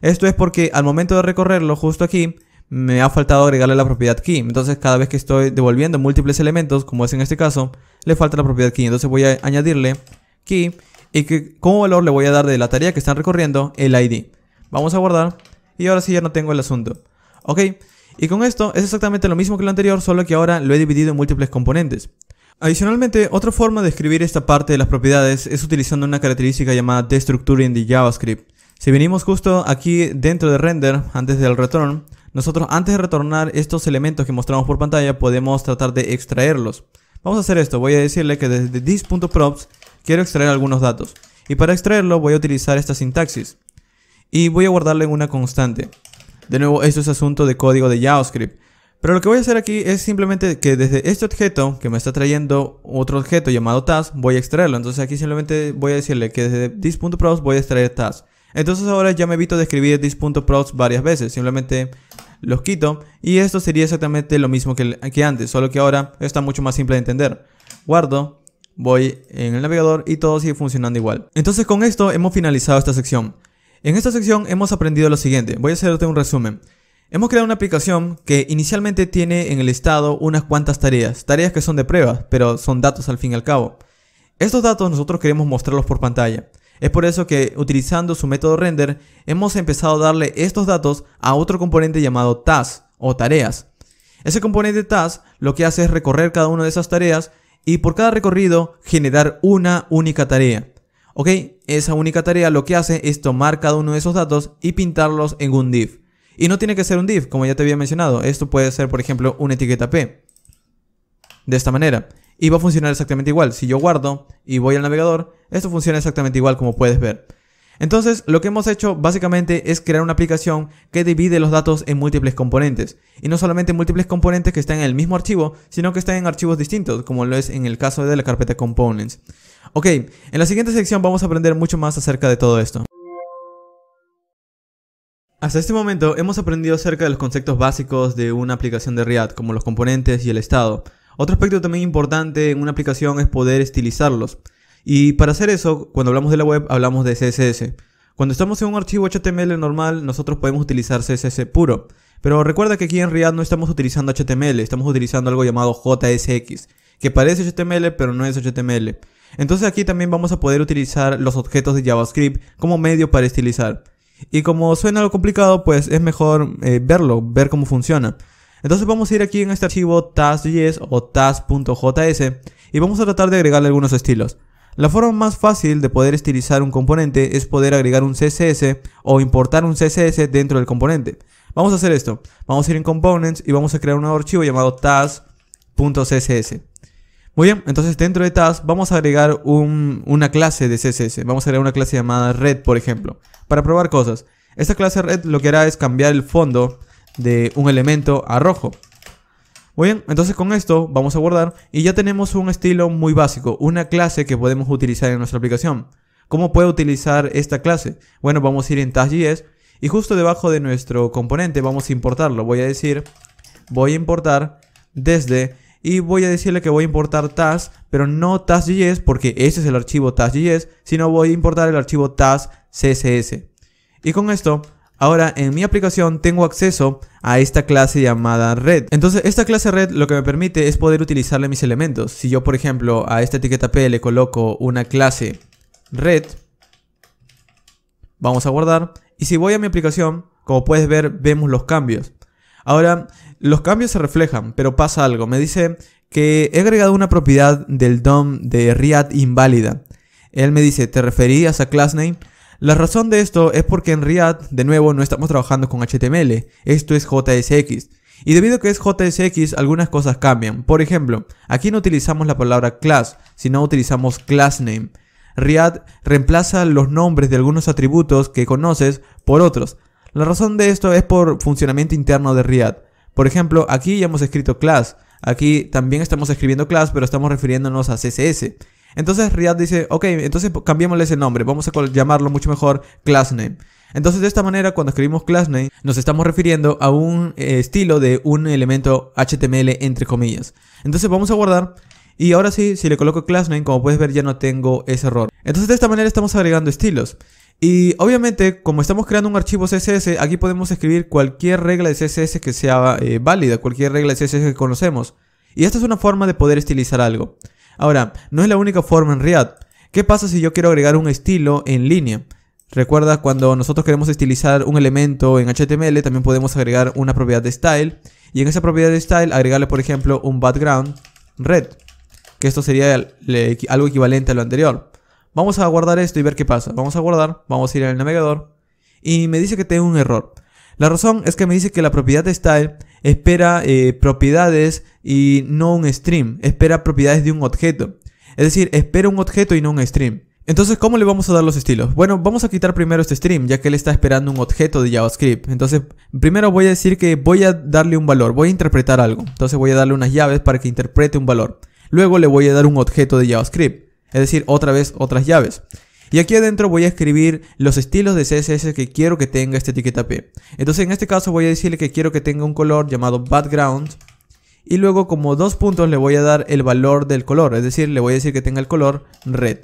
Esto es porque al momento de recorrerlo justo aquí me ha faltado agregarle la propiedad key. Entonces cada vez que estoy devolviendo múltiples elementos, como es en este caso, le falta la propiedad key. Entonces voy a añadirle key y que como valor le voy a dar de la tarea que están recorriendo el ID. Vamos a guardar y ahora sí ya no tengo el asunto. Ok, y con esto es exactamente lo mismo que lo anterior, solo que ahora lo he dividido en múltiples componentes. Adicionalmente, otra forma de escribir esta parte de las propiedades es utilizando una característica llamada destructuring de JavaScript. Si venimos justo aquí dentro de render, antes del return, nosotros antes de retornar estos elementos que mostramos por pantalla podemos tratar de extraerlos. Vamos a hacer esto, voy a decirle que desde this.props quiero extraer algunos datos. Y para extraerlo voy a utilizar esta sintaxis. Y voy a guardarle en una constante. De nuevo, esto es asunto de código de JavaScript. Pero lo que voy a hacer aquí es simplemente que desde este objeto que me está trayendo otro objeto llamado task, voy a extraerlo. Entonces aquí simplemente voy a decirle que desde this.props voy a extraer task. Entonces ahora ya me evito de escribir this.props varias veces, simplemente los quito y esto sería exactamente lo mismo que, antes, solo que ahora está mucho más simple de entender. Guardo voy en el navegador y todo sigue funcionando igual. Entonces con esto hemos finalizado esta sección. En esta sección hemos aprendido lo siguiente, voy a hacerte un resumen. Hemos creado una aplicación que inicialmente tiene en el estado unas cuantas tareas, tareas que son de prueba, pero son datos al fin y al cabo. Estos datos nosotros queremos mostrarlos por pantalla. Es por eso que utilizando su método render hemos empezado a darle estos datos a otro componente llamado task o tareas. Ese componente task lo que hace es recorrer cada una de esas tareas y por cada recorrido generar una única tarea. ¿Ok? Esa única tarea lo que hace es tomar cada uno de esos datos y pintarlos en un div. Y no tiene que ser un div, como ya te había mencionado. Esto puede ser, por ejemplo, una etiqueta p. De esta manera y va a funcionar exactamente igual. Si yo guardo y voy al navegador, esto funciona exactamente igual como puedes ver. Entonces, lo que hemos hecho básicamente es crear una aplicación que divide los datos en múltiples componentes. Y no solamente múltiples componentes que están en el mismo archivo, sino que están en archivos distintos, como lo es en el caso de la carpeta components. Ok, en la siguiente sección vamos a aprender mucho más acerca de todo esto. Hasta este momento hemos aprendido acerca de los conceptos básicos de una aplicación de React, como los componentes y el estado. Otro aspecto también importante en una aplicación es poder estilizarlos. Y para hacer eso, cuando hablamos de la web, hablamos de CSS. Cuando estamos en un archivo HTML normal, nosotros podemos utilizar CSS puro. Pero recuerda que aquí en React no estamos utilizando HTML, estamos utilizando algo llamado JSX, que parece HTML pero no es HTML. Entonces aquí también vamos a poder utilizar los objetos de JavaScript como medio para estilizar. Y como suena algo complicado, pues es mejor eh, verlo, ver cómo funciona. Entonces vamos a ir aquí en este archivo tas.js o tas.js y vamos a tratar de agregarle algunos estilos. La forma más fácil de poder estilizar un componente es poder agregar un CSS o importar un CSS dentro del componente. Vamos a hacer esto. Vamos a ir en Components y vamos a crear un nuevo archivo llamado tas.css. Muy bien, entonces dentro de tas vamos a agregar una clase de CSS. Vamos a crear una clase llamada red, por ejemplo, para probar cosas. Esta clase red lo que hará es cambiar el fondo de un elemento a rojo. Muy bien, entonces con esto vamos a guardar y ya tenemos un estilo muy básico, una clase que podemos utilizar en nuestra aplicación. ¿Cómo puedo utilizar esta clase? Bueno, vamos a ir en task.js y justo debajo de nuestro componente vamos a importarlo. Voy a decir, voy a importar desde y voy a decirle que voy a importar task pero no task.js porque ese es el archivo task.js, sino voy a importar el archivo task.css Y con esto Ahora en mi aplicación tengo acceso a esta clase llamada red. Entonces esta clase red lo que me permite es poder utilizarle mis elementos. Si yo por ejemplo a esta etiqueta P le coloco una clase red, vamos a guardar. Y si voy a mi aplicación, como puedes ver, vemos los cambios. Ahora, los cambios se reflejan, pero pasa algo. Me dice que he agregado una propiedad del DOM de React inválida. Él me dice, ¿te referías a ClassName? La razón de esto es porque en Riad, de nuevo, no estamos trabajando con HTML, esto es JSX. Y debido a que es JSX, algunas cosas cambian. Por ejemplo, aquí no utilizamos la palabra class, sino utilizamos class name. React reemplaza los nombres de algunos atributos que conoces por otros. La razón de esto es por funcionamiento interno de Riad. Por ejemplo, aquí ya hemos escrito class. Aquí también estamos escribiendo class, pero estamos refiriéndonos a CSS. Entonces Riad dice, ok, entonces cambiémosle ese nombre, vamos a llamarlo mucho mejor classname. Entonces de esta manera cuando escribimos classname nos estamos refiriendo a un eh, estilo de un elemento HTML entre comillas. Entonces vamos a guardar y ahora sí, si le coloco classname, como puedes ver ya no tengo ese error. Entonces de esta manera estamos agregando estilos. Y obviamente, como estamos creando un archivo CSS, aquí podemos escribir cualquier regla de CSS que sea eh, válida, cualquier regla de CSS que conocemos. Y esta es una forma de poder estilizar algo. Ahora, no es la única forma en React. ¿Qué pasa si yo quiero agregar un estilo en línea? Recuerda, cuando nosotros queremos estilizar un elemento en HTML, también podemos agregar una propiedad de style. Y en esa propiedad de style, agregarle, por ejemplo, un background red. Que esto sería algo equivalente a lo anterior. Vamos a guardar esto y ver qué pasa. Vamos a guardar, vamos a ir al navegador. Y me dice que tengo un error. La razón es que me dice que la propiedad de style espera eh, propiedades y no un stream, espera propiedades de un objeto. Es decir, espera un objeto y no un stream. Entonces, ¿cómo le vamos a dar los estilos? Bueno, vamos a quitar primero este stream, ya que él está esperando un objeto de JavaScript. Entonces, primero voy a decir que voy a darle un valor, voy a interpretar algo. Entonces voy a darle unas llaves para que interprete un valor. Luego le voy a dar un objeto de JavaScript, es decir, otra vez otras llaves. Y aquí adentro voy a escribir los estilos de CSS que quiero que tenga esta etiqueta P. Entonces en este caso voy a decirle que quiero que tenga un color llamado background. Y luego como dos puntos le voy a dar el valor del color. Es decir, le voy a decir que tenga el color red.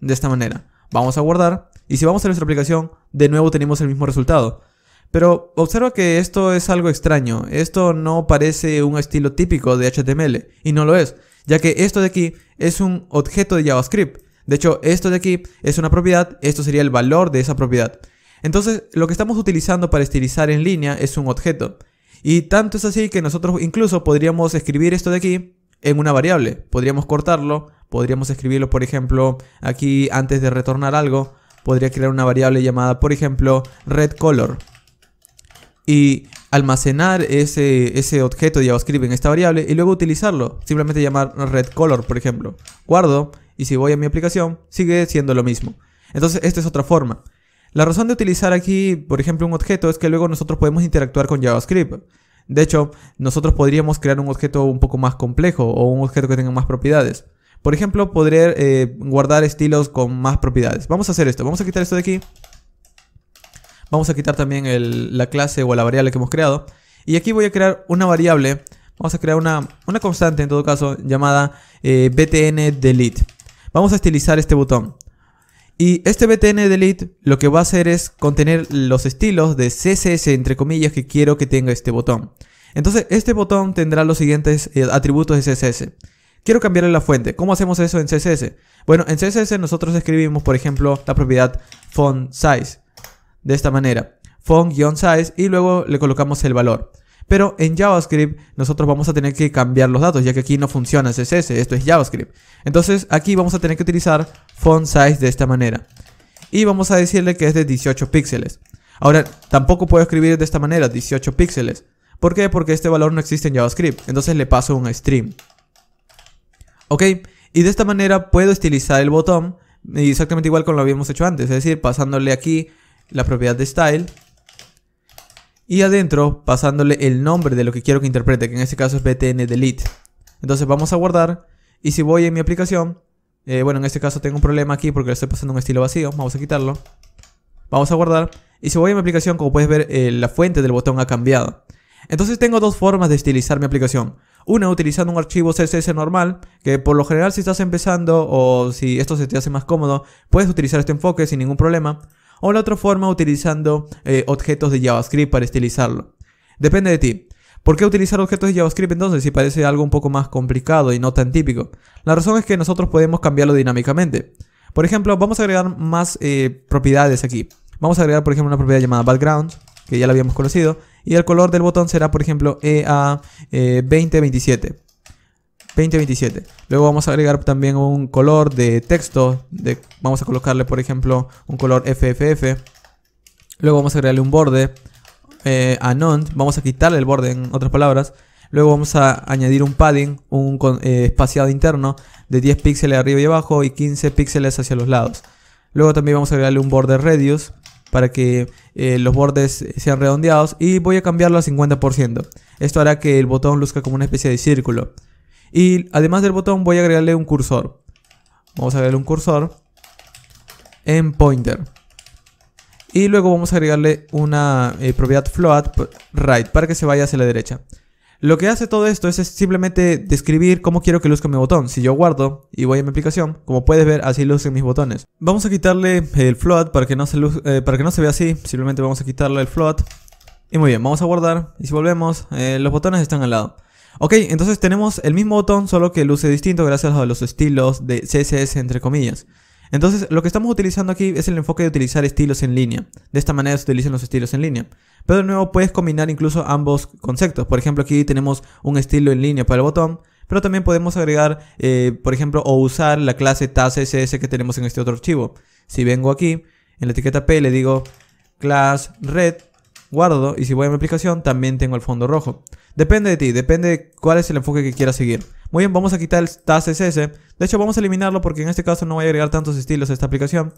De esta manera. Vamos a guardar. Y si vamos a nuestra aplicación, de nuevo tenemos el mismo resultado. Pero observa que esto es algo extraño. Esto no parece un estilo típico de HTML. Y no lo es. Ya que esto de aquí es un objeto de JavaScript de hecho, esto de aquí es una propiedad, esto sería el valor de esa propiedad. Entonces, lo que estamos utilizando para estilizar en línea es un objeto. Y tanto es así que nosotros incluso podríamos escribir esto de aquí en una variable. Podríamos cortarlo, podríamos escribirlo, por ejemplo, aquí antes de retornar algo, podría crear una variable llamada, por ejemplo, redColor. Y almacenar ese, objeto de JavaScript en esta variable y luego utilizarlo. Simplemente llamar redColor, por ejemplo. Guardo y si voy a mi aplicación, sigue siendo lo mismo. Entonces, esta es otra forma. La razón de utilizar aquí, por ejemplo, un objeto es que luego nosotros podemos interactuar con JavaScript. De hecho, nosotros podríamos crear un objeto un poco más complejo o un objeto que tenga más propiedades. Por ejemplo, podré eh, guardar estilos con más propiedades. Vamos a hacer esto. Vamos a quitar esto de aquí. Vamos a quitar también la clase o la variable que hemos creado. Y aquí voy a crear una variable. Vamos a crear una, constante en todo caso llamada eh, btnDelete. delete. Vamos a estilizar este botón. Y este btn delete lo que va a hacer es contener los estilos de css entre comillas que quiero que tenga este botón. Entonces este botón tendrá los siguientes eh, atributos de css. Quiero cambiarle la fuente. ¿Cómo hacemos eso en css? Bueno, en css nosotros escribimos por ejemplo la propiedad font size de esta manera. Font-size y luego le colocamos el valor. Pero en JavaScript nosotros vamos a tener que cambiar los datos, ya que aquí no funciona CSS, esto es JavaScript. Entonces aquí vamos a tener que utilizar font size de esta manera. Y vamos a decirle que es de 18 píxeles. Ahora, tampoco puedo escribir de esta manera, 18 píxeles. ¿Por qué? Porque este valor no existe en JavaScript. Entonces le paso un stream. Ok, y de esta manera puedo estilizar el botón exactamente igual como lo habíamos hecho antes. Es decir, pasándole aquí la propiedad de style y adentro pasándole el nombre de lo que quiero que interprete, que en este caso es btn delete. Entonces vamos a guardar y si voy en mi aplicación, eh, bueno en este caso tengo un problema aquí porque le estoy pasando un estilo vacío, vamos a quitarlo. Vamos a guardar y si voy a mi aplicación, como puedes ver, eh, la fuente del botón ha cambiado. Entonces tengo dos formas de estilizar mi aplicación. Una, utilizando un archivo CSS normal, que por lo general si estás empezando o si esto se te hace más cómodo, puedes utilizar este enfoque sin ningún problema o la otra forma utilizando eh, objetos de JavaScript para estilizarlo. Depende de ti. ¿Por qué utilizar objetos de JavaScript entonces si parece algo un poco más complicado y no tan típico? La razón es que nosotros podemos cambiarlo dinámicamente. Por ejemplo, vamos a agregar más eh, propiedades aquí. Vamos a agregar, por ejemplo, una propiedad llamada background, que ya la habíamos conocido, y el color del botón será, por ejemplo, EA2027. Eh, 2027. Luego vamos a agregar también un color de texto. De, vamos a colocarle, por ejemplo, un color FFF. Luego vamos a agregarle un borde eh, Vamos a quitarle el borde, en otras palabras. Luego vamos a añadir un padding, un eh, espaciado interno de 10 píxeles arriba y abajo y 15 píxeles hacia los lados. Luego también vamos a agregarle un borde radius para que eh, los bordes sean redondeados y voy a cambiarlo a 50%. Esto hará que el botón luzca como una especie de círculo. Y además del botón voy a agregarle un cursor. Vamos a agregarle un cursor en pointer. Y luego vamos a agregarle una eh, propiedad float right para que se vaya hacia la derecha. Lo que hace todo esto es simplemente describir cómo quiero que luzca mi botón. Si yo guardo y voy a mi aplicación, como puedes ver, así lucen mis botones. Vamos a quitarle el float para que no se, eh, para que no se vea así. Simplemente vamos a quitarle el float. Y muy bien, vamos a guardar. Y si volvemos, eh, los botones están al lado. Ok, entonces tenemos el mismo botón, solo que luce distinto gracias a los estilos de CSS entre comillas. Entonces, lo que estamos utilizando aquí es el enfoque de utilizar estilos en línea. De esta manera se utilizan los estilos en línea. Pero de nuevo puedes combinar incluso ambos conceptos. Por ejemplo, aquí tenemos un estilo en línea para el botón, pero también podemos agregar, eh, por ejemplo, o usar la clase que tenemos en este otro archivo. Si vengo aquí, en la etiqueta P le digo class red guardo y si voy a mi aplicación también tengo el fondo rojo. Depende de ti, depende de cuál es el enfoque que quieras seguir. Muy bien, vamos a quitar el Task De hecho, vamos a eliminarlo porque en este caso no voy a agregar tantos estilos a esta aplicación.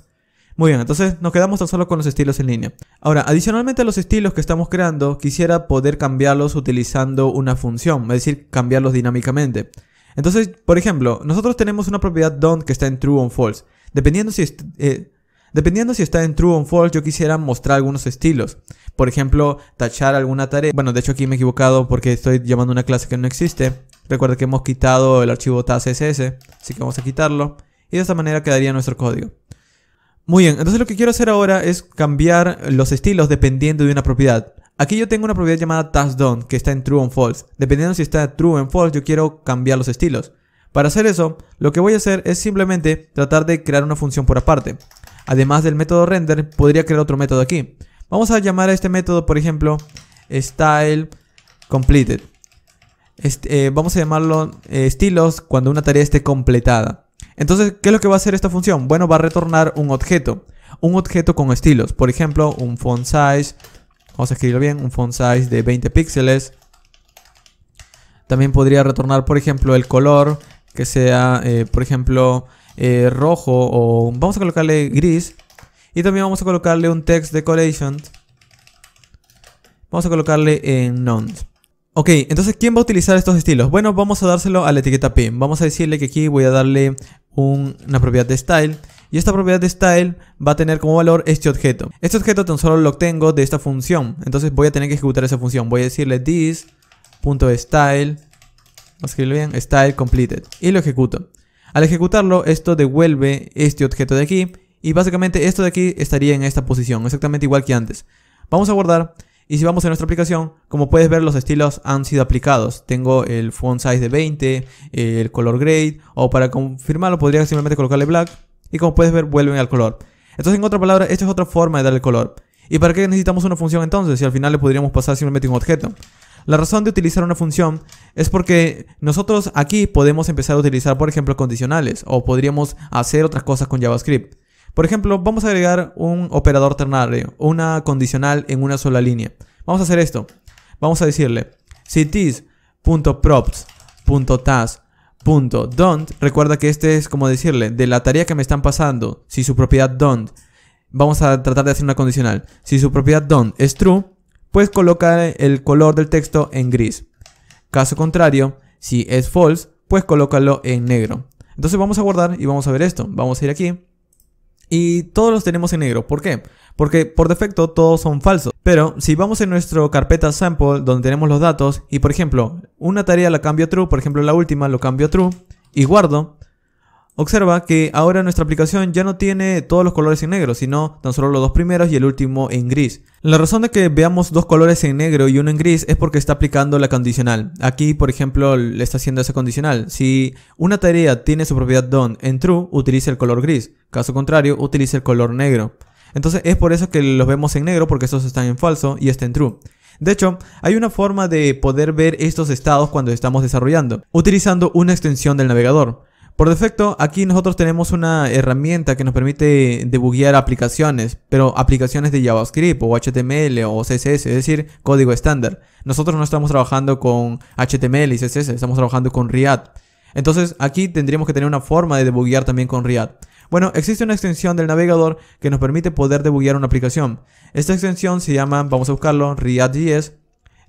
Muy bien, entonces nos quedamos tan solo con los estilos en línea. Ahora, adicionalmente a los estilos que estamos creando, quisiera poder cambiarlos utilizando una función, es decir, cambiarlos dinámicamente. Entonces, por ejemplo, nosotros tenemos una propiedad don que está en true o false. Dependiendo si, eh, dependiendo si está en true o false, yo quisiera mostrar algunos estilos. Por ejemplo, tachar alguna tarea. Bueno, de hecho aquí me he equivocado porque estoy llamando una clase que no existe. Recuerda que hemos quitado el archivo TAS así que vamos a quitarlo. Y de esta manera quedaría nuestro código. Muy bien, entonces lo que quiero hacer ahora es cambiar los estilos dependiendo de una propiedad. Aquí yo tengo una propiedad llamada TaskDone que está en true o false. Dependiendo si está true o false, yo quiero cambiar los estilos. Para hacer eso, lo que voy a hacer es simplemente tratar de crear una función por aparte. Además del método render, podría crear otro método aquí. Vamos a llamar a este método, por ejemplo, style completed. Eh, vamos a llamarlo eh, estilos cuando una tarea esté completada. Entonces, ¿qué es lo que va a hacer esta función? Bueno, va a retornar un objeto. Un objeto con estilos. Por ejemplo, un font size. Vamos a escribirlo bien. Un font size de 20 píxeles. También podría retornar, por ejemplo, el color. Que sea, eh, por ejemplo, rojo o vamos a colocarle gris. Y también vamos a colocarle un text decoration. Vamos a colocarle en none. Ok, entonces ¿quién va a utilizar estos estilos? Bueno, vamos a dárselo a la etiqueta p Vamos a decirle que aquí voy a darle una propiedad de style. Y esta propiedad de style va a tener como valor este objeto. Este objeto tan solo lo obtengo de esta función. Entonces voy a tener que ejecutar esa función. Voy a decirle this.style. Vamos a escribirlo bien. Style completed. Y lo ejecuto. Al ejecutarlo, esto devuelve este objeto de aquí y básicamente esto de aquí estaría en esta posición, exactamente igual que antes. Vamos a guardar y si vamos a nuestra aplicación, como puedes ver los estilos han sido aplicados. Tengo el font size de 20, eh, el color grade o para confirmarlo podría simplemente colocarle black y como puedes ver vuelven al color. Entonces en otra palabra, esta es otra forma de darle color. ¿Y para qué necesitamos una función entonces? Si al final le podríamos pasar simplemente un objeto. La razón de utilizar una función es porque nosotros aquí podemos empezar a utilizar, por ejemplo, condicionales o podríamos hacer otras cosas con JavaScript. Por ejemplo, vamos a agregar un operador ternario, una condicional en una sola línea. Vamos a hacer esto. Vamos a decirle this.props.task.don't, Recuerda que este es como decirle de la tarea que me están pasando, si su propiedad don't. Vamos a tratar de hacer una condicional. Si su propiedad don't es true, pues coloca el color del texto en gris. Caso contrario, si es false, pues colócalo en negro. Entonces vamos a guardar y vamos a ver esto. Vamos a ir aquí y todos los tenemos en negro. ¿Por qué? Porque por defecto todos son falsos. Pero si vamos en nuestro carpeta sample donde tenemos los datos y por ejemplo una tarea la cambio a true, por ejemplo la última lo cambio a true y guardo, Observa que ahora nuestra aplicación ya no tiene todos los colores en negro, sino tan solo los dos primeros y el último en gris. La razón de que veamos dos colores en negro y uno en gris es porque está aplicando la condicional. Aquí, por ejemplo, le está haciendo esa condicional. Si una tarea tiene su propiedad done en true, utiliza el color gris. Caso contrario, utiliza el color negro. Entonces es por eso que los vemos en negro, porque estos están en falso y este en true. De hecho, hay una forma de poder ver estos estados cuando estamos desarrollando, utilizando una extensión del navegador. Por defecto, aquí nosotros tenemos una herramienta que nos permite debuguear aplicaciones, pero aplicaciones de JavaScript o HTML o CSS, es decir, código estándar. Nosotros no estamos trabajando con HTML y CSS, estamos trabajando con React. Entonces aquí tendríamos que tener una forma de debuguear también con React. Bueno, existe una extensión del navegador que nos permite poder debuguear una aplicación. Esta extensión se llama, vamos a buscarlo, React.js.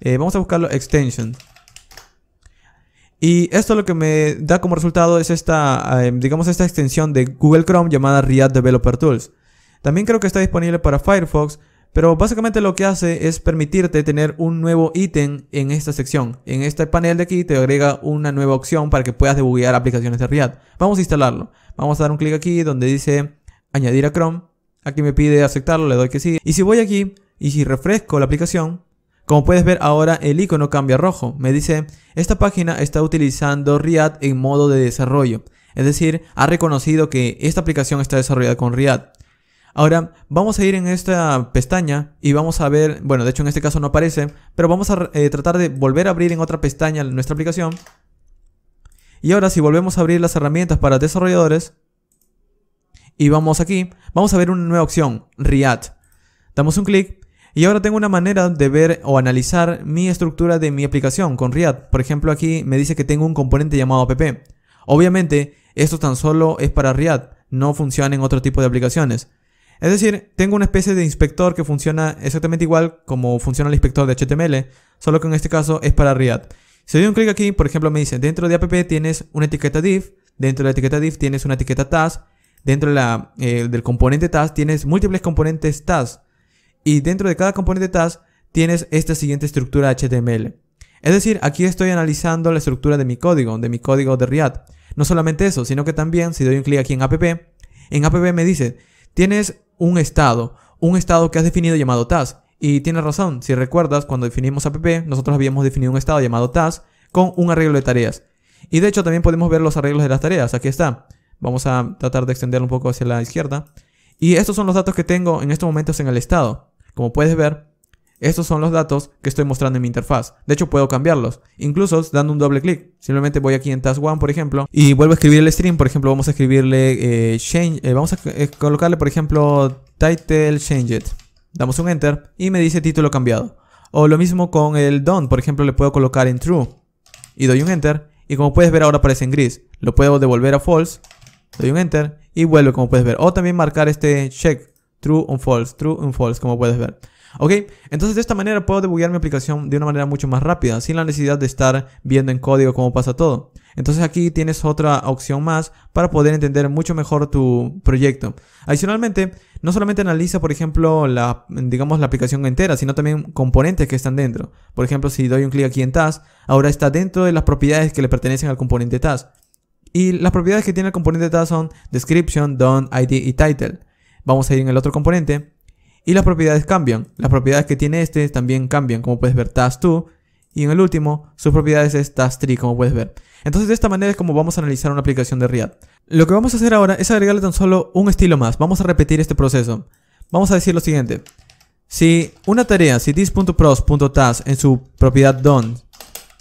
Eh, vamos a buscarlo, extension. Y esto lo que me da como resultado es esta, eh, digamos, esta extensión de Google Chrome llamada React Developer Tools. También creo que está disponible para Firefox, pero básicamente lo que hace es permitirte tener un nuevo ítem en esta sección. En este panel de aquí te agrega una nueva opción para que puedas debuguear aplicaciones de React. Vamos a instalarlo. Vamos a dar un clic aquí donde dice añadir a Chrome. Aquí me pide aceptarlo, le doy que sí. Y si voy aquí y si refresco la aplicación, como puedes ver ahora el icono cambia a rojo. Me dice, esta página está utilizando React en modo de desarrollo. Es decir, ha reconocido que esta aplicación está desarrollada con React. Ahora, vamos a ir en esta pestaña y vamos a ver, bueno, de hecho en este caso no aparece, pero vamos a eh, tratar de volver a abrir en otra pestaña nuestra aplicación. Y ahora si volvemos a abrir las herramientas para desarrolladores y vamos aquí, vamos a ver una nueva opción, React. Damos un clic y ahora tengo una manera de ver o analizar mi estructura de mi aplicación con React. Por ejemplo, aquí me dice que tengo un componente llamado app. Obviamente, esto tan solo es para React, no funciona en otro tipo de aplicaciones. Es decir, tengo una especie de inspector que funciona exactamente igual como funciona el inspector de HTML, solo que en este caso es para React. Si doy un clic aquí, por ejemplo, me dice, dentro de app tienes una etiqueta div, dentro de la etiqueta div tienes una etiqueta task, dentro de la, eh, del componente task tienes múltiples componentes task y dentro de cada componente task tienes esta siguiente estructura HTML. Es decir, aquí estoy analizando la estructura de mi código, de mi código de React. No solamente eso, sino que también si doy un clic aquí en app, en app me dice, tienes un estado, un estado que has definido llamado task. Y tienes razón, si recuerdas, cuando definimos app, nosotros habíamos definido un estado llamado task con un arreglo de tareas. Y de hecho también podemos ver los arreglos de las tareas, aquí está. Vamos a tratar de extenderlo un poco hacia la izquierda. Y estos son los datos que tengo en estos momentos en el estado. Como puedes ver, estos son los datos que estoy mostrando en mi interfaz. De hecho, puedo cambiarlos, incluso dando un doble clic. Simplemente voy aquí en Task One, por ejemplo, y vuelvo a escribir el stream. Por ejemplo, vamos a escribirle eh, change, eh, vamos a eh, colocarle, por ejemplo, title changed. Damos un enter y me dice título cambiado. O lo mismo con el done, por ejemplo, le puedo colocar en true y doy un enter y como puedes ver ahora aparece en gris. Lo puedo devolver a false, doy un enter y vuelve como puedes ver. O también marcar este check True o false, true o false, como puedes ver. ¿Ok? Entonces de esta manera puedo debuggear mi aplicación de una manera mucho más rápida, sin la necesidad de estar viendo en código cómo pasa todo. Entonces aquí tienes otra opción más para poder entender mucho mejor tu proyecto. Adicionalmente, no solamente analiza, por ejemplo, la, digamos, la aplicación entera, sino también componentes que están dentro. Por ejemplo, si doy un clic aquí en Task, ahora está dentro de las propiedades que le pertenecen al componente Task. Y las propiedades que tiene el componente Task son Description, Done, ID y Title. Vamos a ir en el otro componente y las propiedades cambian. Las propiedades que tiene este también cambian, como puedes ver task2 y en el último sus propiedades es task3 como puedes ver. Entonces de esta manera es como vamos a analizar una aplicación de React. Lo que vamos a hacer ahora es agregarle tan solo un estilo más. Vamos a repetir este proceso. Vamos a decir lo siguiente. Si una tarea, si this.pros.task en su propiedad done,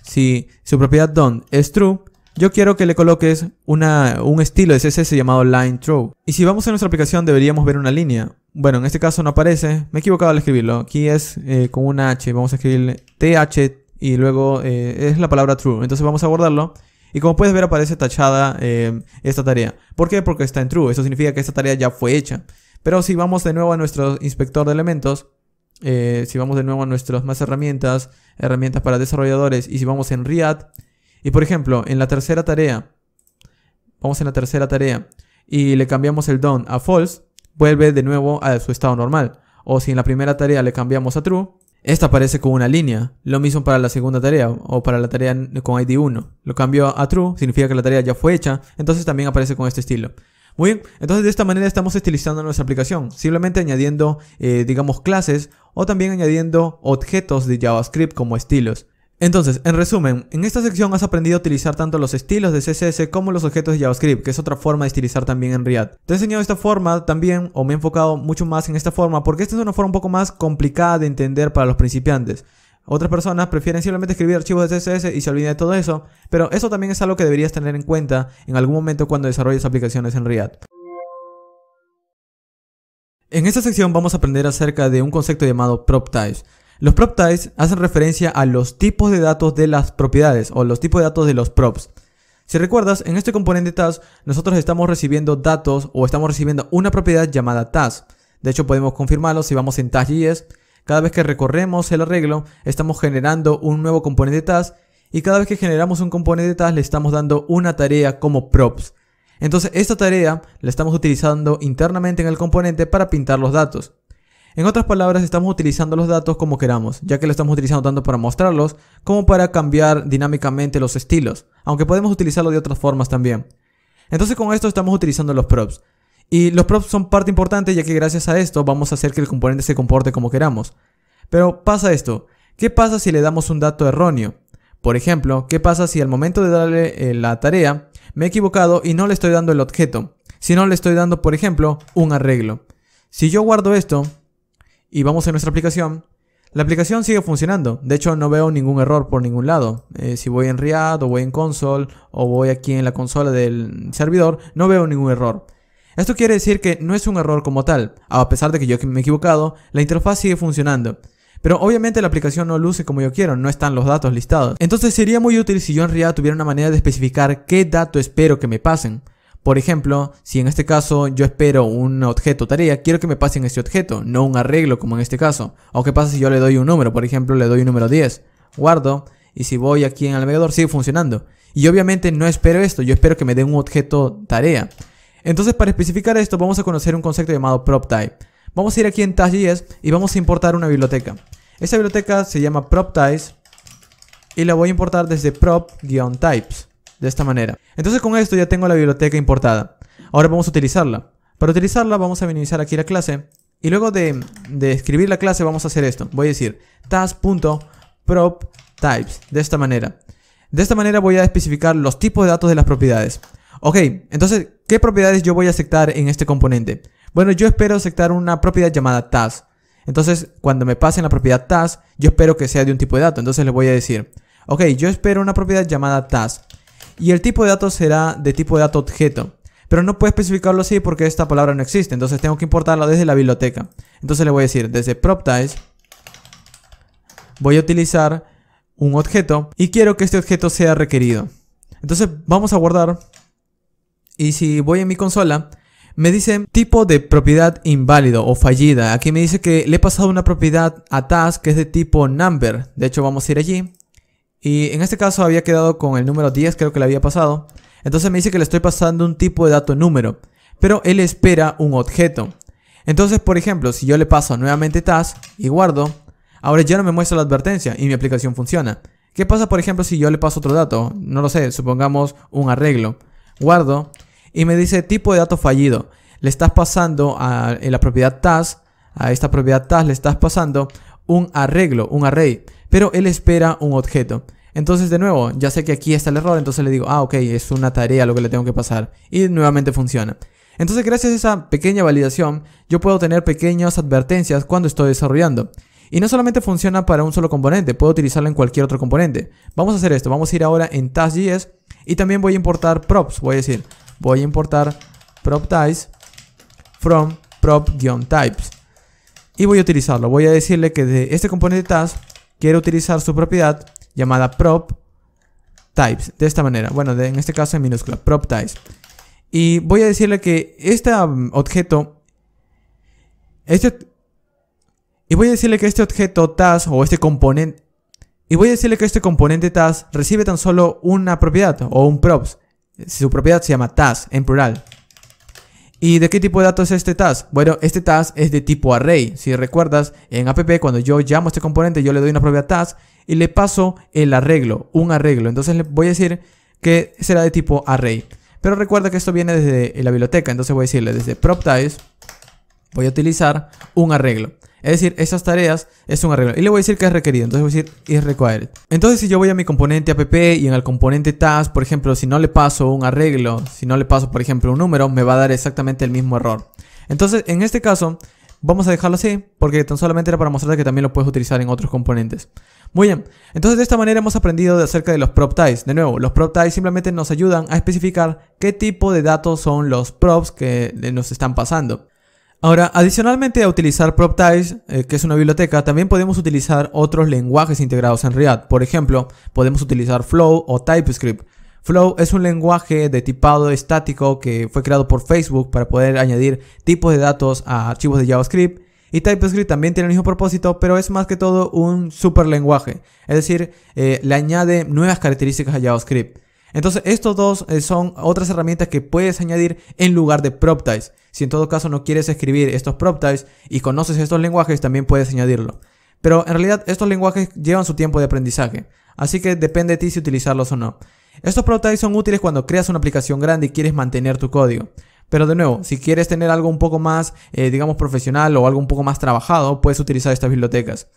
si su propiedad done es true, yo quiero que le coloques una, un estilo de CSS llamado line throw. Y si vamos a nuestra aplicación deberíamos ver una línea. Bueno, en este caso no aparece. Me he equivocado al escribirlo. Aquí es eh, con una H. Vamos a escribir TH y luego eh, es la palabra true. Entonces vamos a guardarlo. Y como puedes ver aparece tachada eh, esta tarea. ¿Por qué? Porque está en true. Eso significa que esta tarea ya fue hecha. Pero si vamos de nuevo a nuestro inspector de elementos, si vamos de nuevo a nuestras más herramientas, herramientas para desarrolladores, y si vamos en React, y por ejemplo, en la tercera tarea, vamos en la tercera tarea y le cambiamos el DON a false, vuelve de nuevo a su estado normal. O si en la primera tarea le cambiamos a true, esta aparece con una línea. Lo mismo para la segunda tarea o para la tarea con ID 1. Lo cambio a true, significa que la tarea ya fue hecha, entonces también aparece con este estilo. Muy bien, entonces de esta manera estamos estilizando nuestra aplicación, simplemente añadiendo, eh, digamos, clases o también añadiendo objetos de JavaScript como estilos. Entonces, en resumen, en esta sección has aprendido a utilizar tanto los estilos de CSS como los objetos de JavaScript, que es otra forma de estilizar también en React. Te he enseñado esta forma también, o me he enfocado mucho más en esta forma, porque esta es una forma un poco más complicada de entender para los principiantes. Otras personas prefieren simplemente escribir archivos de CSS y se olvida de todo eso, pero eso también es algo que deberías tener en cuenta en algún momento cuando desarrolles aplicaciones en React. En esta sección vamos a aprender acerca de un concepto llamado prop types, los prop types hacen referencia a los tipos de datos de las propiedades o los tipos de datos de los props. Si recuerdas, en este componente task nosotros estamos recibiendo datos o estamos recibiendo una propiedad llamada task. De hecho podemos confirmarlo si vamos en TAS.js. Cada vez que recorremos el arreglo estamos generando un nuevo componente task y cada vez que generamos un componente task le estamos dando una tarea como props. Entonces esta tarea la estamos utilizando internamente en el componente para pintar los datos. En otras palabras, estamos utilizando los datos como queramos, ya que lo estamos utilizando tanto para mostrarlos como para cambiar dinámicamente los estilos, aunque podemos utilizarlo de otras formas también. Entonces con esto estamos utilizando los props. Y los props son parte importante ya que gracias a esto vamos a hacer que el componente se comporte como queramos. Pero pasa esto, ¿qué pasa si le damos un dato erróneo? Por ejemplo, ¿qué pasa si al momento de darle eh, la tarea me he equivocado y no le estoy dando el objeto, sino le estoy dando por ejemplo un arreglo? Si yo guardo esto, y vamos a nuestra aplicación, la aplicación sigue funcionando. De hecho, no veo ningún error por ningún lado. Eh, si voy en React o voy en console o voy aquí en la consola del servidor, no veo ningún error. Esto quiere decir que no es un error como tal. A pesar de que yo me he equivocado, la interfaz sigue funcionando. Pero obviamente la aplicación no luce como yo quiero, no están los datos listados. Entonces sería muy útil si yo en React tuviera una manera de especificar qué dato espero que me pasen. Por ejemplo, si en este caso yo espero un objeto tarea, quiero que me pasen este objeto, no un arreglo como en este caso. O qué pasa si yo le doy un número, por ejemplo, le doy un número 10, guardo, y si voy aquí en el navegador sigue funcionando. Y obviamente no espero esto, yo espero que me den un objeto tarea. Entonces para especificar esto vamos a conocer un concepto llamado prop type. Vamos a ir aquí en Tash10 y vamos a importar una biblioteca. Esta biblioteca se llama prop y la voy a importar desde prop-types de esta manera. Entonces con esto ya tengo la biblioteca importada. Ahora vamos a utilizarla. Para utilizarla vamos a minimizar aquí la clase y luego de, escribir la clase vamos a hacer esto. Voy a decir tas.propTypes. de esta manera. De esta manera voy a especificar los tipos de datos de las propiedades. Ok, entonces, ¿qué propiedades yo voy a aceptar en este componente? Bueno, yo espero aceptar una propiedad llamada task. Entonces, cuando me pasen la propiedad task, yo espero que sea de un tipo de dato. Entonces le voy a decir, ok, yo espero una propiedad llamada task. Y el tipo de dato será de tipo de dato objeto. Pero no puedo especificarlo así porque esta palabra no existe. Entonces tengo que importarla desde la biblioteca. Entonces le voy a decir, desde PropTiles voy a utilizar un objeto y quiero que este objeto sea requerido. Entonces vamos a guardar. Y si voy a mi consola, me dice tipo de propiedad inválido o fallida. Aquí me dice que le he pasado una propiedad a task que es de tipo number. De hecho vamos a ir allí. Y en este caso había quedado con el número 10, creo que le había pasado. Entonces me dice que le estoy pasando un tipo de dato número, pero él espera un objeto. Entonces, por ejemplo, si yo le paso nuevamente task y guardo, ahora ya no me muestra la advertencia y mi aplicación funciona. ¿Qué pasa, por ejemplo, si yo le paso otro dato? No lo sé, supongamos un arreglo. Guardo y me dice tipo de dato fallido. Le estás pasando a eh, la propiedad tas, a esta propiedad task le estás pasando un arreglo, un array pero él espera un objeto. Entonces, de nuevo, ya sé que aquí está el error, entonces le digo, ah, ok, es una tarea lo que le tengo que pasar. Y nuevamente funciona. Entonces, gracias a esa pequeña validación, yo puedo tener pequeñas advertencias cuando estoy desarrollando. Y no solamente funciona para un solo componente, puedo utilizarlo en cualquier otro componente. Vamos a hacer esto, vamos a ir ahora en task.js y también voy a importar props, voy a decir, voy a importar prop_types from prop-types. Y voy a utilizarlo, voy a decirle que de este componente task Quiero utilizar su propiedad llamada prop types. De esta manera. Bueno, en este caso en minúscula. Prop types. Y voy a decirle que este um, objeto... Este, y voy a decirle que este objeto task o este componente... Y voy a decirle que este componente task recibe tan solo una propiedad o un props. Su propiedad se llama TAS, en plural. ¿Y de qué tipo de datos es este task? Bueno, este task es de tipo array. Si recuerdas, en app cuando yo llamo a este componente, yo le doy una propia task y le paso el arreglo, un arreglo. Entonces le voy a decir que será de tipo array. Pero recuerda que esto viene desde la biblioteca, entonces voy a decirle desde prop voy a utilizar un arreglo. Es decir, esas tareas es un arreglo. Y le voy a decir que es requerido. Entonces voy a decir is required. Entonces si yo voy a mi componente app y en el componente task, por ejemplo, si no le paso un arreglo, si no le paso, por ejemplo, un número, me va a dar exactamente el mismo error. Entonces, en este caso, vamos a dejarlo así, porque tan solamente era para mostrarte que también lo puedes utilizar en otros componentes. Muy bien, entonces de esta manera hemos aprendido acerca de los prop types. De nuevo, los prop types simplemente nos ayudan a especificar qué tipo de datos son los props que nos están pasando. Ahora, adicionalmente a utilizar PropTiles, eh, que es una biblioteca, también podemos utilizar otros lenguajes integrados en React. Por ejemplo, podemos utilizar Flow o TypeScript. Flow es un lenguaje de tipado estático que fue creado por Facebook para poder añadir tipos de datos a archivos de JavaScript. Y TypeScript también tiene el mismo propósito, pero es más que todo un super lenguaje. Es decir, eh, le añade nuevas características a JavaScript. Entonces, estos dos eh, son otras herramientas que puedes añadir en lugar de PropTypes. Si en todo caso no quieres escribir estos PropTypes y conoces estos lenguajes, también puedes añadirlo. Pero en realidad estos lenguajes llevan su tiempo de aprendizaje, así que depende de ti si utilizarlos o no. Estos PropTypes son útiles cuando creas una aplicación grande y quieres mantener tu código. Pero de nuevo, si quieres tener algo un poco más, eh, digamos, profesional o algo un poco más trabajado, puedes utilizar estas bibliotecas.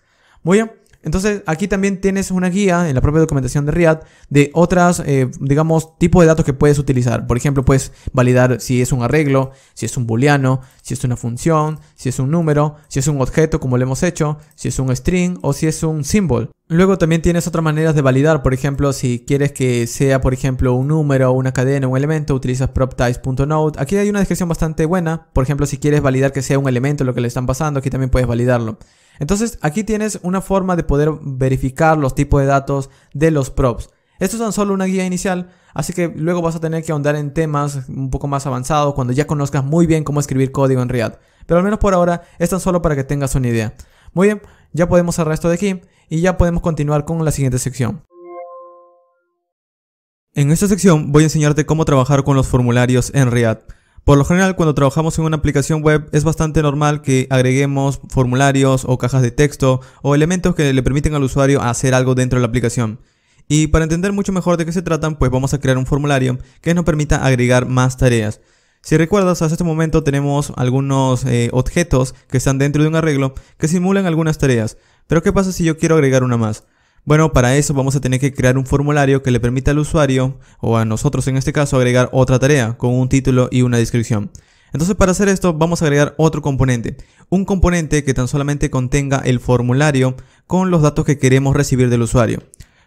Muy bien, entonces, aquí también tienes una guía en la propia documentación de React de otras, eh, digamos, tipos de datos que puedes utilizar. Por ejemplo, puedes validar si es un arreglo, si es un booleano, si es una función, si es un número, si es un objeto como lo hemos hecho, si es un string o si es un símbolo. Luego también tienes otras maneras de validar, por ejemplo, si quieres que sea, por ejemplo, un número, una cadena, un elemento, utilizas proptypes.node. Aquí hay una descripción bastante buena, por ejemplo, si quieres validar que sea un elemento lo que le están pasando, aquí también puedes validarlo. Entonces aquí tienes una forma de poder verificar los tipos de datos de los props. Esto es tan solo una guía inicial, así que luego vas a tener que ahondar en temas un poco más avanzados cuando ya conozcas muy bien cómo escribir código en React. Pero al menos por ahora es tan solo para que tengas una idea. Muy bien, ya podemos cerrar esto de aquí y ya podemos continuar con la siguiente sección. En esta sección voy a enseñarte cómo trabajar con los formularios en React. Por lo general, cuando trabajamos en una aplicación web, es bastante normal que agreguemos formularios o cajas de texto o elementos que le permiten al usuario hacer algo dentro de la aplicación. Y para entender mucho mejor de qué se tratan, pues vamos a crear un formulario que nos permita agregar más tareas. Si recuerdas, hasta este momento tenemos algunos eh, objetos que están dentro de un arreglo que simulan algunas tareas. Pero ¿qué pasa si yo quiero agregar una más? Bueno, para eso vamos a tener que crear un formulario que le permita al usuario, o a nosotros en este caso, agregar otra tarea con un título y una descripción. Entonces para hacer esto vamos a agregar otro componente, un componente que tan solamente contenga el formulario con los datos que queremos recibir del usuario.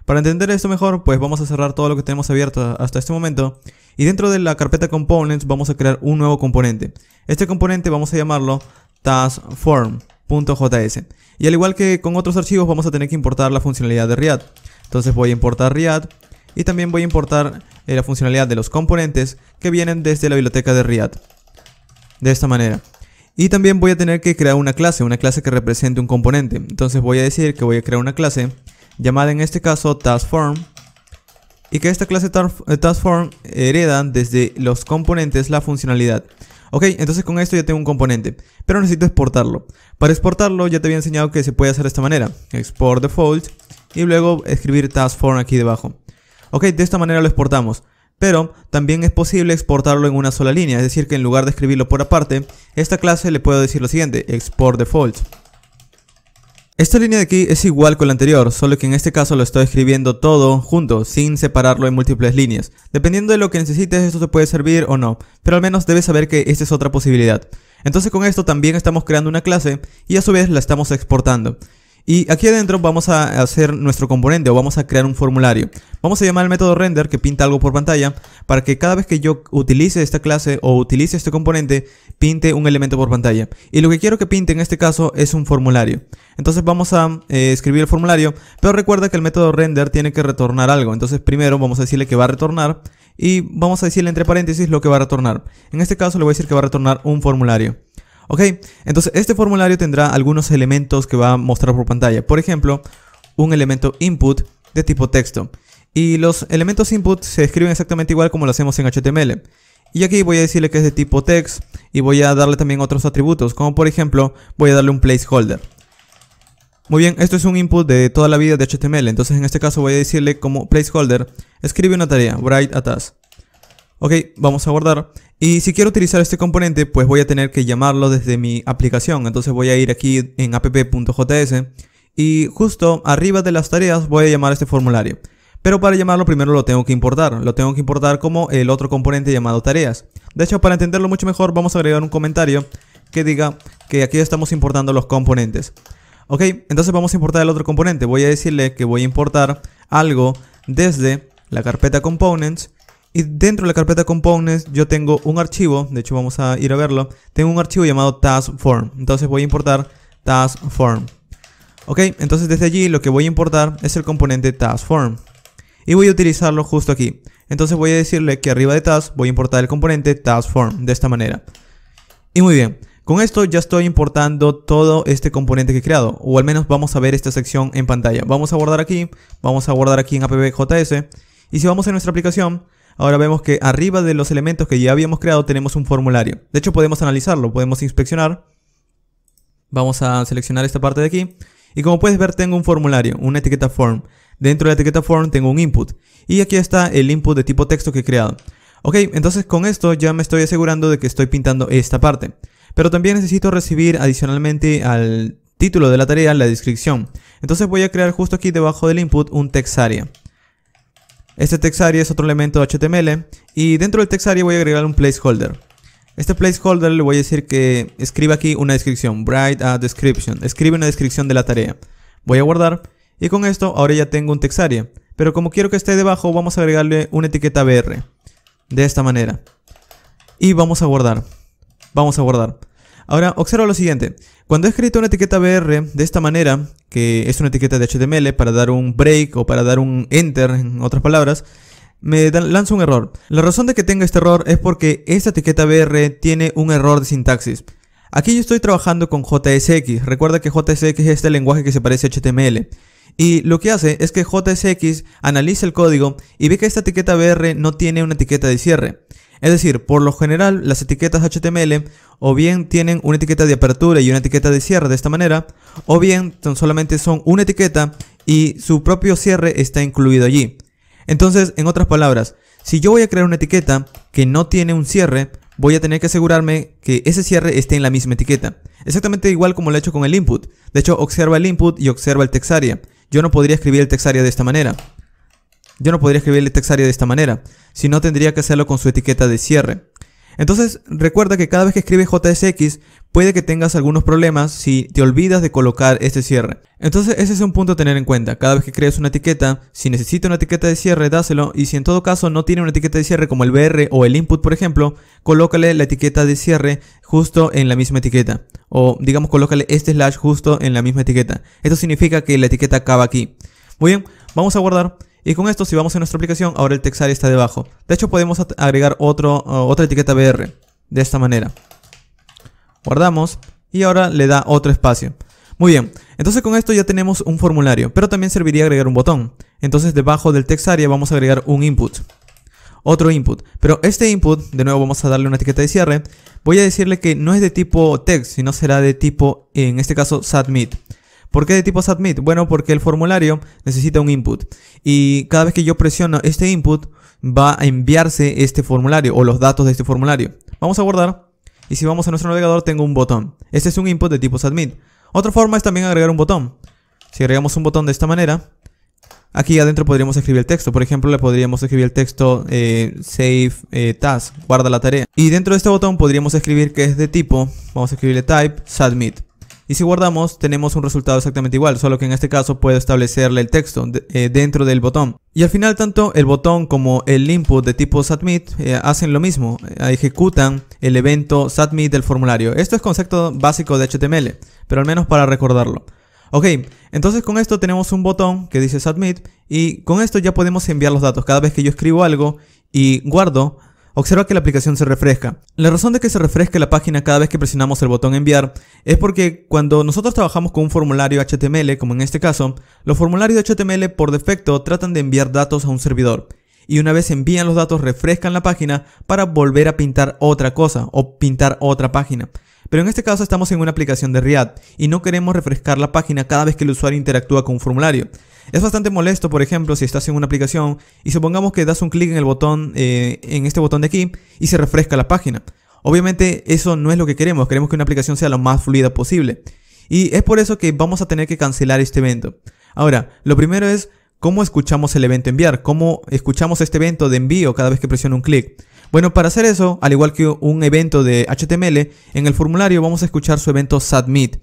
Para entender esto mejor, pues vamos a cerrar todo lo que tenemos abierto hasta este momento y dentro de la carpeta components vamos a crear un nuevo componente. Este componente vamos a llamarlo task form. .js. Y al igual que con otros archivos vamos a tener que importar la funcionalidad de React. Entonces voy a importar React y también voy a importar eh, la funcionalidad de los componentes que vienen desde la biblioteca de React. De esta manera. Y también voy a tener que crear una clase, una clase que represente un componente. Entonces voy a decir que voy a crear una clase llamada en este caso TaskForm y que esta clase eh, TaskForm hereda desde los componentes la funcionalidad. Ok, entonces con esto ya tengo un componente, pero necesito exportarlo. Para exportarlo ya te había enseñado que se puede hacer de esta manera. Export default y luego escribir task form aquí debajo. Ok, de esta manera lo exportamos. Pero también es posible exportarlo en una sola línea, es decir que en lugar de escribirlo por aparte, esta clase le puedo decir lo siguiente, export default. Esta línea de aquí es igual con la anterior, solo que en este caso lo estoy escribiendo todo junto, sin separarlo en múltiples líneas. Dependiendo de lo que necesites, esto te puede servir o no, pero al menos debes saber que esta es otra posibilidad. Entonces con esto también estamos creando una clase y a su vez la estamos exportando. Y aquí adentro vamos a hacer nuestro componente o vamos a crear un formulario. Vamos a llamar el método render que pinta algo por pantalla para que cada vez que yo utilice esta clase o utilice este componente, pinte un elemento por pantalla. Y lo que quiero que pinte en este caso es un formulario. Entonces vamos a eh, escribir el formulario, pero recuerda que el método render tiene que retornar algo. Entonces primero vamos a decirle que va a retornar y vamos a decirle entre paréntesis lo que va a retornar. En este caso le voy a decir que va a retornar un formulario. Ok, entonces este formulario tendrá algunos elementos que va a mostrar por pantalla. Por ejemplo, un elemento input de tipo texto. Y los elementos input se escriben exactamente igual como lo hacemos en HTML. Y aquí voy a decirle que es de tipo text y voy a darle también otros atributos, como por ejemplo, voy a darle un placeholder. Muy bien, esto es un input de toda la vida de HTML, entonces en este caso voy a decirle como placeholder, escribe una tarea, write a task. Ok, vamos a guardar. Y si quiero utilizar este componente, pues voy a tener que llamarlo desde mi aplicación. Entonces voy a ir aquí en app.js y justo arriba de las tareas voy a llamar este formulario. Pero para llamarlo primero lo tengo que importar. Lo tengo que importar como el otro componente llamado tareas. De hecho, para entenderlo mucho mejor, vamos a agregar un comentario que diga que aquí estamos importando los componentes. Ok, entonces vamos a importar el otro componente. Voy a decirle que voy a importar algo desde la carpeta components y dentro de la carpeta components yo tengo un archivo, de hecho vamos a ir a verlo, tengo un archivo llamado task entonces voy a importar task form. Ok, entonces desde allí lo que voy a importar es el componente taskform Y voy a utilizarlo justo aquí. Entonces voy a decirle que arriba de task voy a importar el componente taskform de esta manera. Y muy bien, con esto ya estoy importando todo este componente que he creado, o al menos vamos a ver esta sección en pantalla. Vamos a guardar aquí, vamos a guardar aquí en appjs, y si vamos a nuestra aplicación, ahora vemos que arriba de los elementos que ya habíamos creado tenemos un formulario. De hecho podemos analizarlo, podemos inspeccionar. Vamos a seleccionar esta parte de aquí. Y como puedes ver tengo un formulario, una etiqueta form. Dentro de la etiqueta form tengo un input. Y aquí está el input de tipo texto que he creado. Ok, entonces con esto ya me estoy asegurando de que estoy pintando esta parte. Pero también necesito recibir adicionalmente al título de la tarea la descripción. Entonces voy a crear justo aquí debajo del input un text area. Este textArea es otro elemento de HTML y dentro del textArea voy a agregar un placeholder. Este placeholder le voy a decir que escriba aquí una descripción, write a description, escribe una descripción de la tarea. Voy a guardar y con esto ahora ya tengo un textArea, pero como quiero que esté debajo vamos a agregarle una etiqueta br, de esta manera. Y vamos a guardar, vamos a guardar. Ahora, observa lo siguiente. Cuando he escrito una etiqueta BR de esta manera, que es una etiqueta de HTML para dar un break o para dar un enter, en otras palabras, me lanza un error. La razón de que tenga este error es porque esta etiqueta BR tiene un error de sintaxis. Aquí yo estoy trabajando con JSX. Recuerda que JSX es este lenguaje que se parece a HTML. Y lo que hace es que JSX analiza el código y ve que esta etiqueta BR no tiene una etiqueta de cierre. Es decir, por lo general las etiquetas HTML o bien tienen una etiqueta de apertura y una etiqueta de cierre de esta manera, o bien solamente son una etiqueta y su propio cierre está incluido allí. Entonces, en otras palabras, si yo voy a crear una etiqueta que no tiene un cierre, voy a tener que asegurarme que ese cierre esté en la misma etiqueta. Exactamente igual como lo he hecho con el input. De hecho, observa el input y observa el textarea. Yo no podría escribir el textarea de esta manera. Yo no podría escribir el textarea de esta manera si no tendría que hacerlo con su etiqueta de cierre. Entonces, recuerda que cada vez que escribes JSX, puede que tengas algunos problemas si te olvidas de colocar este cierre. Entonces, ese es un punto a tener en cuenta. Cada vez que crees una etiqueta, si necesita una etiqueta de cierre, dáselo. Y si en todo caso no tiene una etiqueta de cierre como el BR o el input, por ejemplo, colócale la etiqueta de cierre justo en la misma etiqueta. O digamos, colócale este slash justo en la misma etiqueta. Esto significa que la etiqueta acaba aquí. Muy bien, vamos a guardar. Y con esto, si vamos a nuestra aplicación, ahora el area está debajo. De hecho, podemos agregar otra etiqueta BR. De esta manera. Guardamos. Y ahora le da otro espacio. Muy bien. Entonces con esto ya tenemos un formulario. Pero también serviría agregar un botón. Entonces debajo del text area vamos a agregar un input. Otro input. Pero este input, de nuevo vamos a darle una etiqueta de cierre. Voy a decirle que no es de tipo text, sino será de tipo, en este caso, submit. ¿Por qué de tipo submit? Bueno, porque el formulario necesita un input. Y cada vez que yo presiono este input, va a enviarse este formulario o los datos de este formulario. Vamos a guardar. Y si vamos a nuestro navegador, tengo un botón. Este es un input de tipo submit. Otra forma es también agregar un botón. Si agregamos un botón de esta manera, aquí adentro podríamos escribir el texto. Por ejemplo, le podríamos escribir el texto eh, save eh, task, guarda la tarea. Y dentro de este botón podríamos escribir que es de tipo, vamos a escribirle type submit. Y si guardamos, tenemos un resultado exactamente igual, solo que en este caso puedo establecerle el texto eh, dentro del botón. Y al final tanto el botón como el input de tipo submit eh, hacen lo mismo, eh, ejecutan el evento submit del formulario. Esto es concepto básico de HTML, pero al menos para recordarlo. Ok, entonces con esto tenemos un botón que dice submit y con esto ya podemos enviar los datos. Cada vez que yo escribo algo y guardo, Observa que la aplicación se refresca. La razón de que se refresque la página cada vez que presionamos el botón enviar es porque cuando nosotros trabajamos con un formulario HTML, como en este caso, los formularios de HTML por defecto tratan de enviar datos a un servidor. Y una vez envían los datos, refrescan la página para volver a pintar otra cosa o pintar otra página. Pero en este caso estamos en una aplicación de React y no queremos refrescar la página cada vez que el usuario interactúa con un formulario, es bastante molesto, por ejemplo, si estás en una aplicación y supongamos que das un clic en el botón, eh, en este botón de aquí, y se refresca la página. Obviamente eso no es lo que queremos, queremos que una aplicación sea lo más fluida posible. Y es por eso que vamos a tener que cancelar este evento. Ahora, lo primero es cómo escuchamos el evento enviar, cómo escuchamos este evento de envío cada vez que presiono un clic. Bueno, para hacer eso, al igual que un evento de HTML, en el formulario vamos a escuchar su evento submit.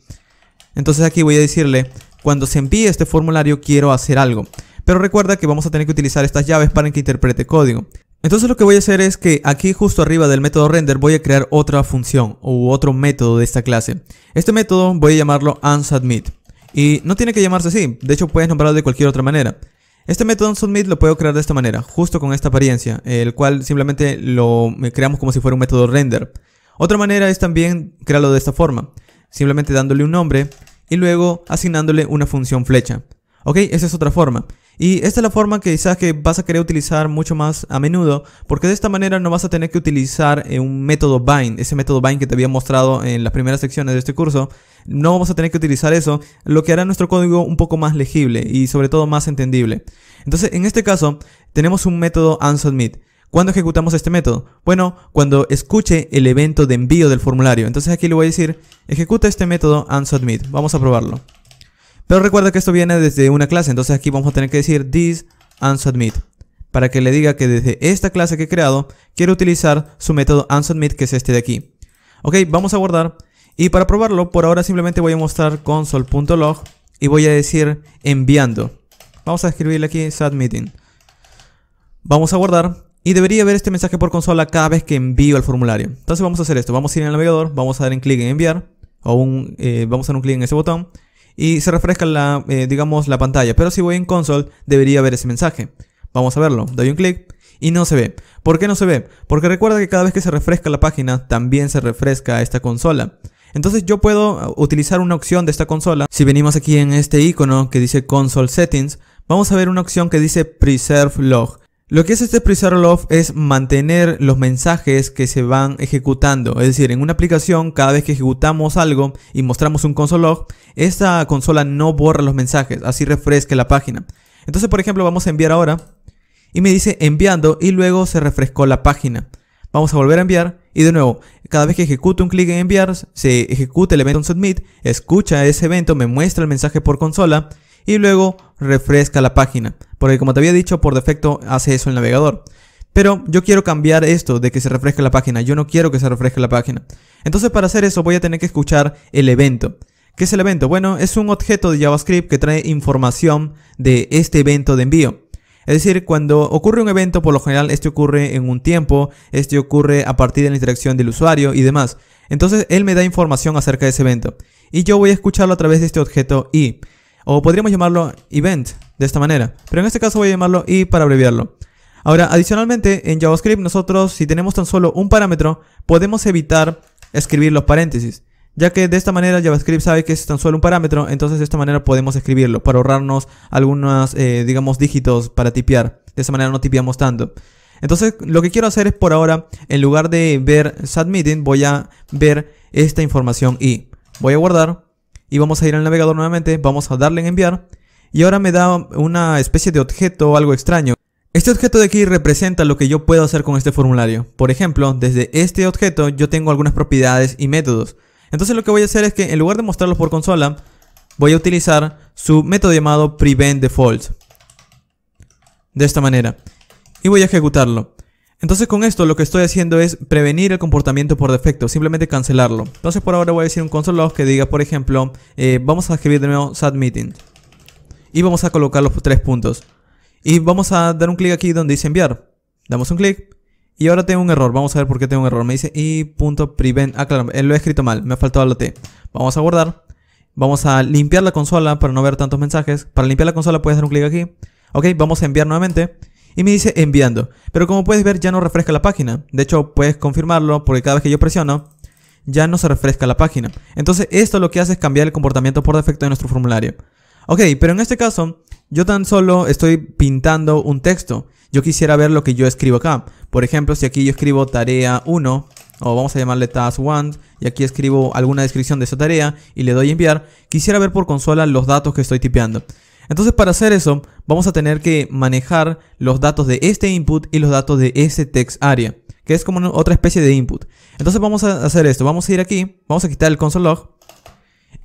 Entonces aquí voy a decirle cuando se envíe este formulario quiero hacer algo. Pero recuerda que vamos a tener que utilizar estas llaves para que interprete código. Entonces lo que voy a hacer es que aquí justo arriba del método render voy a crear otra función u otro método de esta clase. Este método voy a llamarlo unsubmit. Y no tiene que llamarse así, de hecho puedes nombrarlo de cualquier otra manera. Este método unsubmit lo puedo crear de esta manera, justo con esta apariencia, el cual simplemente lo creamos como si fuera un método render. Otra manera es también crearlo de esta forma, simplemente dándole un nombre y luego asignándole una función flecha. Ok, esa es otra forma. Y esta es la forma que quizás que vas a querer utilizar mucho más a menudo, porque de esta manera no vas a tener que utilizar eh, un método bind, ese método bind que te había mostrado en las primeras secciones de este curso, no vamos a tener que utilizar eso, lo que hará nuestro código un poco más legible y sobre todo más entendible. Entonces, en este caso, tenemos un método unsubmit. ¿Cuándo ejecutamos este método? Bueno, cuando escuche el evento de envío del formulario. Entonces aquí le voy a decir, ejecuta este método unsubmit Vamos a probarlo. Pero recuerda que esto viene desde una clase, entonces aquí vamos a tener que decir this unsubmit Para que le diga que desde esta clase que he creado, quiero utilizar su método unsubmit que es este de aquí. Ok, vamos a guardar. Y para probarlo, por ahora simplemente voy a mostrar console.log y voy a decir enviando. Vamos a escribirle aquí submitting. Vamos a guardar y debería ver este mensaje por consola cada vez que envío el formulario. Entonces vamos a hacer esto. Vamos a ir al navegador, vamos a dar un clic en enviar. O un, eh, vamos a dar un clic en ese botón. Y se refresca la, eh, digamos, la pantalla. Pero si voy en console, debería ver ese mensaje. Vamos a verlo. Doy un clic y no se ve. ¿Por qué no se ve? Porque recuerda que cada vez que se refresca la página, también se refresca esta consola. Entonces yo puedo uh, utilizar una opción de esta consola. Si venimos aquí en este icono que dice Console Settings, vamos a ver una opción que dice Preserve Log. Lo que hace este off es mantener los mensajes que se van ejecutando. Es decir, en una aplicación, cada vez que ejecutamos algo y mostramos un console log, esta consola no borra los mensajes, así refresca la página. Entonces, por ejemplo, vamos a enviar ahora y me dice enviando y luego se refrescó la página. Vamos a volver a enviar y de nuevo, cada vez que ejecuto un clic en enviar, se ejecuta el evento submit, escucha ese evento, me muestra el mensaje por consola y luego refresca la página, porque como te había dicho, por defecto hace eso el navegador. Pero yo quiero cambiar esto de que se refresque la página, yo no quiero que se refresque la página. Entonces para hacer eso voy a tener que escuchar el evento. ¿Qué es el evento? Bueno, es un objeto de JavaScript que trae información de este evento de envío. Es decir, cuando ocurre un evento, por lo general este ocurre en un tiempo, este ocurre a partir de la interacción del usuario y demás. Entonces él me da información acerca de ese evento. Y yo voy a escucharlo a través de este objeto y. O podríamos llamarlo event de esta manera. Pero en este caso voy a llamarlo i para abreviarlo. Ahora, adicionalmente, en JavaScript nosotros, si tenemos tan solo un parámetro, podemos evitar escribir los paréntesis. Ya que de esta manera JavaScript sabe que es tan solo un parámetro, entonces de esta manera podemos escribirlo para ahorrarnos algunos, eh, digamos, dígitos para tipear. De esta manera no tipeamos tanto. Entonces, lo que quiero hacer es por ahora, en lugar de ver submitting, voy a ver esta información y voy a guardar y vamos a ir al navegador nuevamente, vamos a darle en enviar y ahora me da una especie de objeto o algo extraño. Este objeto de aquí representa lo que yo puedo hacer con este formulario. Por ejemplo, desde este objeto yo tengo algunas propiedades y métodos. Entonces lo que voy a hacer es que en lugar de mostrarlos por consola, voy a utilizar su método llamado prevent default. De esta manera. Y voy a ejecutarlo. Entonces con esto lo que estoy haciendo es prevenir el comportamiento por defecto, simplemente cancelarlo. Entonces por ahora voy a decir un console log que diga, por ejemplo, eh, vamos a escribir de nuevo sad Y vamos a colocar los tres puntos. Y vamos a dar un clic aquí donde dice enviar. Damos un clic. Y ahora tengo un error. Vamos a ver por qué tengo un error. Me dice y Ah, claro, lo he escrito mal. Me ha faltado la T. Vamos a guardar. Vamos a limpiar la consola para no ver tantos mensajes. Para limpiar la consola puedes dar un clic aquí. Ok, vamos a enviar nuevamente. Y me dice enviando. Pero como puedes ver ya no refresca la página. De hecho puedes confirmarlo porque cada vez que yo presiono ya no se refresca la página. Entonces esto lo que hace es cambiar el comportamiento por defecto de nuestro formulario. Ok, pero en este caso yo tan solo estoy pintando un texto. Yo quisiera ver lo que yo escribo acá. Por ejemplo, si aquí yo escribo tarea 1, o vamos a llamarle task 1, y aquí escribo alguna descripción de esa tarea y le doy enviar, quisiera ver por consola los datos que estoy tipeando. Entonces para hacer eso vamos a tener que manejar los datos de este input y los datos de este text area, que es como otra especie de input. Entonces vamos a hacer esto, vamos a ir aquí, vamos a quitar el console log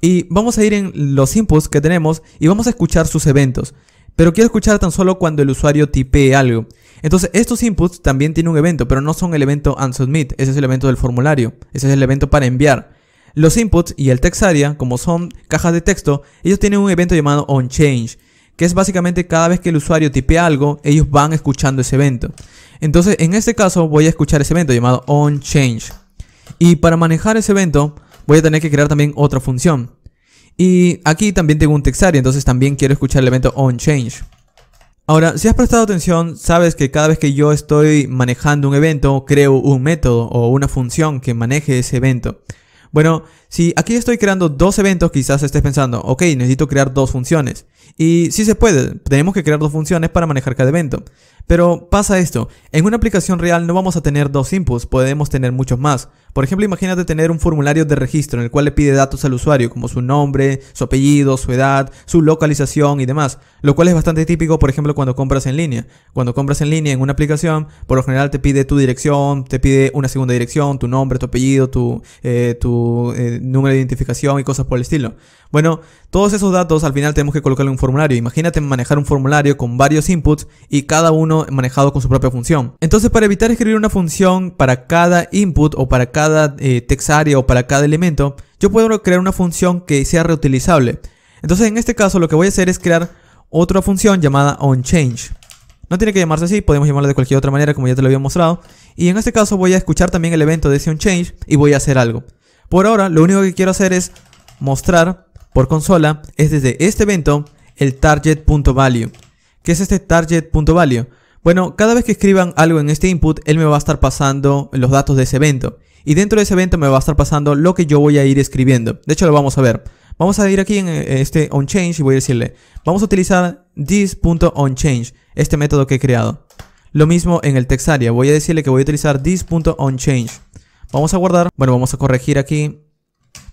y vamos a ir en los inputs que tenemos y vamos a escuchar sus eventos. Pero quiero escuchar tan solo cuando el usuario tipee algo. Entonces estos inputs también tienen un evento, pero no son el evento unsubmit, ese es el evento del formulario, ese es el evento para enviar. Los inputs y el text area, como son cajas de texto, ellos tienen un evento llamado onChange, que es básicamente cada vez que el usuario tipea algo, ellos van escuchando ese evento. Entonces, en este caso, voy a escuchar ese evento llamado onChange. Y para manejar ese evento, voy a tener que crear también otra función. Y aquí también tengo un text area, entonces también quiero escuchar el evento onChange. Ahora, si has prestado atención, sabes que cada vez que yo estoy manejando un evento, creo un método o una función que maneje ese evento. Bueno, si aquí estoy creando dos eventos, quizás estés pensando, ok, necesito crear dos funciones. Y sí se puede, tenemos que crear dos funciones para manejar cada evento. Pero pasa esto, en una aplicación real no vamos a tener dos inputs, podemos tener muchos más. Por ejemplo, imagínate tener un formulario de registro en el cual le pide datos al usuario, como su nombre, su apellido, su edad, su localización y demás, lo cual es bastante típico, por ejemplo, cuando compras en línea. Cuando compras en línea en una aplicación, por lo general te pide tu dirección, te pide una segunda dirección, tu nombre, tu apellido, tu, eh, eh, número de identificación y cosas por el estilo. Bueno, todos esos datos al final tenemos que colocarle en un formulario. Imagínate manejar un formulario con varios inputs y cada uno manejado con su propia función. Entonces, para evitar escribir una función para cada input o para cada cada eh, o para cada elemento, yo puedo crear una función que sea reutilizable. Entonces en este caso lo que voy a hacer es crear otra función llamada onChange. No tiene que llamarse así, podemos llamarla de cualquier otra manera como ya te lo había mostrado. Y en este caso voy a escuchar también el evento de ese onChange y voy a hacer algo. Por ahora lo único que quiero hacer es mostrar por consola es desde este evento el target.value. ¿Qué es este target.value? Bueno, cada vez que escriban algo en este input, él me va a estar pasando los datos de ese evento. Y dentro de ese evento me va a estar pasando lo que yo voy a ir escribiendo. De hecho, lo vamos a ver. Vamos a ir aquí en eh, este onChange y voy a decirle, vamos a utilizar this.onChange, este método que he creado. Lo mismo en el textarea, voy a decirle que voy a utilizar this.onChange. Vamos a guardar, bueno, vamos a corregir aquí,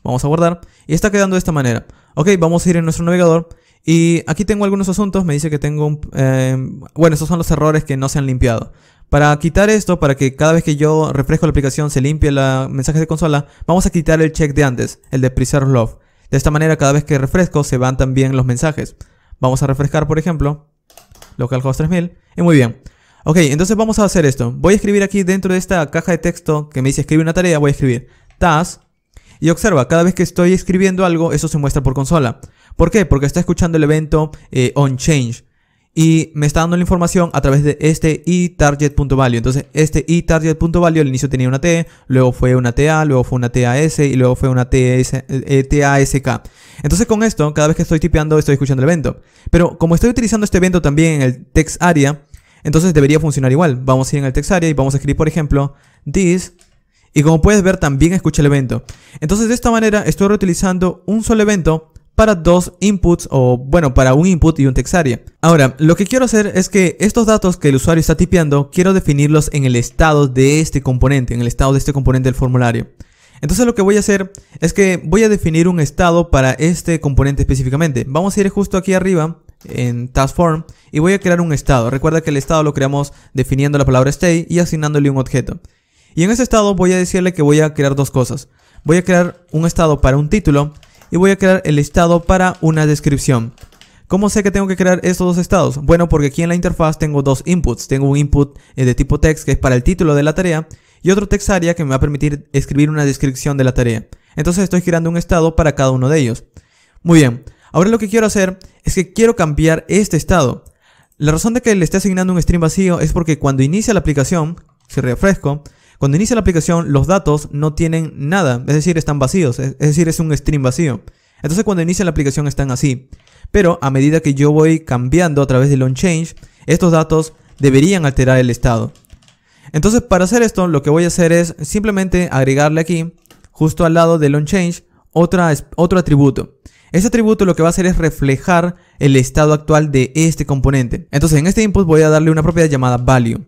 vamos a guardar. Y está quedando de esta manera. Ok, vamos a ir en nuestro navegador. Y aquí tengo algunos asuntos, me dice que tengo un... Eh, bueno, estos son los errores que no se han limpiado. Para quitar esto, para que cada vez que yo refresco la aplicación se limpie la mensaje de consola, vamos a quitar el check de antes, el de Preserve Love. De esta manera cada vez que refresco se van también los mensajes. Vamos a refrescar, por ejemplo, localhost 3000. Y muy bien. Ok, entonces vamos a hacer esto. Voy a escribir aquí dentro de esta caja de texto que me dice escribe una tarea, voy a escribir task. Y observa, cada vez que estoy escribiendo algo, eso se muestra por consola. ¿Por qué? Porque está escuchando el evento eh, onChange y me está dando la información a través de este eTarget.value. Entonces, este eTarget.value al inicio tenía una T, luego fue una TA, luego fue una TAS y luego fue una TASK. Eh, entonces, con esto, cada vez que estoy tipeando, estoy escuchando el evento. Pero como estoy utilizando este evento también en el text area, entonces debería funcionar igual. Vamos a ir en el text area y vamos a escribir, por ejemplo, this. Y como puedes ver, también escucha el evento. Entonces, de esta manera, estoy reutilizando un solo evento para dos inputs o bueno, para un input y un textarea. Ahora, lo que quiero hacer es que estos datos que el usuario está tipeando, quiero definirlos en el estado de este componente, en el estado de este componente del formulario. Entonces lo que voy a hacer es que voy a definir un estado para este componente específicamente. Vamos a ir justo aquí arriba en task form y voy a crear un estado. Recuerda que el estado lo creamos definiendo la palabra stay y asignándole un objeto. Y en ese estado voy a decirle que voy a crear dos cosas. Voy a crear un estado para un título y voy a crear el estado para una descripción. ¿Cómo sé que tengo que crear estos dos estados? Bueno, porque aquí en la interfaz tengo dos inputs. Tengo un input eh, de tipo text que es para el título de la tarea y otro text area que me va a permitir escribir una descripción de la tarea. Entonces estoy creando un estado para cada uno de ellos. Muy bien, ahora lo que quiero hacer es que quiero cambiar este estado. La razón de que le esté asignando un string vacío es porque cuando inicia la aplicación, si refresco, cuando inicia la aplicación, los datos no tienen nada, es decir, están vacíos, es decir, es un stream vacío. Entonces cuando inicia la aplicación están así. Pero a medida que yo voy cambiando a través del onChange estos datos deberían alterar el estado. Entonces para hacer esto, lo que voy a hacer es simplemente agregarle aquí, justo al lado del onChange otro atributo. Este atributo lo que va a hacer es reflejar el estado actual de este componente. Entonces en este input voy a darle una propiedad llamada value.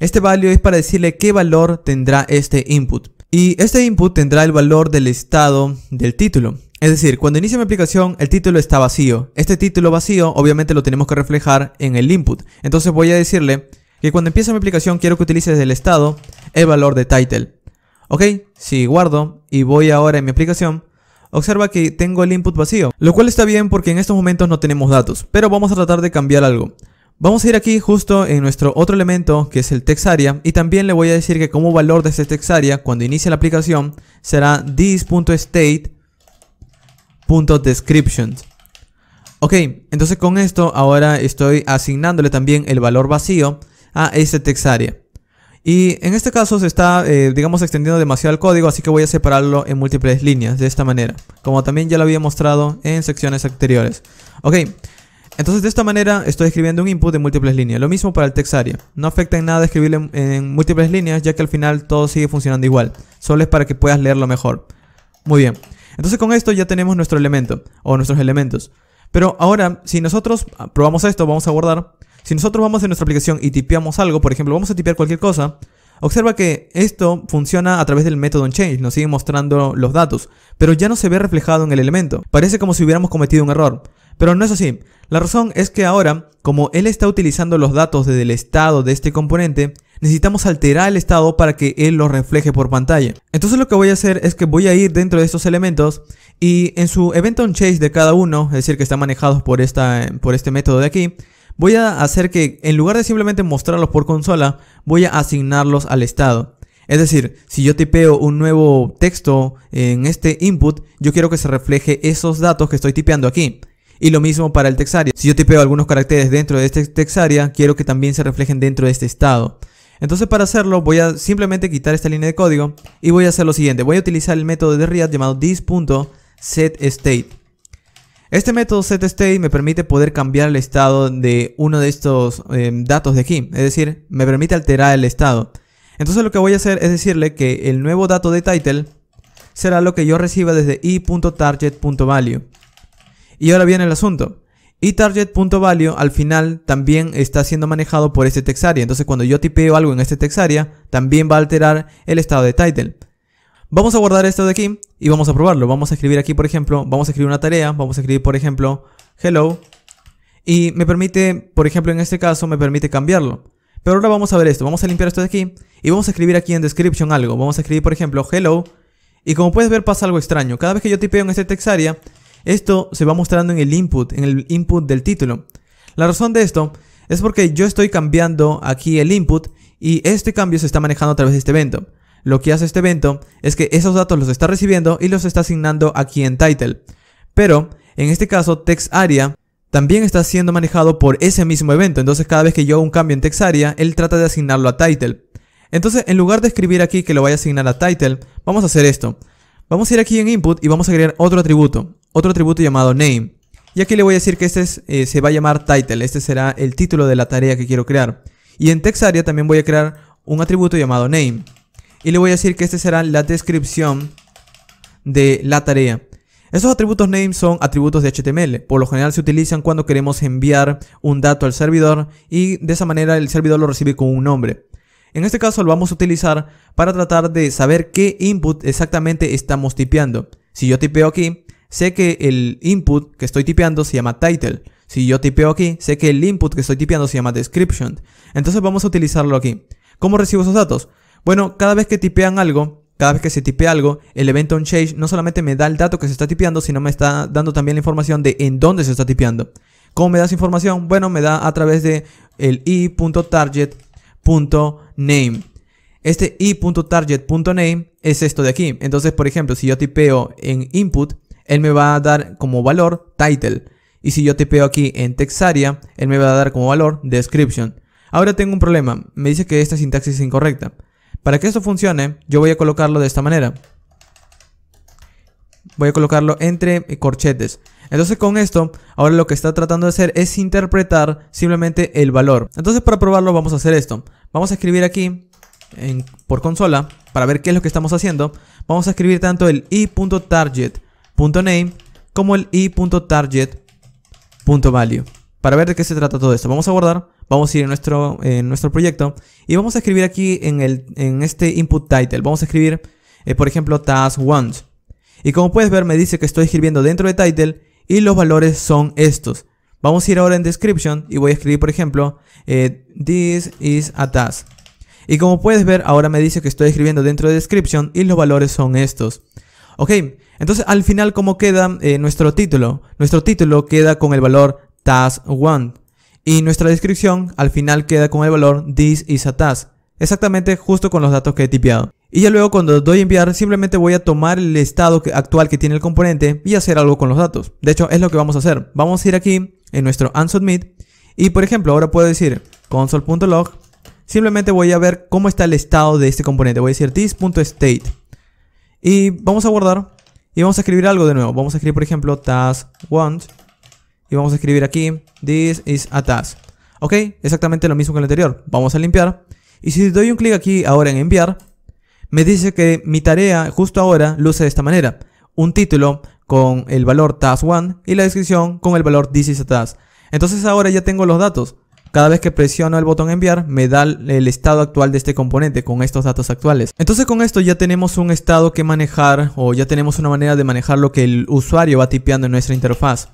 Este value es para decirle qué valor tendrá este input. Y este input tendrá el valor del estado del título. Es decir, cuando inicia mi aplicación el título está vacío. Este título vacío obviamente lo tenemos que reflejar en el input. Entonces voy a decirle que cuando empieza mi aplicación quiero que utilices el estado el valor de title. Ok, si guardo y voy ahora en mi aplicación, observa que tengo el input vacío, lo cual está bien porque en estos momentos no tenemos datos, pero vamos a tratar de cambiar algo. Vamos a ir aquí justo en nuestro otro elemento que es el textArea y también le voy a decir que como valor de este textArea cuando inicie la aplicación será this.state.descriptions. Ok, entonces con esto ahora estoy asignándole también el valor vacío a este textArea. Y en este caso se está, eh, digamos, extendiendo demasiado el código, así que voy a separarlo en múltiples líneas de esta manera, como también ya lo había mostrado en secciones anteriores. Ok, entonces de esta manera estoy escribiendo un input de múltiples líneas. Lo mismo para el textarea No afecta en nada escribirlo en, múltiples líneas ya que al final todo sigue funcionando igual. Solo es para que puedas leerlo mejor. Muy bien. Entonces con esto ya tenemos nuestro elemento o nuestros elementos. Pero ahora, si nosotros ah, probamos esto, vamos a guardar. Si nosotros vamos en nuestra aplicación y tipeamos algo, por ejemplo, vamos a tipear cualquier cosa, observa que esto funciona a través del método onChange, nos sigue mostrando los datos, pero ya no se ve reflejado en el elemento. Parece como si hubiéramos cometido un error. Pero no es así. La razón es que ahora, como él está utilizando los datos desde el estado de este componente, necesitamos alterar el estado para que él los refleje por pantalla. Entonces lo que voy a hacer es que voy a ir dentro de estos elementos y en su event on chase de cada uno, es decir, que está manejados por, esta, por este método de aquí, voy a hacer que en lugar de simplemente mostrarlos por consola, voy a asignarlos al estado. Es decir, si yo tipeo un nuevo texto en este input, yo quiero que se refleje esos datos que estoy tipeando aquí. Y lo mismo para el textarea. Si yo tipeo algunos caracteres dentro de este textarea, quiero que también se reflejen dentro de este estado. Entonces para hacerlo voy a simplemente quitar esta línea de código y voy a hacer lo siguiente. Voy a utilizar el método de React llamado this.setState. Este método setState me permite poder cambiar el estado de uno de estos em, datos de aquí. Es decir, me permite alterar el estado. Entonces lo que voy a hacer es decirle que el nuevo dato de title será lo que yo reciba desde i.target.value. Y ahora viene el asunto. Y al final también está siendo manejado por este textarea. Entonces cuando yo tipeo algo en este textarea, también va a alterar el estado de title. Vamos a guardar esto de aquí y vamos a probarlo. Vamos a escribir aquí, por ejemplo, vamos a escribir una tarea. Vamos a escribir, por ejemplo, hello. Y me permite, por ejemplo, en este caso, me permite cambiarlo. Pero ahora vamos a ver esto. Vamos a limpiar esto de aquí y vamos a escribir aquí en description algo. Vamos a escribir, por ejemplo, hello. Y como puedes ver pasa algo extraño. Cada vez que yo tipeo en este textarea, esto se va mostrando en el input, en el input del título. La razón de esto es porque yo estoy cambiando aquí el input y este cambio se está manejando a través de este evento. Lo que hace este evento es que esos datos los está recibiendo y los está asignando aquí en title. Pero, en este caso, TextArea también está siendo manejado por ese mismo evento. Entonces, cada vez que yo hago un cambio en TextArea, él trata de asignarlo a title. Entonces, en lugar de escribir aquí que lo vaya a asignar a title, vamos a hacer esto. Vamos a ir aquí en Input y vamos a crear otro atributo, otro atributo llamado Name. Y aquí le voy a decir que este eh, se va a llamar Title, este será el título de la tarea que quiero crear. Y en TextArea también voy a crear un atributo llamado Name. Y le voy a decir que este será la descripción de la tarea. Esos atributos name son atributos de HTML, por lo general se utilizan cuando queremos enviar un dato al servidor y de esa manera el servidor lo recibe con un nombre. En este caso lo vamos a utilizar para tratar de saber qué input exactamente estamos tipeando. Si yo tipeo aquí, sé que el input que estoy tipeando se llama title. Si yo tipeo aquí, sé que el input que estoy tipeando se llama description. Entonces vamos a utilizarlo aquí. ¿Cómo recibo esos datos? Bueno, cada vez que tipean algo, cada vez que se tipea algo, el evento onChange change no solamente me da el dato que se está tipeando, sino me está dando también la información de en dónde se está tipeando. ¿Cómo me da esa información? Bueno, me da a través de el i.target.target name. Este i.target.name es esto de aquí. Entonces, por ejemplo, si yo tipeo en input, él me va a dar como valor title. Y si yo tipeo aquí en textarea, él me va a dar como valor description. Ahora tengo un problema. Me dice que esta sintaxis es incorrecta. Para que esto funcione, yo voy a colocarlo de esta manera voy a colocarlo entre eh, corchetes. Entonces con esto, ahora lo que está tratando de hacer es interpretar simplemente el valor. Entonces para probarlo vamos a hacer esto. Vamos a escribir aquí por consola para ver qué es lo que estamos haciendo. Vamos a escribir tanto el i.target.name como el i.target.value. Para ver de qué se trata todo esto. Vamos a guardar, vamos a ir en nuestro, nuestro proyecto y vamos a escribir aquí en, el, en este input title. Vamos a escribir, eh, por ejemplo, task once. Y como puedes ver me dice que estoy escribiendo dentro de title y los valores son estos. Vamos a ir ahora en description y voy a escribir por ejemplo eh, this is a task. Y como puedes ver ahora me dice que estoy escribiendo dentro de description y los valores son estos. Ok, entonces al final cómo queda eh, nuestro título. Nuestro título queda con el valor task 1 y nuestra descripción al final queda con el valor this is a task. Exactamente justo con los datos que he tipeado. Y ya luego cuando doy enviar simplemente voy a tomar el estado actual que tiene el componente y hacer algo con los datos. De hecho es lo que vamos a hacer. Vamos a ir aquí en nuestro unsubmit y por ejemplo ahora puedo decir console.log. Simplemente voy a ver cómo está el estado de este componente. Voy a decir this.state. Y vamos a guardar y vamos a escribir algo de nuevo. Vamos a escribir por ejemplo task want y vamos a escribir aquí this is a task. Ok, exactamente lo mismo que el anterior. Vamos a limpiar. Y si doy un clic aquí ahora en enviar, me dice que mi tarea justo ahora luce de esta manera. Un título con el valor task1 y la descripción con el valor this is task. Entonces ahora ya tengo los datos. Cada vez que presiono el botón enviar me da el estado actual de este componente con estos datos actuales. Entonces con esto ya tenemos un estado que manejar o ya tenemos una manera de manejar lo que el usuario va tipeando en nuestra interfaz.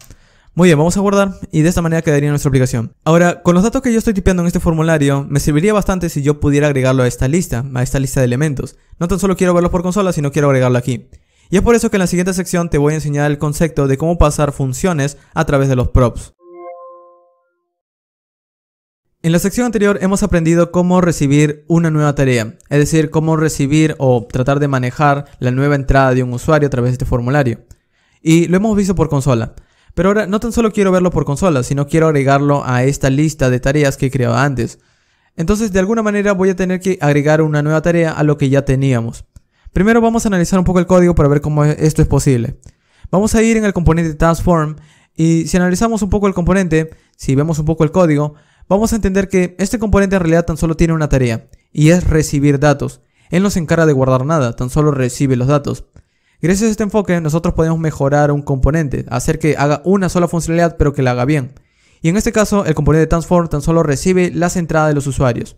Muy bien, vamos a guardar y de esta manera quedaría nuestra aplicación. Ahora, con los datos que yo estoy tipeando en este formulario, me serviría bastante si yo pudiera agregarlo a esta lista, a esta lista de elementos. No tan solo quiero verlo por consola, sino quiero agregarlo aquí. Y es por eso que en la siguiente sección te voy a enseñar el concepto de cómo pasar funciones a través de los props. En la sección anterior hemos aprendido cómo recibir una nueva tarea, es decir, cómo recibir o tratar de manejar la nueva entrada de un usuario a través de este formulario. Y lo hemos visto por consola. Pero ahora no tan solo quiero verlo por consola, sino quiero agregarlo a esta lista de tareas que he creado antes. Entonces de alguna manera voy a tener que agregar una nueva tarea a lo que ya teníamos. Primero vamos a analizar un poco el código para ver cómo e-, esto es posible. Vamos a ir en el componente TaskForm y si analizamos un poco el componente, si vemos un poco el código, vamos a entender que este componente en realidad tan solo tiene una tarea, y es recibir datos. Él no se encarga de guardar nada, tan solo recibe los datos. Gracias a este enfoque, nosotros podemos mejorar un componente, hacer que haga una sola funcionalidad pero que la haga bien. Y en este caso, el componente transform tan solo recibe las entradas de los usuarios.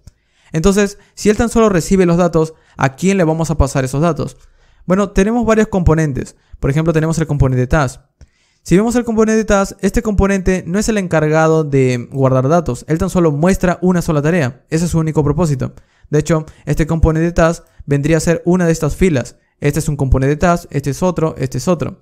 Entonces, si él tan solo recibe los datos, ¿a quién le vamos a pasar esos datos? Bueno, tenemos varios componentes. Por ejemplo, tenemos el componente task. Si vemos el componente task, este componente no es el encargado de guardar datos. Él tan solo muestra una sola tarea. Ese es su único propósito. De hecho, este componente task vendría a ser una de estas filas este es un componente de task, este es otro, este es otro.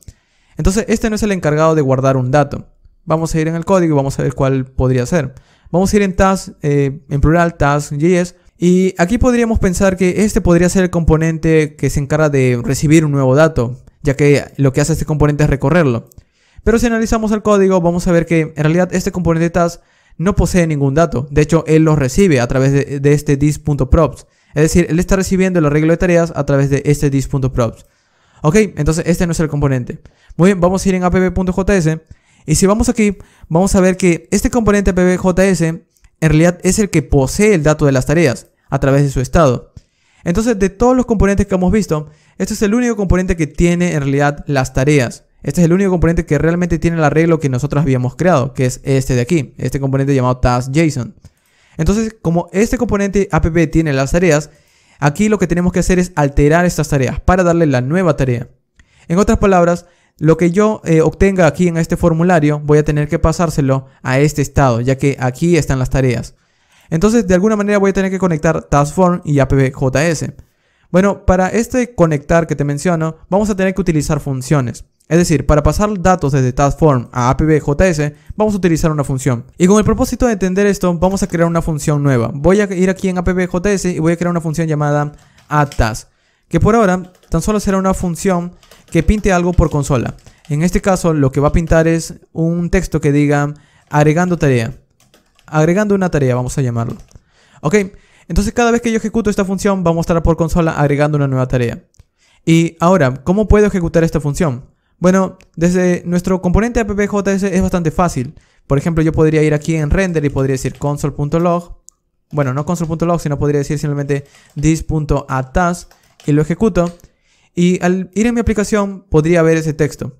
Entonces, este no es el encargado de guardar un dato. Vamos a ir en el código y vamos a ver cuál podría ser. Vamos a ir en task, eh, en plural, task.js. Y aquí podríamos pensar que este podría ser el componente que se encarga de recibir un nuevo dato, ya que lo que hace este componente es recorrerlo. Pero si analizamos el código, vamos a ver que en realidad este componente task no posee ningún dato. De hecho, él lo recibe a través de, de este this.props. Es decir, él está recibiendo el arreglo de tareas a través de este this.props. Ok, entonces este no es el componente. Muy bien, vamos a ir en app.js. Y si vamos aquí, vamos a ver que este componente app.js en realidad es el que posee el dato de las tareas a través de su estado. Entonces, de todos los componentes que hemos visto, este es el único componente que tiene en realidad las tareas. Este es el único componente que realmente tiene el arreglo que nosotros habíamos creado, que es este de aquí, este componente llamado task.json. Entonces, como este componente app tiene las tareas, aquí lo que tenemos que hacer es alterar estas tareas para darle la nueva tarea. En otras palabras, lo que yo eh, obtenga aquí en este formulario, voy a tener que pasárselo a este estado, ya que aquí están las tareas. Entonces, de alguna manera voy a tener que conectar TaskForm y AppJS. Bueno, para este conectar que te menciono, vamos a tener que utilizar funciones. Es decir, para pasar datos desde TaskForm a APBJS, vamos a utilizar una función. Y con el propósito de entender esto, vamos a crear una función nueva. Voy a ir aquí en APBJS y voy a crear una función llamada AddTask que por ahora tan solo será una función que pinte algo por consola. En este caso, lo que va a pintar es un texto que diga agregando tarea. Agregando una tarea, vamos a llamarlo. Ok, entonces cada vez que yo ejecuto esta función va a mostrar por consola agregando una nueva tarea. Y ahora, ¿cómo puedo ejecutar esta función? Bueno, desde nuestro componente appjs es bastante fácil. Por ejemplo, yo podría ir aquí en render y podría decir console.log. Bueno, no console.log, sino podría decir simplemente this.atas y lo ejecuto. Y al ir en mi aplicación podría ver ese texto.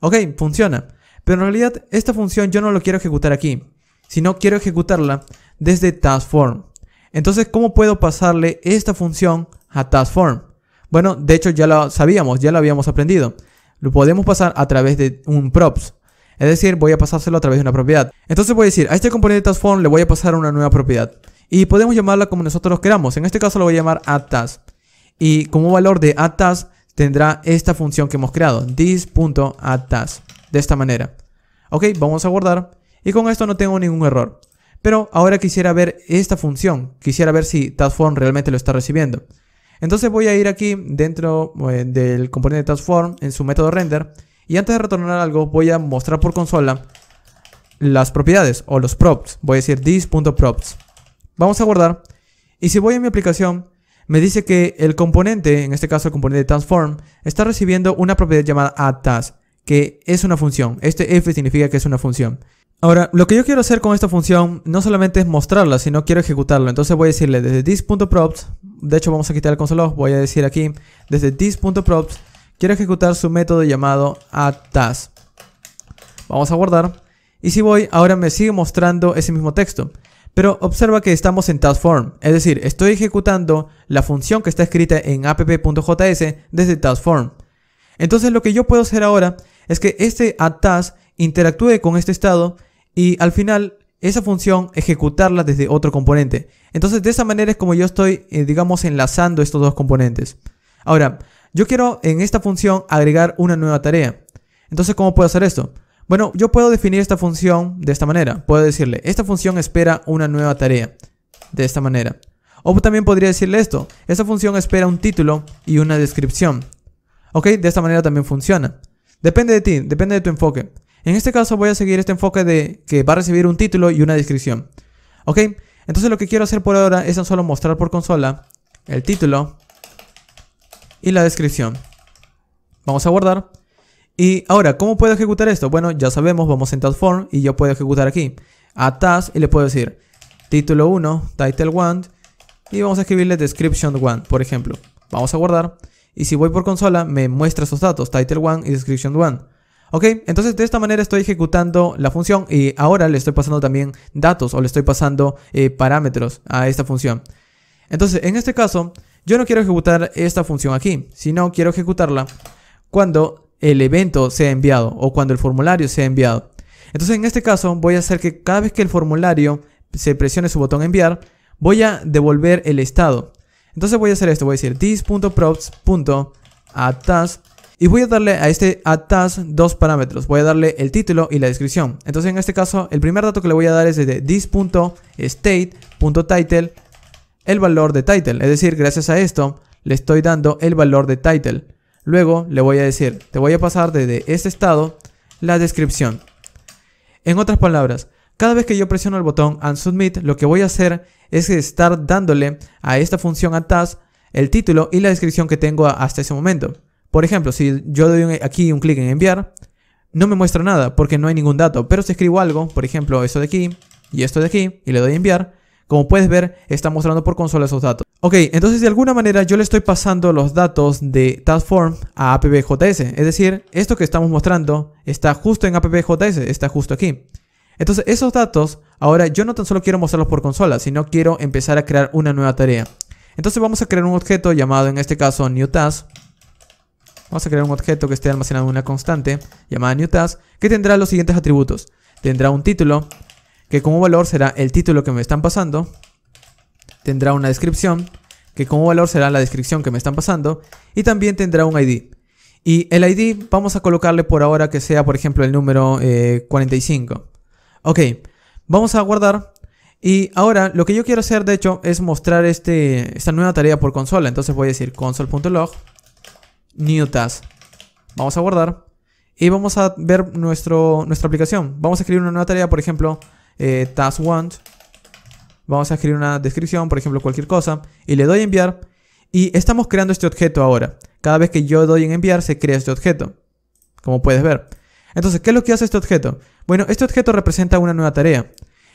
Ok, funciona. Pero en realidad esta función yo no lo quiero ejecutar aquí, sino quiero ejecutarla desde taskform. Entonces, ¿cómo puedo pasarle esta función a TaskForm? Bueno, de hecho ya lo sabíamos, ya lo habíamos aprendido. Lo podemos pasar a través de un props. Es decir, voy a pasárselo a través de una propiedad. Entonces voy a decir, a este componente de TaskForm le voy a pasar una nueva propiedad. Y podemos llamarla como nosotros queramos. En este caso lo voy a llamar aTask. Y como valor de aTask tendrá esta función que hemos creado, this.aTask. De esta manera. Ok, vamos a guardar. Y con esto no tengo ningún error. Pero ahora quisiera ver esta función, quisiera ver si TaskForm realmente lo está recibiendo. Entonces voy a ir aquí dentro eh, del componente transform en su método render y antes de retornar algo voy a mostrar por consola las propiedades o los props. Voy a decir this.props. Vamos a guardar y si voy a mi aplicación me dice que el componente, en este caso el componente transform, está recibiendo una propiedad llamada addTask, que es una función. Este f significa que es una función. Ahora, lo que yo quiero hacer con esta función no solamente es mostrarla, sino quiero ejecutarla. Entonces voy a decirle desde this.props, de hecho vamos a quitar el console.log, voy a decir aquí, desde this.props, quiero ejecutar su método llamado addTask. Vamos a guardar. Y si voy, ahora me sigue mostrando ese mismo texto. Pero observa que estamos en TaskForm, es decir, estoy ejecutando la función que está escrita en app.js desde TaskForm. Entonces lo que yo puedo hacer ahora es que este addTask interactúe con este estado y al final esa función ejecutarla desde otro componente. Entonces de esta manera es como yo estoy, eh, digamos, enlazando estos dos componentes. Ahora, yo quiero en esta función agregar una nueva tarea. Entonces, ¿cómo puedo hacer esto? Bueno, yo puedo definir esta función de esta manera. Puedo decirle, esta función espera una nueva tarea. De esta manera. O también podría decirle esto, esta función espera un título y una descripción. ¿Ok? De esta manera también funciona. Depende de ti, depende de tu enfoque. En este caso voy a seguir este enfoque de que va a recibir un título y una descripción. ¿Ok? Entonces lo que quiero hacer por ahora es tan solo mostrar por consola el título y la descripción. Vamos a guardar. Y ahora, ¿cómo puedo ejecutar esto? Bueno, ya sabemos, vamos en form y yo puedo ejecutar aquí. A Task y le puedo decir título 1, title 1 y vamos a escribirle description 1, por ejemplo. Vamos a guardar. Y si voy por consola, me muestra esos datos, title 1 y description 1. Ok, entonces de esta manera estoy ejecutando la función y ahora le estoy pasando también datos o le estoy pasando eh, parámetros a esta función. Entonces, en este caso, yo no quiero ejecutar esta función aquí, sino quiero ejecutarla cuando el evento sea enviado o cuando el formulario sea enviado. Entonces, en este caso, voy a hacer que cada vez que el formulario se presione su botón enviar, voy a devolver el estado. Entonces voy a hacer esto, voy a decir this.props.attas y voy a darle a este task dos parámetros. Voy a darle el título y la descripción. Entonces en este caso, el primer dato que le voy a dar es desde this.state.title el valor de title. Es decir, gracias a esto le estoy dando el valor de title. Luego le voy a decir, te voy a pasar desde este estado la descripción. En otras palabras, cada vez que yo presiono el botón and submit, lo que voy a hacer es estar dándole a esta función task el título y la descripción que tengo hasta ese momento. Por ejemplo, si yo doy aquí un clic en enviar, no me muestra nada porque no hay ningún dato. Pero si escribo algo, por ejemplo, esto de aquí y esto de aquí, y le doy enviar, como puedes ver, está mostrando por consola esos datos. Ok, entonces de alguna manera yo le estoy pasando los datos de TaskForm a AppJS. Es decir, esto que estamos mostrando está justo en AppJS, está justo aquí. Entonces esos datos, ahora yo no tan solo quiero mostrarlos por consola, sino quiero empezar a crear una nueva tarea. Entonces vamos a crear un objeto llamado en este caso new task Vamos a crear un objeto que esté almacenado en una constante llamada newTask que tendrá los siguientes atributos. Tendrá un título que como valor será el título que me están pasando. Tendrá una descripción que como valor será la descripción que me están pasando. Y también tendrá un ID. Y el ID vamos a colocarle por ahora que sea por ejemplo el número 45. Eh, ok, vamos a guardar. Y ahora lo que yo quiero hacer de hecho es mostrar este, esta nueva tarea por consola. Entonces voy a decir console.log New Task. Vamos a guardar. Y vamos a ver nuestro, nuestra aplicación. Vamos a escribir una nueva tarea, por ejemplo, eh, task want. Vamos a escribir una descripción, por ejemplo, cualquier cosa. Y le doy a enviar. Y estamos creando este objeto ahora. Cada vez que yo doy en enviar, se crea este objeto. Como puedes ver. Entonces, ¿qué es lo que hace este objeto? Bueno, este objeto representa una nueva tarea.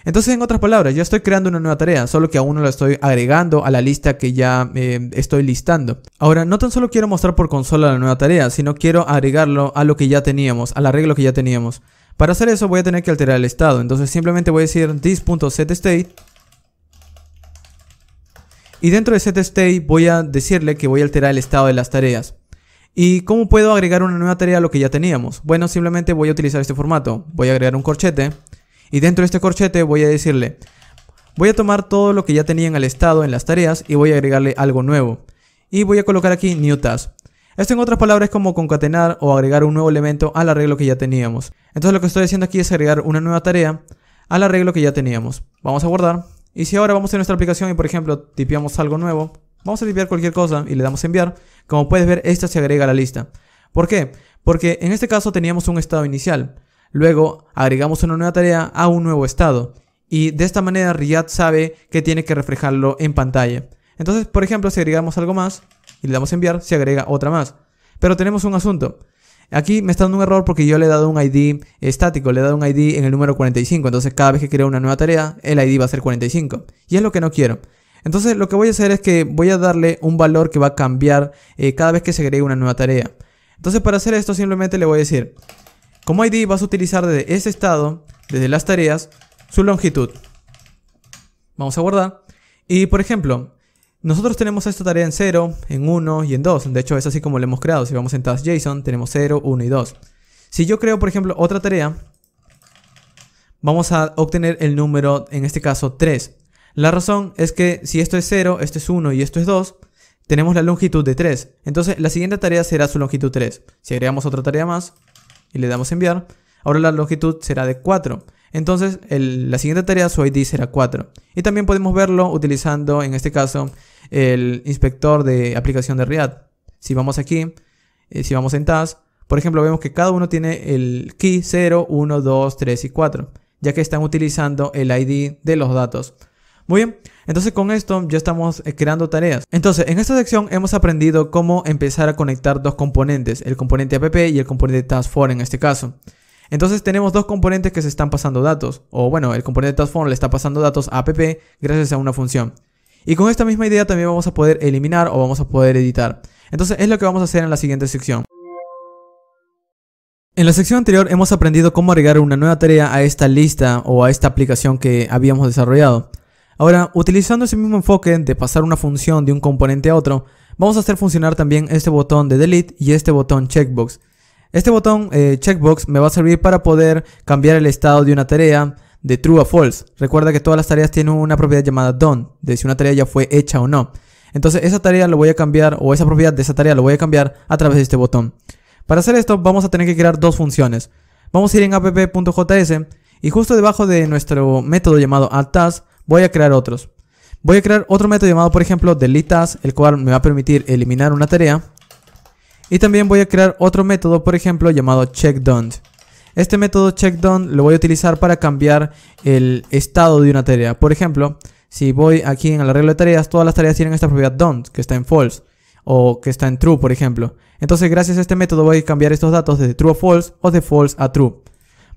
Entonces, en otras palabras, ya estoy creando una nueva tarea, solo que aún no la estoy agregando a la lista que ya eh, estoy listando. Ahora, no tan solo quiero mostrar por consola la nueva tarea, sino quiero agregarlo a lo que ya teníamos, al arreglo que ya teníamos. Para hacer eso voy a tener que alterar el estado, entonces simplemente voy a decir this.setState y dentro de setState voy a decirle que voy a alterar el estado de las tareas. ¿Y cómo puedo agregar una nueva tarea a lo que ya teníamos? Bueno, simplemente voy a utilizar este formato. Voy a agregar un corchete y dentro de este corchete voy a decirle, voy a tomar todo lo que ya tenía en el estado en las tareas y voy a agregarle algo nuevo. Y voy a colocar aquí new task. Esto en otras palabras es como concatenar o agregar un nuevo elemento al arreglo que ya teníamos. Entonces lo que estoy haciendo aquí es agregar una nueva tarea al arreglo que ya teníamos. Vamos a guardar. Y si ahora vamos a nuestra aplicación y por ejemplo tipiamos algo nuevo, vamos a tipear cualquier cosa y le damos enviar, como puedes ver esta se agrega a la lista. ¿Por qué? Porque en este caso teníamos un estado inicial. Luego agregamos una nueva tarea a un nuevo estado y de esta manera Riyad sabe que tiene que reflejarlo en pantalla. Entonces, por ejemplo, si agregamos algo más y le damos enviar, se agrega otra más. Pero tenemos un asunto. Aquí me está dando un error porque yo le he dado un ID estático, le he dado un ID en el número 45, entonces cada vez que creo una nueva tarea, el ID va a ser 45. Y es lo que no quiero. Entonces lo que voy a hacer es que voy a darle un valor que va a cambiar eh, cada vez que se agregue una nueva tarea. Entonces para hacer esto simplemente le voy a decir como ID vas a utilizar desde ese estado, desde las tareas, su longitud. Vamos a guardar. Y por ejemplo, nosotros tenemos esta tarea en 0, en 1 y en 2. De hecho, es así como la hemos creado. Si vamos en task.json, tenemos 0, 1 y 2. Si yo creo, por ejemplo, otra tarea, vamos a obtener el número, en este caso, 3. La razón es que si esto es 0, esto es 1 y esto es 2, tenemos la longitud de 3. Entonces, la siguiente tarea será su longitud 3. Si agregamos otra tarea más, y le damos enviar, ahora la longitud será de 4. Entonces la siguiente tarea, su ID será 4. Y también podemos verlo utilizando en este caso el inspector de aplicación de React. Si vamos aquí, eh, si vamos en Task, por ejemplo vemos que cada uno tiene el key 0, 1, 2, 3 y 4, ya que están utilizando el ID de los datos. Muy bien, entonces con esto ya estamos eh, creando tareas. Entonces, en esta sección hemos aprendido cómo empezar a conectar dos componentes, el componente app y el componente task en este caso. Entonces tenemos dos componentes que se están pasando datos, o bueno, el componente task le está pasando datos a app gracias a una función. Y con esta misma idea también vamos a poder eliminar o vamos a poder editar. Entonces es lo que vamos a hacer en la siguiente sección. En la sección anterior hemos aprendido cómo agregar una nueva tarea a esta lista o a esta aplicación que habíamos desarrollado. Ahora, utilizando ese mismo enfoque de pasar una función de un componente a otro, vamos a hacer funcionar también este botón de delete y este botón checkbox. Este botón eh, checkbox me va a servir para poder cambiar el estado de una tarea de true a false. Recuerda que todas las tareas tienen una propiedad llamada done, de si una tarea ya fue hecha o no. Entonces esa tarea lo voy a cambiar, o esa propiedad de esa tarea lo voy a cambiar a través de este botón. Para hacer esto vamos a tener que crear dos funciones. Vamos a ir en app.js y justo debajo de nuestro método llamado AddTask, voy a crear otros. Voy a crear otro método llamado, por ejemplo, DeleteTask, el cual me va a permitir eliminar una tarea. Y también voy a crear otro método, por ejemplo, llamado CheckDone. Este método CheckDone lo voy a utilizar para cambiar el estado de una tarea. Por ejemplo, si voy aquí en el arreglo de tareas, todas las tareas tienen esta propiedad DON't, que está en false o que está en true, por ejemplo. Entonces, gracias a este método voy a cambiar estos datos de true a false o de false a true.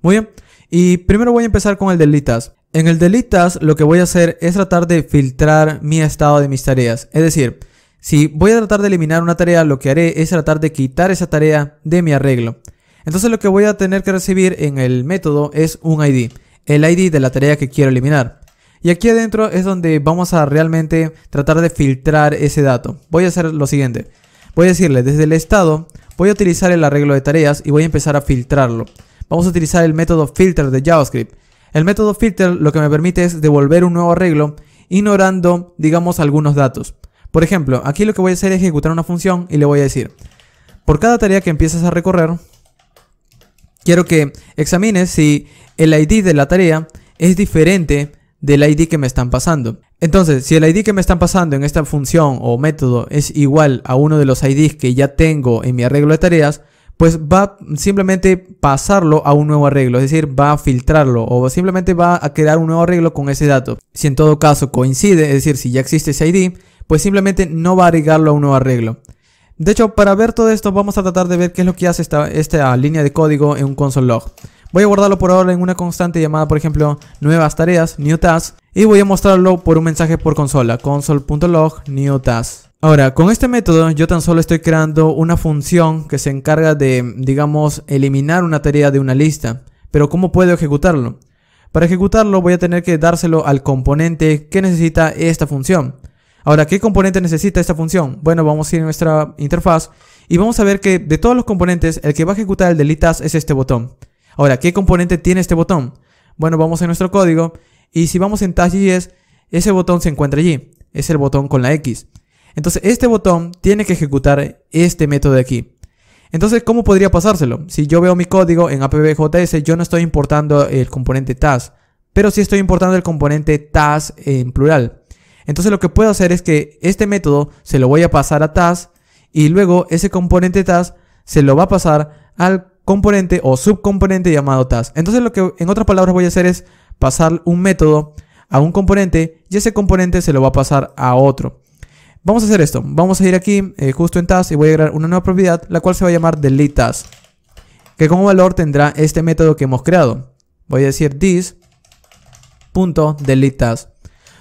Muy bien. Y primero voy a empezar con el delitas. En el delitas lo que voy a hacer es tratar de filtrar mi estado de mis tareas. Es decir, si voy a tratar de eliminar una tarea, lo que haré es tratar de quitar esa tarea de mi arreglo. Entonces lo que voy a tener que recibir en el método es un ID, el ID de la tarea que quiero eliminar. Y aquí adentro es donde vamos a realmente tratar de filtrar ese dato. Voy a hacer lo siguiente. Voy a decirle, desde el estado voy a utilizar el arreglo de tareas y voy a empezar a filtrarlo vamos a utilizar el método filter de JavaScript. El método filter lo que me permite es devolver un nuevo arreglo ignorando, digamos, algunos datos. Por ejemplo, aquí lo que voy a hacer es ejecutar una función y le voy a decir, por cada tarea que empieces a recorrer, quiero que examines si el ID de la tarea es diferente del ID que me están pasando. Entonces, si el ID que me están pasando en esta función o método es igual a uno de los IDs que ya tengo en mi arreglo de tareas, pues va simplemente pasarlo a un nuevo arreglo, es decir, va a filtrarlo o simplemente va a crear un nuevo arreglo con ese dato. Si en todo caso coincide, es decir, si ya existe ese ID, pues simplemente no va a agregarlo a un nuevo arreglo. De hecho, para ver todo esto vamos a tratar de ver qué es lo que hace esta, línea de código en un console.log. Voy a guardarlo por ahora en una constante llamada, por ejemplo, nuevas tareas, new task, y voy a mostrarlo por un mensaje por consola, console.log, new task. Ahora, con este método yo tan solo estoy creando una función que se encarga de, digamos, eliminar una tarea de una lista. Pero ¿cómo puedo ejecutarlo? Para ejecutarlo voy a tener que dárselo al componente que necesita esta función. Ahora, ¿qué componente necesita esta función? Bueno, vamos a ir a nuestra interfaz y vamos a ver que de todos los componentes, el que va a ejecutar el delete es este botón. Ahora, ¿qué componente tiene este botón? Bueno, vamos a nuestro código y si vamos en es ese botón se encuentra allí. Es el botón con la X. Entonces este botón tiene que ejecutar este método de aquí. Entonces, ¿cómo podría pasárselo? Si yo veo mi código en appjs, yo no estoy importando el componente TAS pero sí estoy importando el componente TAS en plural. Entonces lo que puedo hacer es que este método se lo voy a pasar a TAS y luego ese componente TAS se lo va a pasar al componente o subcomponente llamado TAS Entonces lo que en otras palabras voy a hacer es pasar un método a un componente y ese componente se lo va a pasar a otro. Vamos a hacer esto. Vamos a ir aquí, eh, justo en task, y voy a crear una nueva propiedad, la cual se va a llamar delete Que como valor tendrá este método que hemos creado. Voy a decir this.delete task.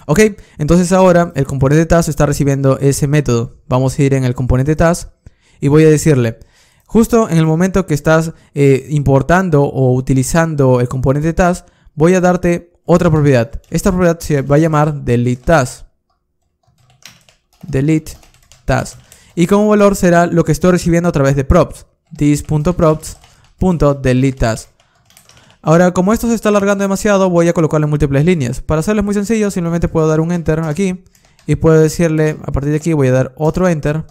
Ok, entonces ahora el componente task está recibiendo ese método. Vamos a ir en el componente task y voy a decirle, justo en el momento que estás eh, importando o utilizando el componente task, voy a darte otra propiedad. Esta propiedad se va a llamar deleteTask delete task. Y como valor será lo que estoy recibiendo a través de props. this.props.delete task. Ahora, como esto se está alargando demasiado, voy a colocarle en múltiples líneas. Para hacerlo muy sencillo, simplemente puedo dar un enter aquí. Y puedo decirle, a partir de aquí voy a dar otro enter.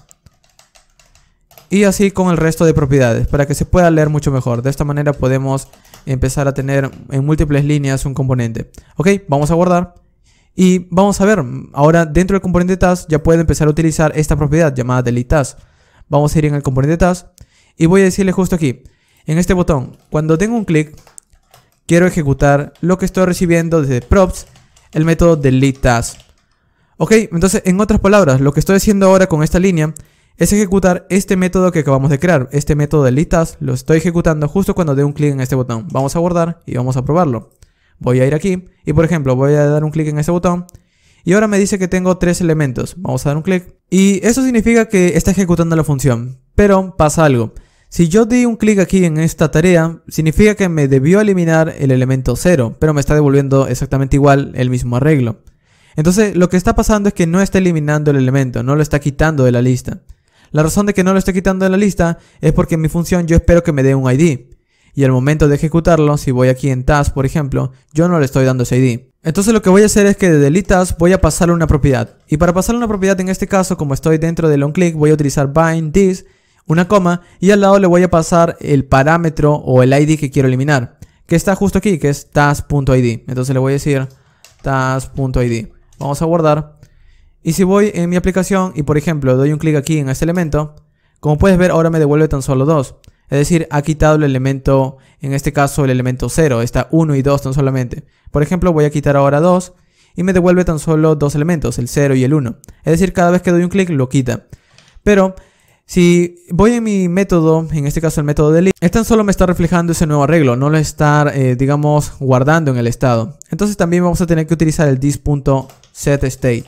Y así con el resto de propiedades, para que se pueda leer mucho mejor. De esta manera podemos empezar a tener en múltiples líneas un componente. Ok, vamos a guardar. Y vamos a ver, ahora dentro del componente task ya puede empezar a utilizar esta propiedad llamada delete Vamos a ir en el componente task y voy a decirle justo aquí, en este botón, cuando tengo un clic, quiero ejecutar lo que estoy recibiendo desde props, el método delete Ok, entonces en otras palabras, lo que estoy haciendo ahora con esta línea es ejecutar este método que acabamos de crear. Este método deleteTask lo estoy ejecutando justo cuando dé un clic en este botón. Vamos a guardar y vamos a probarlo. Voy a ir aquí y por ejemplo voy a dar un clic en ese botón y ahora me dice que tengo tres elementos. Vamos a dar un clic y eso significa que está ejecutando la función. Pero pasa algo. Si yo di un clic aquí en esta tarea, significa que me debió eliminar el elemento 0, pero me está devolviendo exactamente igual el mismo arreglo. Entonces lo que está pasando es que no está eliminando el elemento, no lo está quitando de la lista. La razón de que no lo está quitando de la lista es porque en mi función yo espero que me dé un ID y al momento de ejecutarlo, si voy aquí en task por ejemplo, yo no le estoy dando ese ID. Entonces lo que voy a hacer es que desde delete voy a pasarle una propiedad. Y para pasarle una propiedad en este caso, como estoy dentro del onClick, voy a utilizar bind this, una coma, y al lado le voy a pasar el parámetro o el ID que quiero eliminar, que está justo aquí, que es task.id. Entonces le voy a decir task.id. Vamos a guardar. Y si voy en mi aplicación y por ejemplo doy un clic aquí en este elemento, como puedes ver ahora me devuelve tan solo dos. Es decir, ha quitado el elemento, en este caso el elemento 0, está 1 y 2 tan solamente. Por ejemplo, voy a quitar ahora 2 y me devuelve tan solo dos elementos, el 0 y el 1. Es decir, cada vez que doy un clic lo quita. Pero si voy en mi método, en este caso el método delete, tan solo me está reflejando ese nuevo arreglo, no lo está, eh, digamos, guardando en el estado. Entonces también vamos a tener que utilizar el this.setState.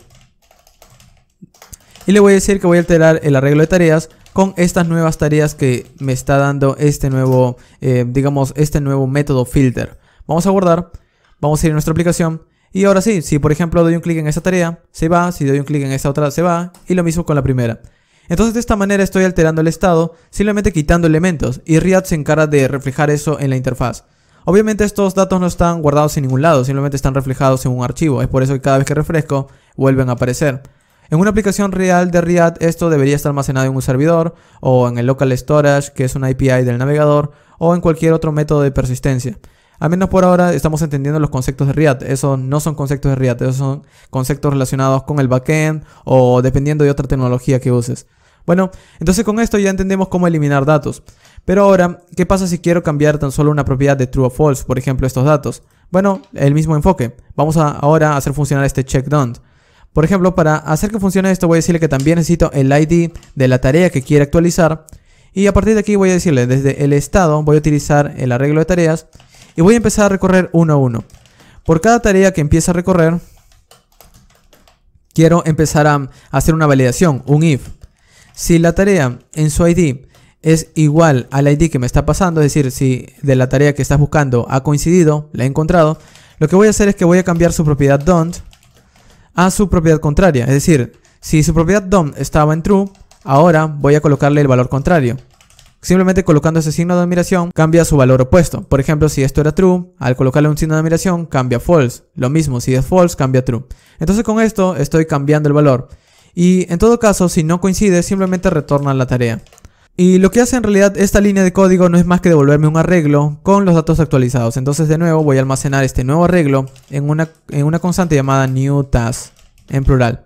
Y le voy a decir que voy a alterar el arreglo de tareas con estas nuevas tareas que me está dando este nuevo, eh, digamos, este nuevo método filter. Vamos a guardar, vamos a ir a nuestra aplicación y ahora sí, si por ejemplo doy un clic en esta tarea, se va, si doy un clic en esta otra, se va y lo mismo con la primera. Entonces de esta manera estoy alterando el estado, simplemente quitando elementos y React se encarga de reflejar eso en la interfaz. Obviamente estos datos no están guardados en ningún lado, simplemente están reflejados en un archivo, es por eso que cada vez que refresco vuelven a aparecer. En una aplicación real de React esto debería estar almacenado en un servidor o en el local storage que es una API del navegador o en cualquier otro método de persistencia. Al menos por ahora estamos entendiendo los conceptos de React. Esos no son conceptos de React, esos son conceptos relacionados con el backend o dependiendo de otra tecnología que uses. Bueno, entonces con esto ya entendemos cómo eliminar datos. Pero ahora, ¿qué pasa si quiero cambiar tan solo una propiedad de true o false, por ejemplo, estos datos? Bueno, el mismo enfoque. Vamos a ahora a hacer funcionar este check don't. Por ejemplo, para hacer que funcione esto voy a decirle que también necesito el ID de la tarea que quiere actualizar. Y a partir de aquí voy a decirle, desde el estado voy a utilizar el arreglo de tareas y voy a empezar a recorrer uno a uno. Por cada tarea que empieza a recorrer, quiero empezar a hacer una validación, un if. Si la tarea en su ID es igual al ID que me está pasando, es decir, si de la tarea que estás buscando ha coincidido, la he encontrado, lo que voy a hacer es que voy a cambiar su propiedad don't a su propiedad contraria. Es decir, si su propiedad DOM estaba en true, ahora voy a colocarle el valor contrario. Simplemente colocando ese signo de admiración cambia su valor opuesto. Por ejemplo, si esto era true, al colocarle un signo de admiración cambia false. Lo mismo, si es false, cambia true. Entonces con esto estoy cambiando el valor. Y en todo caso, si no coincide, simplemente retorna la tarea. Y lo que hace en realidad esta línea de código no es más que devolverme un arreglo con los datos actualizados. Entonces de nuevo voy a almacenar este nuevo arreglo en una, en una constante llamada new task en plural.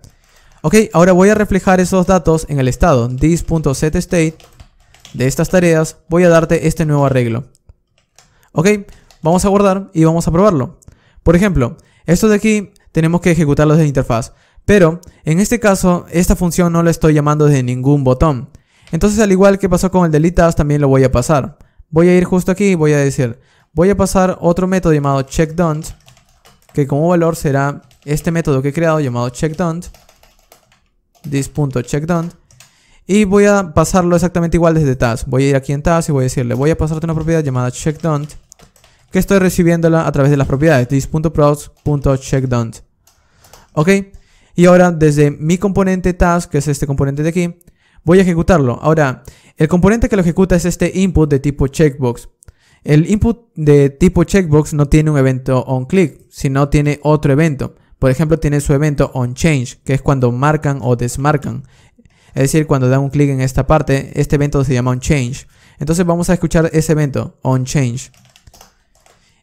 Ok, ahora voy a reflejar esos datos en el estado this.setState de estas tareas. Voy a darte este nuevo arreglo. Ok, vamos a guardar y vamos a probarlo. Por ejemplo, esto de aquí tenemos que ejecutarlo desde interfaz. Pero en este caso, esta función no la estoy llamando desde ningún botón. Entonces, al igual que pasó con el delitas también lo voy a pasar. Voy a ir justo aquí y voy a decir, voy a pasar otro método llamado checkDont, que como valor será este método que he creado llamado checkDont, this.checkDont, y voy a pasarlo exactamente igual desde task. Voy a ir aquí en task y voy a decirle, voy a pasarte una propiedad llamada checkDont, que estoy recibiéndola a través de las propiedades, don't. Ok, y ahora desde mi componente task, que es este componente de aquí, voy a ejecutarlo. Ahora, el componente que lo ejecuta es este input de tipo checkbox. El input de tipo checkbox no tiene un evento onClick, sino tiene otro evento. Por ejemplo, tiene su evento onChange, que es cuando marcan o desmarcan. Es decir, cuando dan un clic en esta parte, este evento se llama onChange. Entonces vamos a escuchar ese evento, onChange.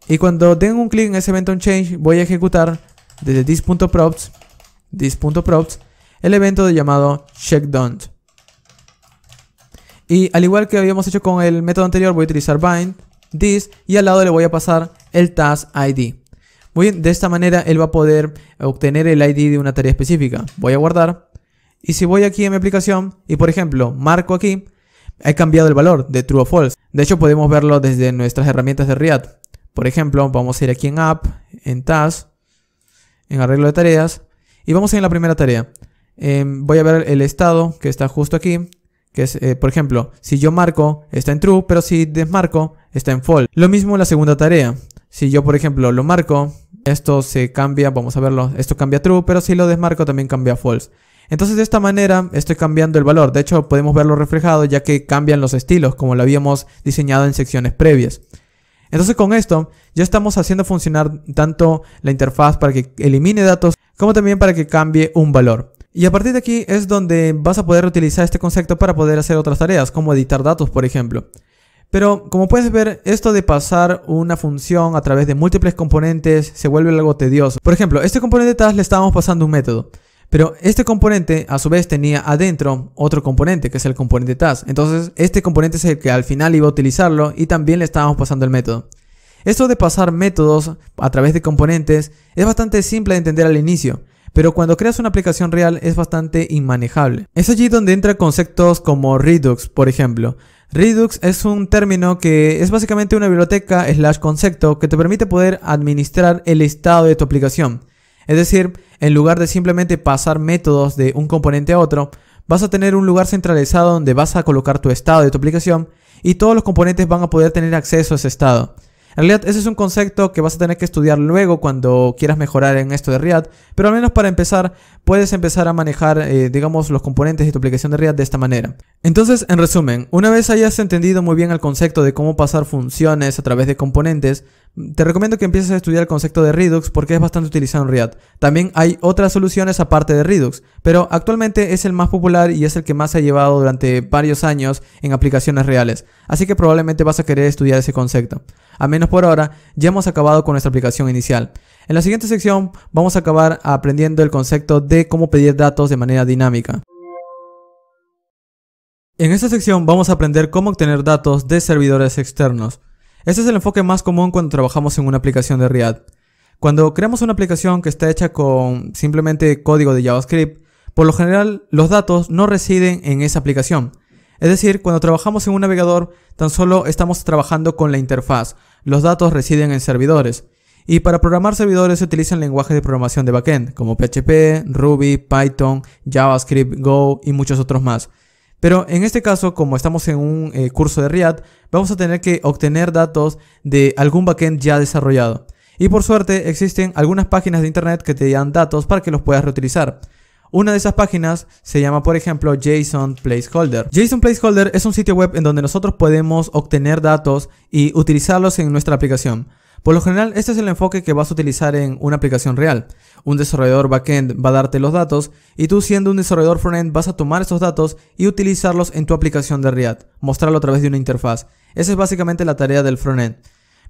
Y cuando den un clic en ese evento onChange, voy a ejecutar desde this.props, this.props, el evento llamado checkDone y al igual que habíamos hecho con el método anterior, voy a utilizar bind, this, y al lado le voy a pasar el task ID. Muy de esta manera él va a poder obtener el ID de una tarea específica. Voy a guardar. Y si voy aquí en mi aplicación y por ejemplo marco aquí, he cambiado el valor de true o false. De hecho podemos verlo desde nuestras herramientas de React. Por ejemplo, vamos a ir aquí en app, en task, en arreglo de tareas y vamos a en la primera tarea. Em, voy a ver el estado que está justo aquí que es, eh, por ejemplo, si yo marco está en true, pero si desmarco está en false. Lo mismo en la segunda tarea. Si yo, por ejemplo, lo marco, esto se cambia, vamos a verlo, esto cambia true, pero si lo desmarco también cambia false. Entonces de esta manera estoy cambiando el valor. De hecho podemos verlo reflejado ya que cambian los estilos como lo habíamos diseñado en secciones previas. Entonces con esto ya estamos haciendo funcionar tanto la interfaz para que elimine datos como también para que cambie un valor. Y a partir de aquí es donde vas a poder utilizar este concepto para poder hacer otras tareas, como editar datos, por ejemplo. Pero como puedes ver, esto de pasar una función a través de múltiples componentes se vuelve algo tedioso. Por ejemplo, este componente TAS le estábamos pasando un método, pero este componente a su vez tenía adentro otro componente, que es el componente TAS Entonces, este componente es el que al final iba a utilizarlo y también le estábamos pasando el método. Esto de pasar métodos a través de componentes es bastante simple de entender al inicio, pero cuando creas una aplicación real es bastante inmanejable. Es allí donde entran conceptos como Redux, por ejemplo. Redux es un término que es básicamente una biblioteca slash concepto que te permite poder administrar el estado de tu aplicación. Es decir, en lugar de simplemente pasar métodos de un componente a otro, vas a tener un lugar centralizado donde vas a colocar tu estado de tu aplicación y todos los componentes van a poder tener acceso a ese estado. En realidad, ese es un concepto que vas a tener que estudiar luego cuando quieras mejorar en esto de React, pero al menos para empezar, puedes empezar a manejar, eh, digamos, los componentes de tu aplicación de React de esta manera. Entonces, en resumen, una vez hayas entendido muy bien el concepto de cómo pasar funciones a través de componentes, te recomiendo que empieces a estudiar el concepto de Redux porque es bastante utilizado en React. También hay otras soluciones aparte de Redux, pero actualmente es el más popular y es el que más se ha llevado durante varios años en aplicaciones reales, así que probablemente vas a querer estudiar ese concepto. A menos por ahora, ya hemos acabado con nuestra aplicación inicial. En la siguiente sección vamos a acabar aprendiendo el concepto de cómo pedir datos de manera dinámica. En esta sección vamos a aprender cómo obtener datos de servidores externos. Este es el enfoque más común cuando trabajamos en una aplicación de React. Cuando creamos una aplicación que está hecha con simplemente código de JavaScript, por lo general los datos no residen en esa aplicación. Es decir, cuando trabajamos en un navegador, tan solo estamos trabajando con la interfaz, los datos residen en servidores. Y para programar servidores se utilizan lenguajes de programación de backend, como PHP, Ruby, Python, JavaScript, Go y muchos otros más. Pero en este caso, como estamos en un eh, curso de React, vamos a tener que obtener datos de algún backend ya desarrollado. Y por suerte existen algunas páginas de internet que te dan datos para que los puedas reutilizar. Una de esas páginas se llama, por ejemplo, JSON Placeholder. JSON Placeholder es un sitio web en donde nosotros podemos obtener datos y utilizarlos en nuestra aplicación. Por lo general, este es el enfoque que vas a utilizar en una aplicación real. Un desarrollador backend va a darte los datos y tú siendo un desarrollador frontend vas a tomar esos datos y utilizarlos en tu aplicación de React, mostrarlo a través de una interfaz. Esa es básicamente la tarea del frontend.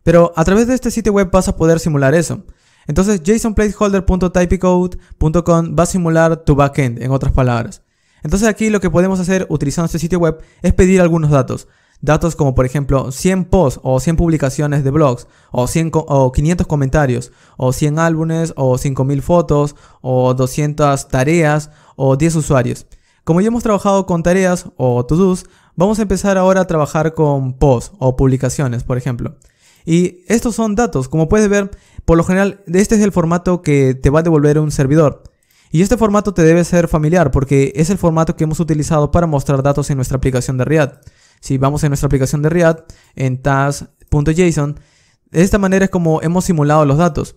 Pero a través de este sitio web vas a poder simular eso. Entonces jsonplaceholder.typicode.com va a simular tu backend, en otras palabras. Entonces aquí lo que podemos hacer utilizando este sitio web es pedir algunos datos. Datos como por ejemplo 100 posts o 100 publicaciones de blogs o, 100 o 500 comentarios o 100 álbumes o 5000 fotos o 200 tareas o 10 usuarios. Como ya hemos trabajado con tareas o to vamos a empezar ahora a trabajar con posts o publicaciones, por ejemplo. Y estos son datos, como puedes ver, por lo general este es el formato que te va a devolver un servidor. Y este formato te debe ser familiar porque es el formato que hemos utilizado para mostrar datos en nuestra aplicación de React. Si vamos en nuestra aplicación de React, en task.json, de esta manera es como hemos simulado los datos.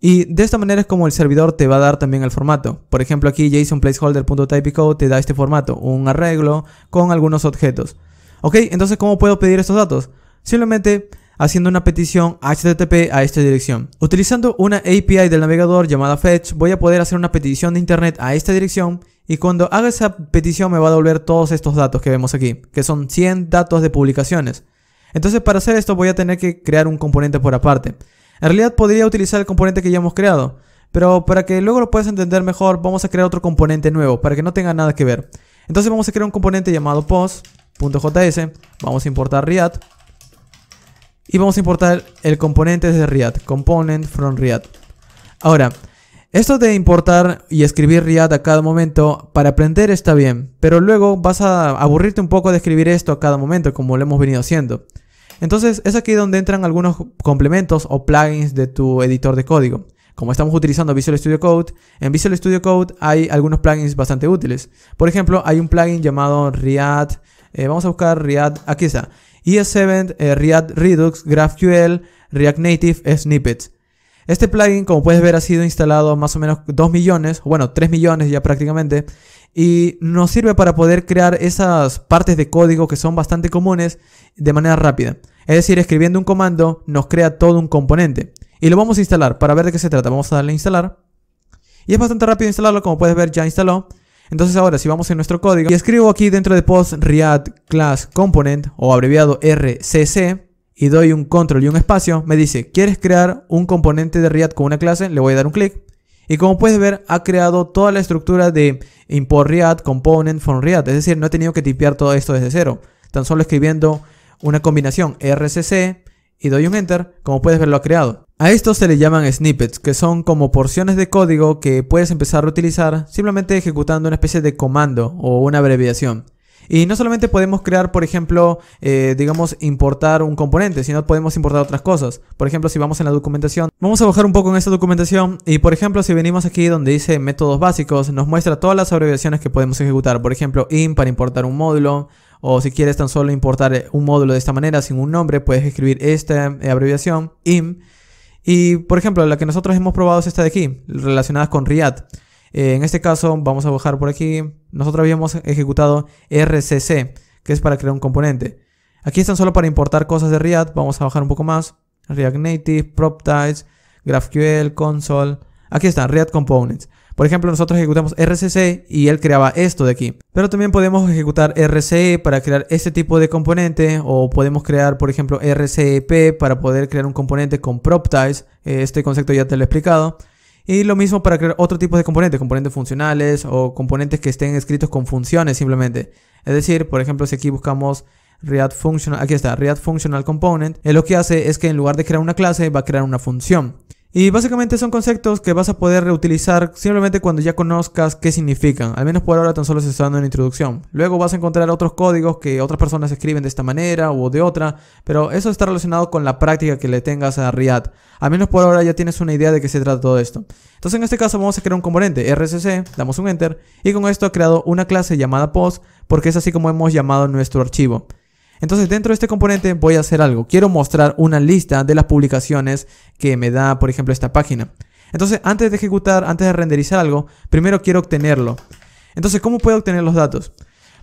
Y de esta manera es como el servidor te va a dar también el formato. Por ejemplo, aquí JSON te da este formato, un arreglo con algunos objetos. Ok, entonces, ¿cómo puedo pedir estos datos? Simplemente haciendo una petición HTTP a esta dirección. Utilizando una API del navegador llamada Fetch, voy a poder hacer una petición de internet a esta dirección y cuando haga esa petición me va a devolver todos estos datos que vemos aquí, que son 100 datos de publicaciones. Entonces para hacer esto voy a tener que crear un componente por aparte. En realidad podría utilizar el componente que ya hemos creado, pero para que luego lo puedas entender mejor vamos a crear otro componente nuevo para que no tenga nada que ver. Entonces vamos a crear un componente llamado post.js, vamos a importar React y vamos a importar el componente desde React, component from React. Ahora, esto de importar y escribir React a cada momento para aprender está bien, pero luego vas a aburrirte un poco de escribir esto a cada momento como lo hemos venido haciendo. Entonces es aquí donde entran algunos complementos o plugins de tu editor de código. Como estamos utilizando Visual Studio Code, en Visual Studio Code hay algunos plugins bastante útiles. Por ejemplo, hay un plugin llamado React, eh, vamos a buscar React, aquí está, ES7, eh, React Redux, GraphQL, React Native, Snippets. Este plugin, como puedes ver, ha sido instalado más o menos 2 millones, bueno, 3 millones ya prácticamente, y nos sirve para poder crear esas partes de código que son bastante comunes de manera rápida. Es decir, escribiendo un comando nos crea todo un componente. Y lo vamos a instalar para ver de qué se trata. Vamos a darle a instalar. Y es bastante rápido instalarlo, como puedes ver ya instaló. Entonces ahora si vamos en nuestro código y escribo aquí dentro de post react class component o abreviado RCC y doy un control y un espacio, me dice, ¿quieres crear un componente de React con una clase? Le voy a dar un clic. Y como puedes ver, ha creado toda la estructura de import React, component from React. Es decir, no he tenido que tipear todo esto desde cero. Tan solo escribiendo una combinación RCC y doy un enter, como puedes ver lo ha creado. A esto se le llaman snippets, que son como porciones de código que puedes empezar a utilizar simplemente ejecutando una especie de comando o una abreviación. Y no solamente podemos crear, por ejemplo, eh, digamos, importar un componente, sino podemos importar otras cosas. Por ejemplo, si vamos en la documentación, vamos a bajar un poco en esta documentación y, por ejemplo, si venimos aquí donde dice métodos básicos, nos muestra todas las abreviaciones que podemos ejecutar. Por ejemplo, in para importar un módulo o si quieres tan solo importar eh, un módulo de esta manera sin un nombre, puedes escribir esta eh, abreviación im. Y por ejemplo, la que nosotros hemos probado es esta de aquí, relacionada con React. Eh, en este caso, vamos a bajar por aquí. Nosotros habíamos ejecutado RCC, que es para crear un componente. Aquí están solo para importar cosas de React. Vamos a bajar un poco más. React Native, PropTiles, GraphQL, Console. Aquí están, React Components. Por ejemplo, nosotros ejecutamos RCC y él creaba esto de aquí. Pero también podemos ejecutar RCE para crear este tipo de componente o podemos crear, por ejemplo, RCEP para poder crear un componente con propties eh, Este concepto ya te lo he explicado. Y lo mismo para crear otro tipo de componentes, componentes funcionales o componentes que estén escritos con funciones simplemente. Es decir, por ejemplo, si aquí buscamos React Functional, aquí está, React Functional Component, eh, lo que hace es que en lugar de crear una clase va a crear una función. Y básicamente son conceptos que vas a poder reutilizar simplemente cuando ya conozcas qué significan. Al menos por ahora tan solo se está dando una introducción. Luego vas a encontrar otros códigos que otras personas escriben de esta manera o de otra, pero eso está relacionado con la práctica que le tengas a React. Al menos por ahora ya tienes una idea de qué se trata todo esto. Entonces en este caso vamos a crear un componente RCC, damos un enter y con esto ha creado una clase llamada post porque es así como hemos llamado nuestro archivo. Entonces dentro de este componente voy a hacer algo. Quiero mostrar una lista de las publicaciones que me da, por ejemplo, esta página. Entonces antes de ejecutar, antes de renderizar algo, primero quiero obtenerlo. Entonces, ¿cómo puedo obtener los datos?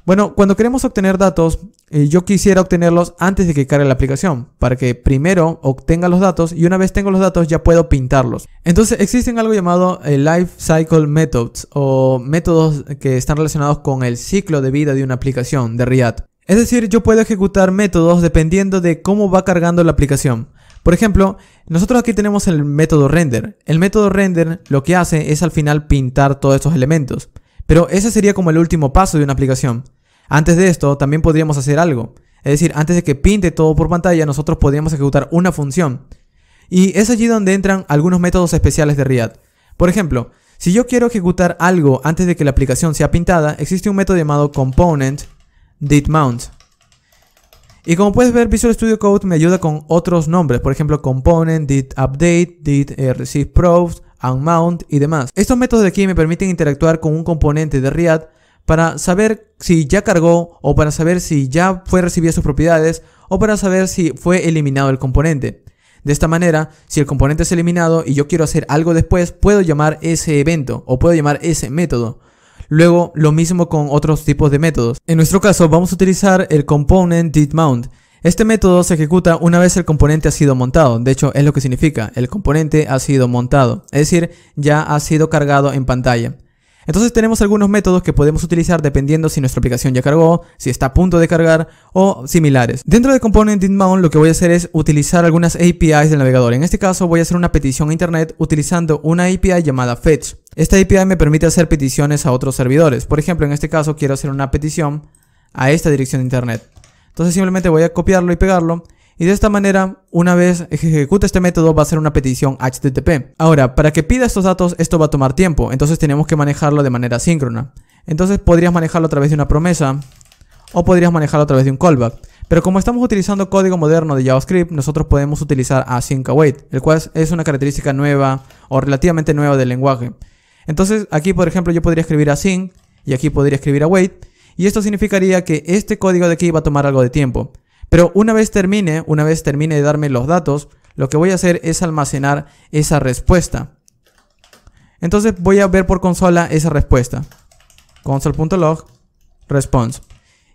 Bueno, cuando queremos obtener datos, eh, yo quisiera obtenerlos antes de que cargue la aplicación, para que primero obtenga los datos y una vez tengo los datos ya puedo pintarlos. Entonces existen algo llamado eh, Life Cycle Methods o métodos que están relacionados con el ciclo de vida de una aplicación de React. Es decir, yo puedo ejecutar métodos dependiendo de cómo va cargando la aplicación. Por ejemplo, nosotros aquí tenemos el método render. El método render lo que hace es al final pintar todos estos elementos. Pero ese sería como el último paso de una aplicación. Antes de esto, también podríamos hacer algo. Es decir, antes de que pinte todo por pantalla, nosotros podríamos ejecutar una función. Y es allí donde entran algunos métodos especiales de React. Por ejemplo, si yo quiero ejecutar algo antes de que la aplicación sea pintada, existe un método llamado component Did Mount. Y como puedes ver, Visual Studio Code me ayuda con otros nombres, por ejemplo, component, did update, did eh, receive unmount y demás. Estos métodos de aquí me permiten interactuar con un componente de React para saber si ya cargó o para saber si ya fue recibido sus propiedades o para saber si fue eliminado el componente. De esta manera, si el componente es eliminado y yo quiero hacer algo después, puedo llamar ese evento o puedo llamar ese método. Luego, lo mismo con otros tipos de métodos. En nuestro caso, vamos a utilizar el component Este método se ejecuta una vez el componente ha sido montado, de hecho es lo que significa, el componente ha sido montado, es decir, ya ha sido cargado en pantalla. Entonces tenemos algunos métodos que podemos utilizar dependiendo si nuestra aplicación ya cargó, si está a punto de cargar o similares. Dentro de Component lo que voy a hacer es utilizar algunas APIs del navegador. En este caso voy a hacer una petición a internet utilizando una API llamada Fetch. Esta API me permite hacer peticiones a otros servidores. Por ejemplo, en este caso quiero hacer una petición a esta dirección de internet. Entonces simplemente voy a copiarlo y pegarlo. Y de esta manera, una vez ejecute este método, va a ser una petición HTTP. Ahora, para que pida estos datos, esto va a tomar tiempo. Entonces tenemos que manejarlo de manera síncrona. Entonces podrías manejarlo a través de una promesa o podrías manejarlo a través de un callback. Pero como estamos utilizando código moderno de JavaScript, nosotros podemos utilizar async await, el cual es una característica nueva o relativamente nueva del lenguaje. Entonces aquí por ejemplo yo podría escribir a y aquí podría escribir a wait y esto significaría que este código de aquí va a tomar algo de tiempo. Pero una vez termine, una vez termine de darme los datos, lo que voy a hacer es almacenar esa respuesta. Entonces voy a ver por consola esa respuesta. console.log response.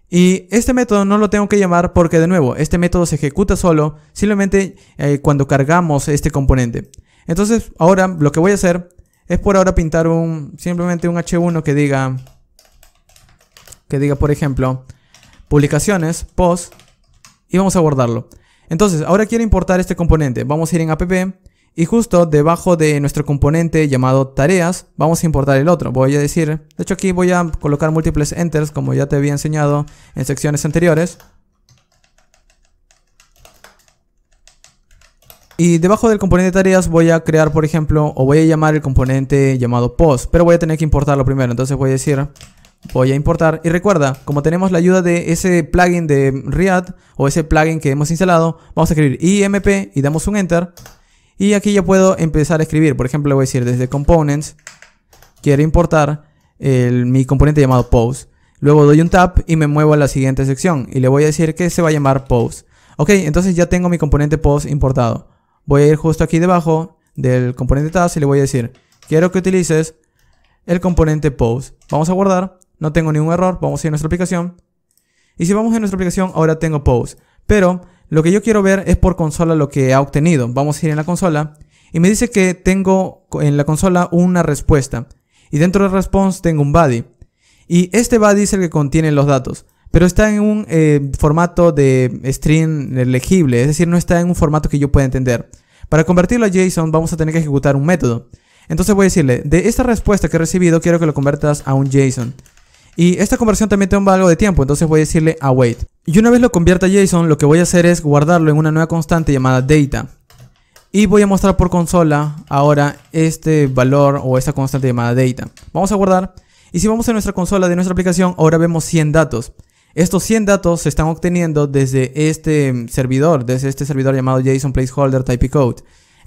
Y este método no lo tengo que llamar porque de nuevo, este método se ejecuta solo simplemente eh, cuando cargamos este componente. Entonces ahora lo que voy a hacer es por ahora pintar un simplemente un H1 que diga que diga por ejemplo publicaciones, post y vamos a guardarlo. Entonces, ahora quiero importar este componente. Vamos a ir en app y justo debajo de nuestro componente llamado tareas, vamos a importar el otro. Voy a decir, de hecho aquí voy a colocar múltiples enters como ya te había enseñado en secciones anteriores. Y debajo del componente de tareas voy a crear, por ejemplo, o voy a llamar el componente llamado post, pero voy a tener que importarlo primero, entonces voy a decir, voy a importar. Y recuerda, como tenemos la ayuda de ese plugin de React, o ese plugin que hemos instalado, vamos a escribir imp y damos un enter. Y aquí ya puedo empezar a escribir, por ejemplo, le voy a decir desde components, quiero importar mi componente llamado post. Luego doy un tap y me muevo a la siguiente sección y le voy a decir que se va a llamar post. Ok, entonces ya tengo mi componente post importado voy a ir justo aquí debajo del componente task y le voy a decir, quiero que utilices el componente post. Vamos a guardar, no tengo ningún error, vamos a ir a nuestra aplicación. Y si vamos a nuestra aplicación, ahora tengo post, Pero lo que yo quiero ver es por consola lo que ha obtenido. Vamos a ir en la consola y me dice que tengo en la consola una respuesta. Y dentro de response tengo un body. Y este body es el que contiene los datos pero está en un eh, formato de string legible, es decir, no está en un formato que yo pueda entender. Para convertirlo a JSON vamos a tener que ejecutar un método. Entonces voy a decirle, de esta respuesta que he recibido quiero que lo conviertas a un JSON. Y esta conversión también toma algo de tiempo, entonces voy a decirle await. Y una vez lo convierta a JSON, lo que voy a hacer es guardarlo en una nueva constante llamada data. Y voy a mostrar por consola ahora este valor o esta constante llamada data. Vamos a guardar. Y si vamos a nuestra consola de nuestra aplicación, ahora vemos 100 datos. Estos 100 datos se están obteniendo desde este mm, servidor, desde este servidor llamado JSON Placeholder Type Code.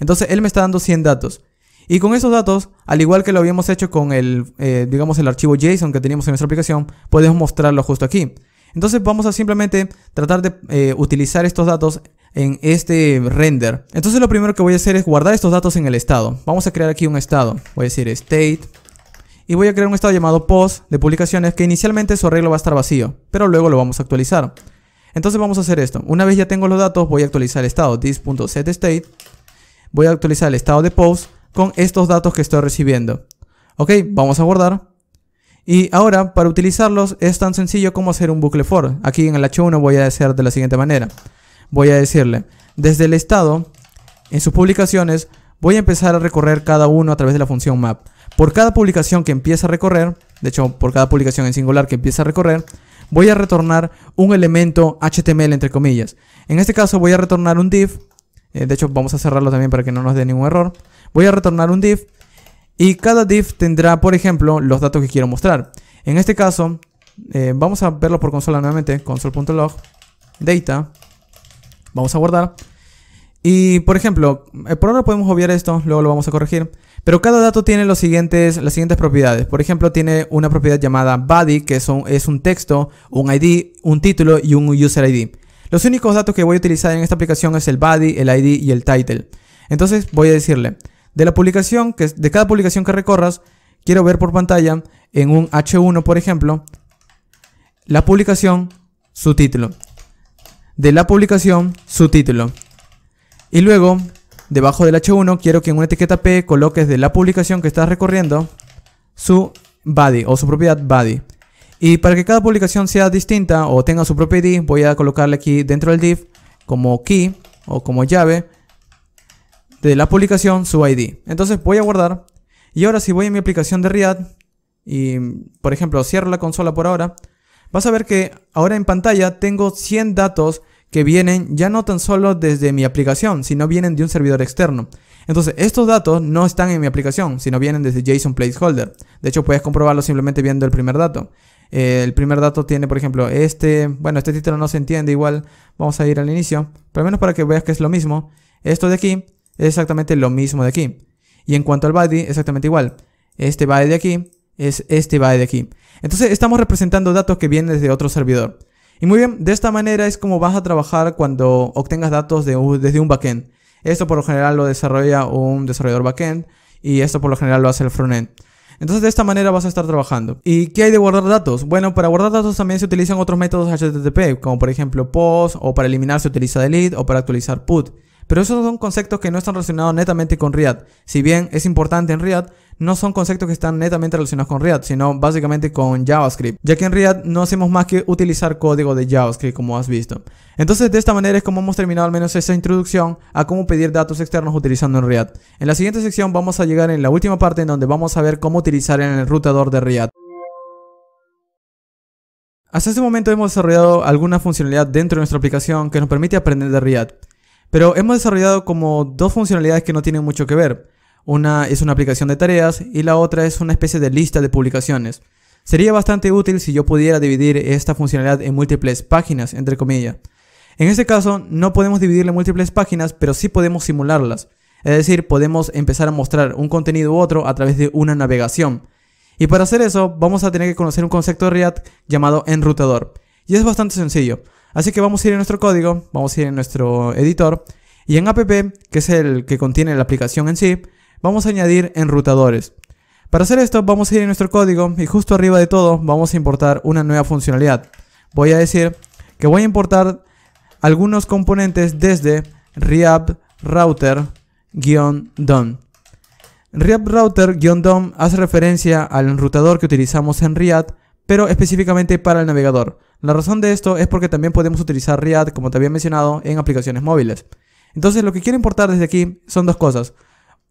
Entonces él me está dando 100 datos. Y con esos datos, al igual que lo habíamos hecho con el, eh, digamos, el archivo JSON que teníamos en nuestra aplicación, podemos mostrarlo justo aquí. Entonces vamos a simplemente tratar de eh, utilizar estos datos en este render. Entonces lo primero que voy a hacer es guardar estos datos en el estado. Vamos a crear aquí un estado. Voy a decir state y voy a crear un estado llamado post de publicaciones que inicialmente su arreglo va a estar vacío, pero luego lo vamos a actualizar. Entonces vamos a hacer esto. Una vez ya tengo los datos, voy a actualizar el estado this.setState. Voy a actualizar el estado de post con estos datos que estoy recibiendo. Ok, vamos a guardar. Y ahora, para utilizarlos, es tan sencillo como hacer un bucle for. Aquí en el H1 voy a hacer de la siguiente manera. Voy a decirle, desde el estado, en sus publicaciones, voy a empezar a recorrer cada uno a través de la función map. Por cada publicación que empieza a recorrer, de hecho, por cada publicación en singular que empieza a recorrer, voy a retornar un elemento HTML entre comillas. En este caso voy a retornar un div. Eh, de hecho, vamos a cerrarlo también para que no nos dé ningún error. Voy a retornar un div y cada div tendrá, por ejemplo, los datos que quiero mostrar. En este caso, eh, vamos a verlo por consola nuevamente, console.log, data, vamos a guardar. Y, por ejemplo, eh, por ahora podemos obviar esto, luego lo vamos a corregir. Pero cada dato tiene los siguientes, las siguientes propiedades. Por ejemplo, tiene una propiedad llamada body, que son, es un texto, un ID, un título y un user ID. Los únicos datos que voy a utilizar en esta aplicación es el body, el ID y el title. Entonces voy a decirle, de la publicación, que, de cada publicación que recorras, quiero ver por pantalla, en un H1 por ejemplo, la publicación, su título. De la publicación, su título y luego, debajo del H1, quiero que en una etiqueta P coloques de la publicación que estás recorriendo su body o su propiedad body. Y para que cada publicación sea distinta o tenga su propio ID, voy a colocarle aquí dentro del div como key o como llave de la publicación su ID. Entonces voy a guardar. Y ahora si voy a mi aplicación de React y por ejemplo cierro la consola por ahora, vas a ver que ahora en pantalla tengo 100 datos que vienen ya no tan solo desde mi aplicación, sino vienen de un servidor externo. Entonces, estos datos no están en mi aplicación, sino vienen desde JSON Placeholder. De hecho, puedes comprobarlo simplemente viendo el primer dato. Eh, el primer dato tiene, por ejemplo, este, bueno, este título no se entiende igual, vamos a ir al inicio, pero al menos para que veas que es lo mismo. Esto de aquí es exactamente lo mismo de aquí. Y en cuanto al body, exactamente igual. Este body de aquí es este body de aquí. Entonces, estamos representando datos que vienen desde otro servidor. Y muy bien, de esta manera es como vas a trabajar cuando obtengas datos de, desde un backend. Esto por lo general lo desarrolla un desarrollador backend y esto por lo general lo hace el frontend. Entonces de esta manera vas a estar trabajando. ¿Y qué hay de guardar datos? Bueno, para guardar datos también se utilizan otros métodos HTTP, como por ejemplo POST, o para eliminar se utiliza delete, o para actualizar put. Pero esos son conceptos que no están relacionados netamente con React. Si bien es importante en React, no son conceptos que están netamente relacionados con React, sino básicamente con JavaScript, ya que en React no hacemos más que utilizar código de JavaScript, como has visto. Entonces, de esta manera es como hemos terminado al menos esta introducción a cómo pedir datos externos utilizando en React. En la siguiente sección vamos a llegar en la última parte en donde vamos a ver cómo utilizar en el rutador de React. Hasta este momento hemos desarrollado alguna funcionalidad dentro de nuestra aplicación que nos permite aprender de React, pero hemos desarrollado como dos funcionalidades que no tienen mucho que ver. Una es una aplicación de tareas y la otra es una especie de lista de publicaciones. Sería bastante útil si yo pudiera dividir esta funcionalidad en múltiples páginas, entre comillas. En este caso, no podemos dividirle múltiples páginas, pero sí podemos simularlas. Es decir, podemos empezar a mostrar un contenido u otro a través de una navegación. Y para hacer eso, vamos a tener que conocer un concepto de React llamado enrutador. Y es bastante sencillo. Así que vamos a ir en nuestro código, vamos a ir en nuestro editor, y en app, que es el que contiene la aplicación en sí, vamos a añadir enrutadores. Para hacer esto vamos a ir a nuestro código y justo arriba de todo vamos a importar una nueva funcionalidad. Voy a decir que voy a importar algunos componentes desde React Router-DOM. React Router-DOM hace referencia al enrutador que utilizamos en React, pero específicamente para el navegador. La razón de esto es porque también podemos utilizar React, como te había mencionado, en aplicaciones móviles. Entonces lo que quiero importar desde aquí son dos cosas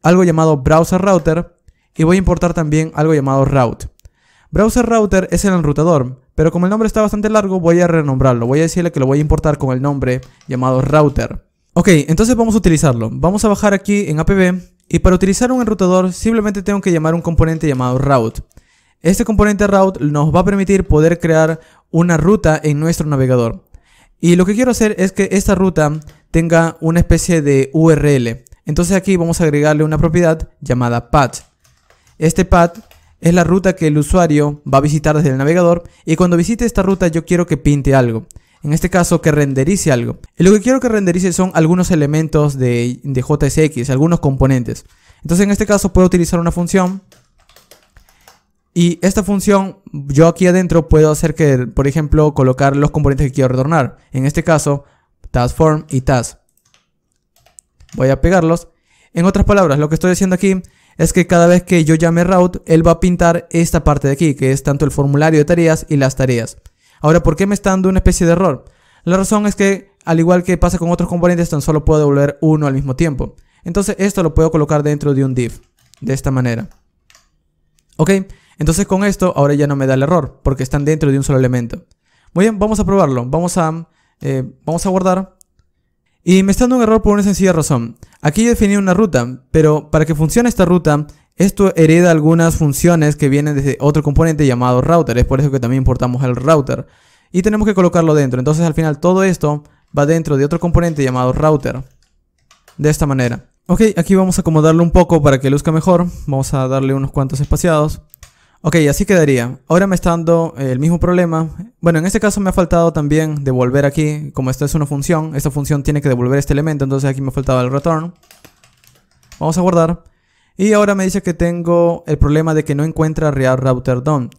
algo llamado browser router y voy a importar también algo llamado route. Browser router es el enrutador, pero como el nombre está bastante largo voy a renombrarlo, voy a decirle que lo voy a importar con el nombre llamado router. Ok, entonces vamos a utilizarlo. Vamos a bajar aquí en APB y para utilizar un enrutador simplemente tengo que llamar un componente llamado route. Este componente route nos va a permitir poder crear una ruta en nuestro navegador. Y lo que quiero hacer es que esta ruta tenga una especie de URL. Entonces aquí vamos a agregarle una propiedad llamada path. Este path es la ruta que el usuario va a visitar desde el navegador y cuando visite esta ruta yo quiero que pinte algo. En este caso que renderice algo. Y lo que quiero que renderice son algunos elementos de, JSX, algunos componentes. Entonces en este caso puedo utilizar una función y esta función, yo aquí adentro puedo hacer que, por ejemplo, colocar los componentes que quiero retornar. En este caso, taskform y task voy a pegarlos. En otras palabras, lo que estoy haciendo aquí es que cada vez que yo llame route, él va a pintar esta parte de aquí, que es tanto el formulario de tareas y las tareas. Ahora, ¿por qué me está dando una especie de error? La razón es que, al igual que pasa con otros componentes, tan solo puedo devolver uno al mismo tiempo. Entonces, esto lo puedo colocar dentro de un div, de esta manera. Ok, entonces con esto ahora ya no me da el error, porque están dentro de un solo elemento. Muy bien, vamos a probarlo. Vamos a, eh, vamos a guardar y me está dando un error por una sencilla razón. Aquí yo definí una ruta, pero para que funcione esta ruta, esto hereda algunas funciones que vienen desde otro componente llamado router. Es por eso que también importamos el router. Y tenemos que colocarlo dentro. Entonces al final todo esto va dentro de otro componente llamado router. De esta manera. Ok, aquí vamos a acomodarlo un poco para que luzca mejor. Vamos a darle unos cuantos espaciados. Ok, así quedaría. Ahora me está dando eh, el mismo problema. Bueno, en este caso me ha faltado también devolver aquí, como esta es una función, esta función tiene que devolver este elemento, entonces aquí me faltaba el return. Vamos a guardar. Y ahora me dice que tengo el problema de que no encuentra React Router DOM.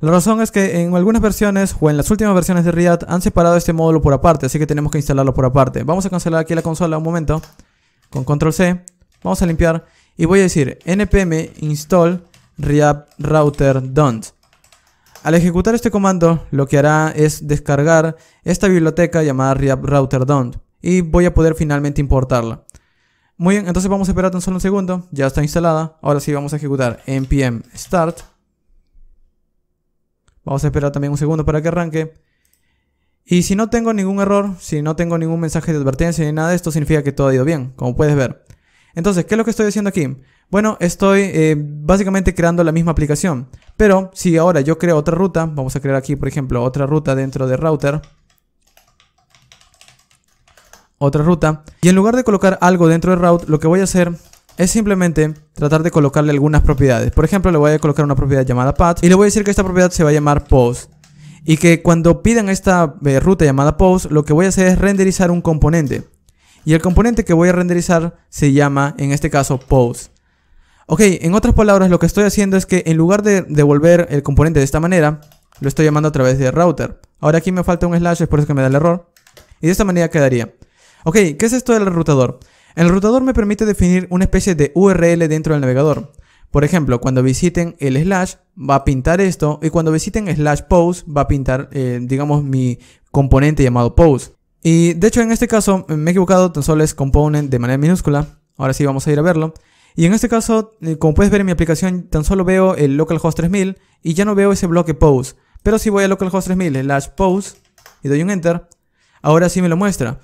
La razón es que en algunas versiones o en las últimas versiones de React han separado este módulo por aparte, así que tenemos que instalarlo por aparte. Vamos a cancelar aquí la consola un momento con control C. Vamos a limpiar y voy a decir npm install router don't. Al ejecutar este comando, lo que hará es descargar esta biblioteca llamada riap router don't y voy a poder finalmente importarla. Muy bien, entonces vamos a esperar tan solo un segundo, ya está instalada. Ahora sí vamos a ejecutar npm start. Vamos a esperar también un segundo para que arranque. Y si no tengo ningún error, si no tengo ningún mensaje de advertencia ni nada esto, significa que todo ha ido bien, como puedes ver. Entonces, ¿qué es lo que estoy haciendo aquí? Bueno, estoy eh, básicamente creando la misma aplicación. Pero si ahora yo creo otra ruta, vamos a crear aquí, por ejemplo, otra ruta dentro de router. Otra ruta. Y en lugar de colocar algo dentro de route, lo que voy a hacer es simplemente tratar de colocarle algunas propiedades. Por ejemplo, le voy a colocar una propiedad llamada path y le voy a decir que esta propiedad se va a llamar post. Y que cuando pidan esta eh, ruta llamada post, lo que voy a hacer es renderizar un componente. Y el componente que voy a renderizar se llama, en este caso, post. Ok, en otras palabras, lo que estoy haciendo es que en lugar de devolver el componente de esta manera, lo estoy llamando a través de router. Ahora aquí me falta un slash, es por eso que me da el error. Y de esta manera quedaría. Ok, ¿qué es esto del rotador? El rotador me permite definir una especie de URL dentro del navegador. Por ejemplo, cuando visiten el slash va a pintar esto y cuando visiten slash post va a pintar, eh, digamos, mi componente llamado post. Y de hecho en este caso me he equivocado, tan solo es component de manera minúscula. Ahora sí vamos a ir a verlo. Y en este caso, eh, como puedes ver en mi aplicación, tan solo veo el localhost 3000 y ya no veo ese bloque post Pero si voy a localhost 3000 slash pose y doy un enter, ahora sí me lo muestra.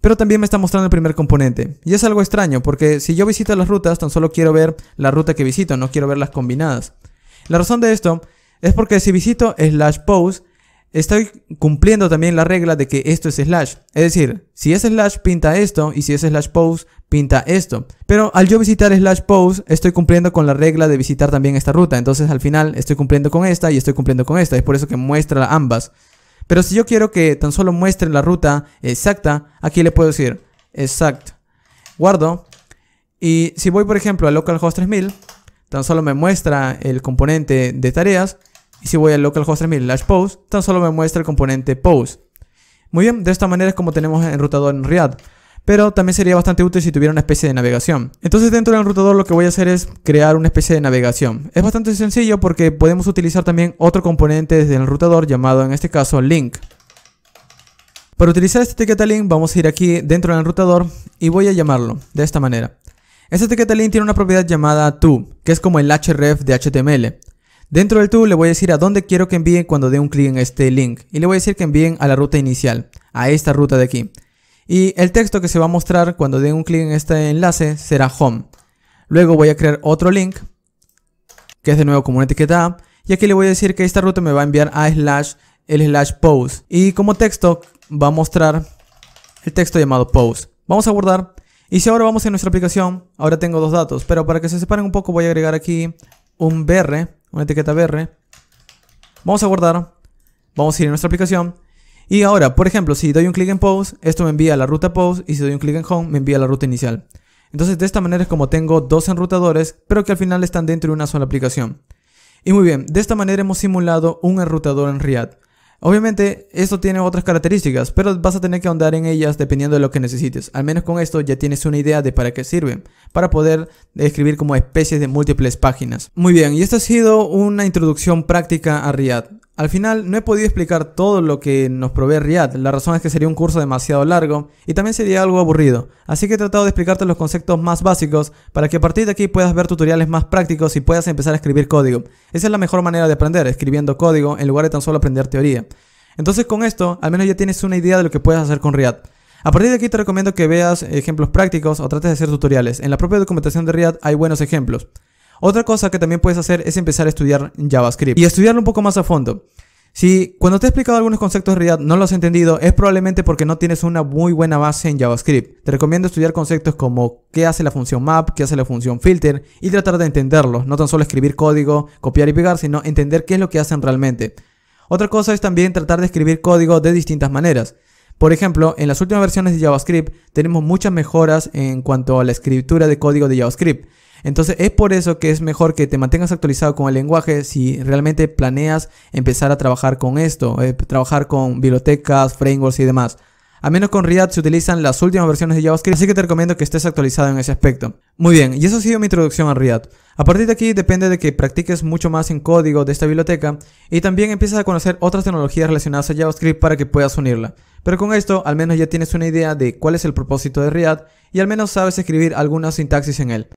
Pero también me está mostrando el primer componente. Y es algo extraño, porque si yo visito las rutas, tan solo quiero ver la ruta que visito, no quiero ver las combinadas. La razón de esto es porque si visito slash post estoy cumpliendo también la regla de que esto es slash. Es decir, si es slash pinta esto y si es slash post pinta esto. Pero al yo visitar slash post estoy cumpliendo con la regla de visitar también esta ruta. Entonces al final estoy cumpliendo con esta y estoy cumpliendo con esta. Es por eso que muestra ambas. Pero si yo quiero que tan solo muestre la ruta exacta, aquí le puedo decir exact. Guardo. Y si voy por ejemplo a localhost 3000, tan solo me muestra el componente de tareas y si voy al localhost 3000 slash post, tan solo me muestra el componente POST. Muy bien, de esta manera es como tenemos el enrutador en React. Pero también sería bastante útil si tuviera una especie de navegación. Entonces dentro del enrutador lo que voy a hacer es crear una especie de navegación. Es bastante sencillo porque podemos utilizar también otro componente desde el enrutador llamado en este caso link. Para utilizar esta etiqueta link vamos a ir aquí dentro del enrutador y voy a llamarlo de esta manera. Esta etiqueta link tiene una propiedad llamada to, que es como el href de HTML. Dentro del tool le voy a decir a dónde quiero que envíen cuando dé un clic en este link y le voy a decir que envíen a la ruta inicial, a esta ruta de aquí. Y el texto que se va a mostrar cuando den un clic en este enlace será home. Luego voy a crear otro link, que es de nuevo como una etiqueta y aquí le voy a decir que esta ruta me va a enviar a slash el slash post y como texto va a mostrar el texto llamado post. Vamos a guardar y si ahora vamos a nuestra aplicación, ahora tengo dos datos, pero para que se separen un poco voy a agregar aquí un br una etiqueta br Vamos a guardar. Vamos a ir a nuestra aplicación. Y ahora, por ejemplo, si doy un clic en Pause, esto me envía a la ruta Pause. Y si doy un clic en Home, me envía a la ruta inicial. Entonces, de esta manera es como tengo dos enrutadores, pero que al final están dentro de una sola aplicación. Y muy bien, de esta manera hemos simulado un enrutador en React. Obviamente, esto tiene otras características, pero vas a tener que ahondar en ellas dependiendo de lo que necesites. Al menos con esto ya tienes una idea de para qué sirven, para poder escribir como especies de múltiples páginas. Muy bien, y esta ha sido una introducción práctica a Riad. Al final no he podido explicar todo lo que nos provee Riad, la razón es que sería un curso demasiado largo y también sería algo aburrido, así que he tratado de explicarte los conceptos más básicos para que a partir de aquí puedas ver tutoriales más prácticos y puedas empezar a escribir código. Esa es la mejor manera de aprender, escribiendo código en lugar de tan solo aprender teoría. Entonces con esto al menos ya tienes una idea de lo que puedes hacer con Riad. A partir de aquí te recomiendo que veas ejemplos prácticos o trates de hacer tutoriales. En la propia documentación de Riad hay buenos ejemplos. Otra cosa que también puedes hacer es empezar a estudiar JavaScript y estudiarlo un poco más a fondo. Si cuando te he explicado algunos conceptos de realidad no los has entendido, es probablemente porque no tienes una muy buena base en JavaScript. Te recomiendo estudiar conceptos como qué hace la función map, qué hace la función filter y tratar de entenderlos, no tan solo escribir código, copiar y pegar, sino entender qué es lo que hacen realmente. Otra cosa es también tratar de escribir código de distintas maneras. Por ejemplo, en las últimas versiones de JavaScript tenemos muchas mejoras en cuanto a la escritura de código de JavaScript. Entonces es por eso que es mejor que te mantengas actualizado con el lenguaje si realmente planeas empezar a trabajar con esto, eh, trabajar con bibliotecas, frameworks y demás. Al menos con React se utilizan las últimas versiones de JavaScript, así que te recomiendo que estés actualizado en ese aspecto. Muy bien, y eso ha sido mi introducción a React. A partir de aquí depende de que practiques mucho más en código de esta biblioteca y también empieces a conocer otras tecnologías relacionadas a JavaScript para que puedas unirla. Pero con esto al menos ya tienes una idea de cuál es el propósito de React y al menos sabes escribir algunas sintaxis en él.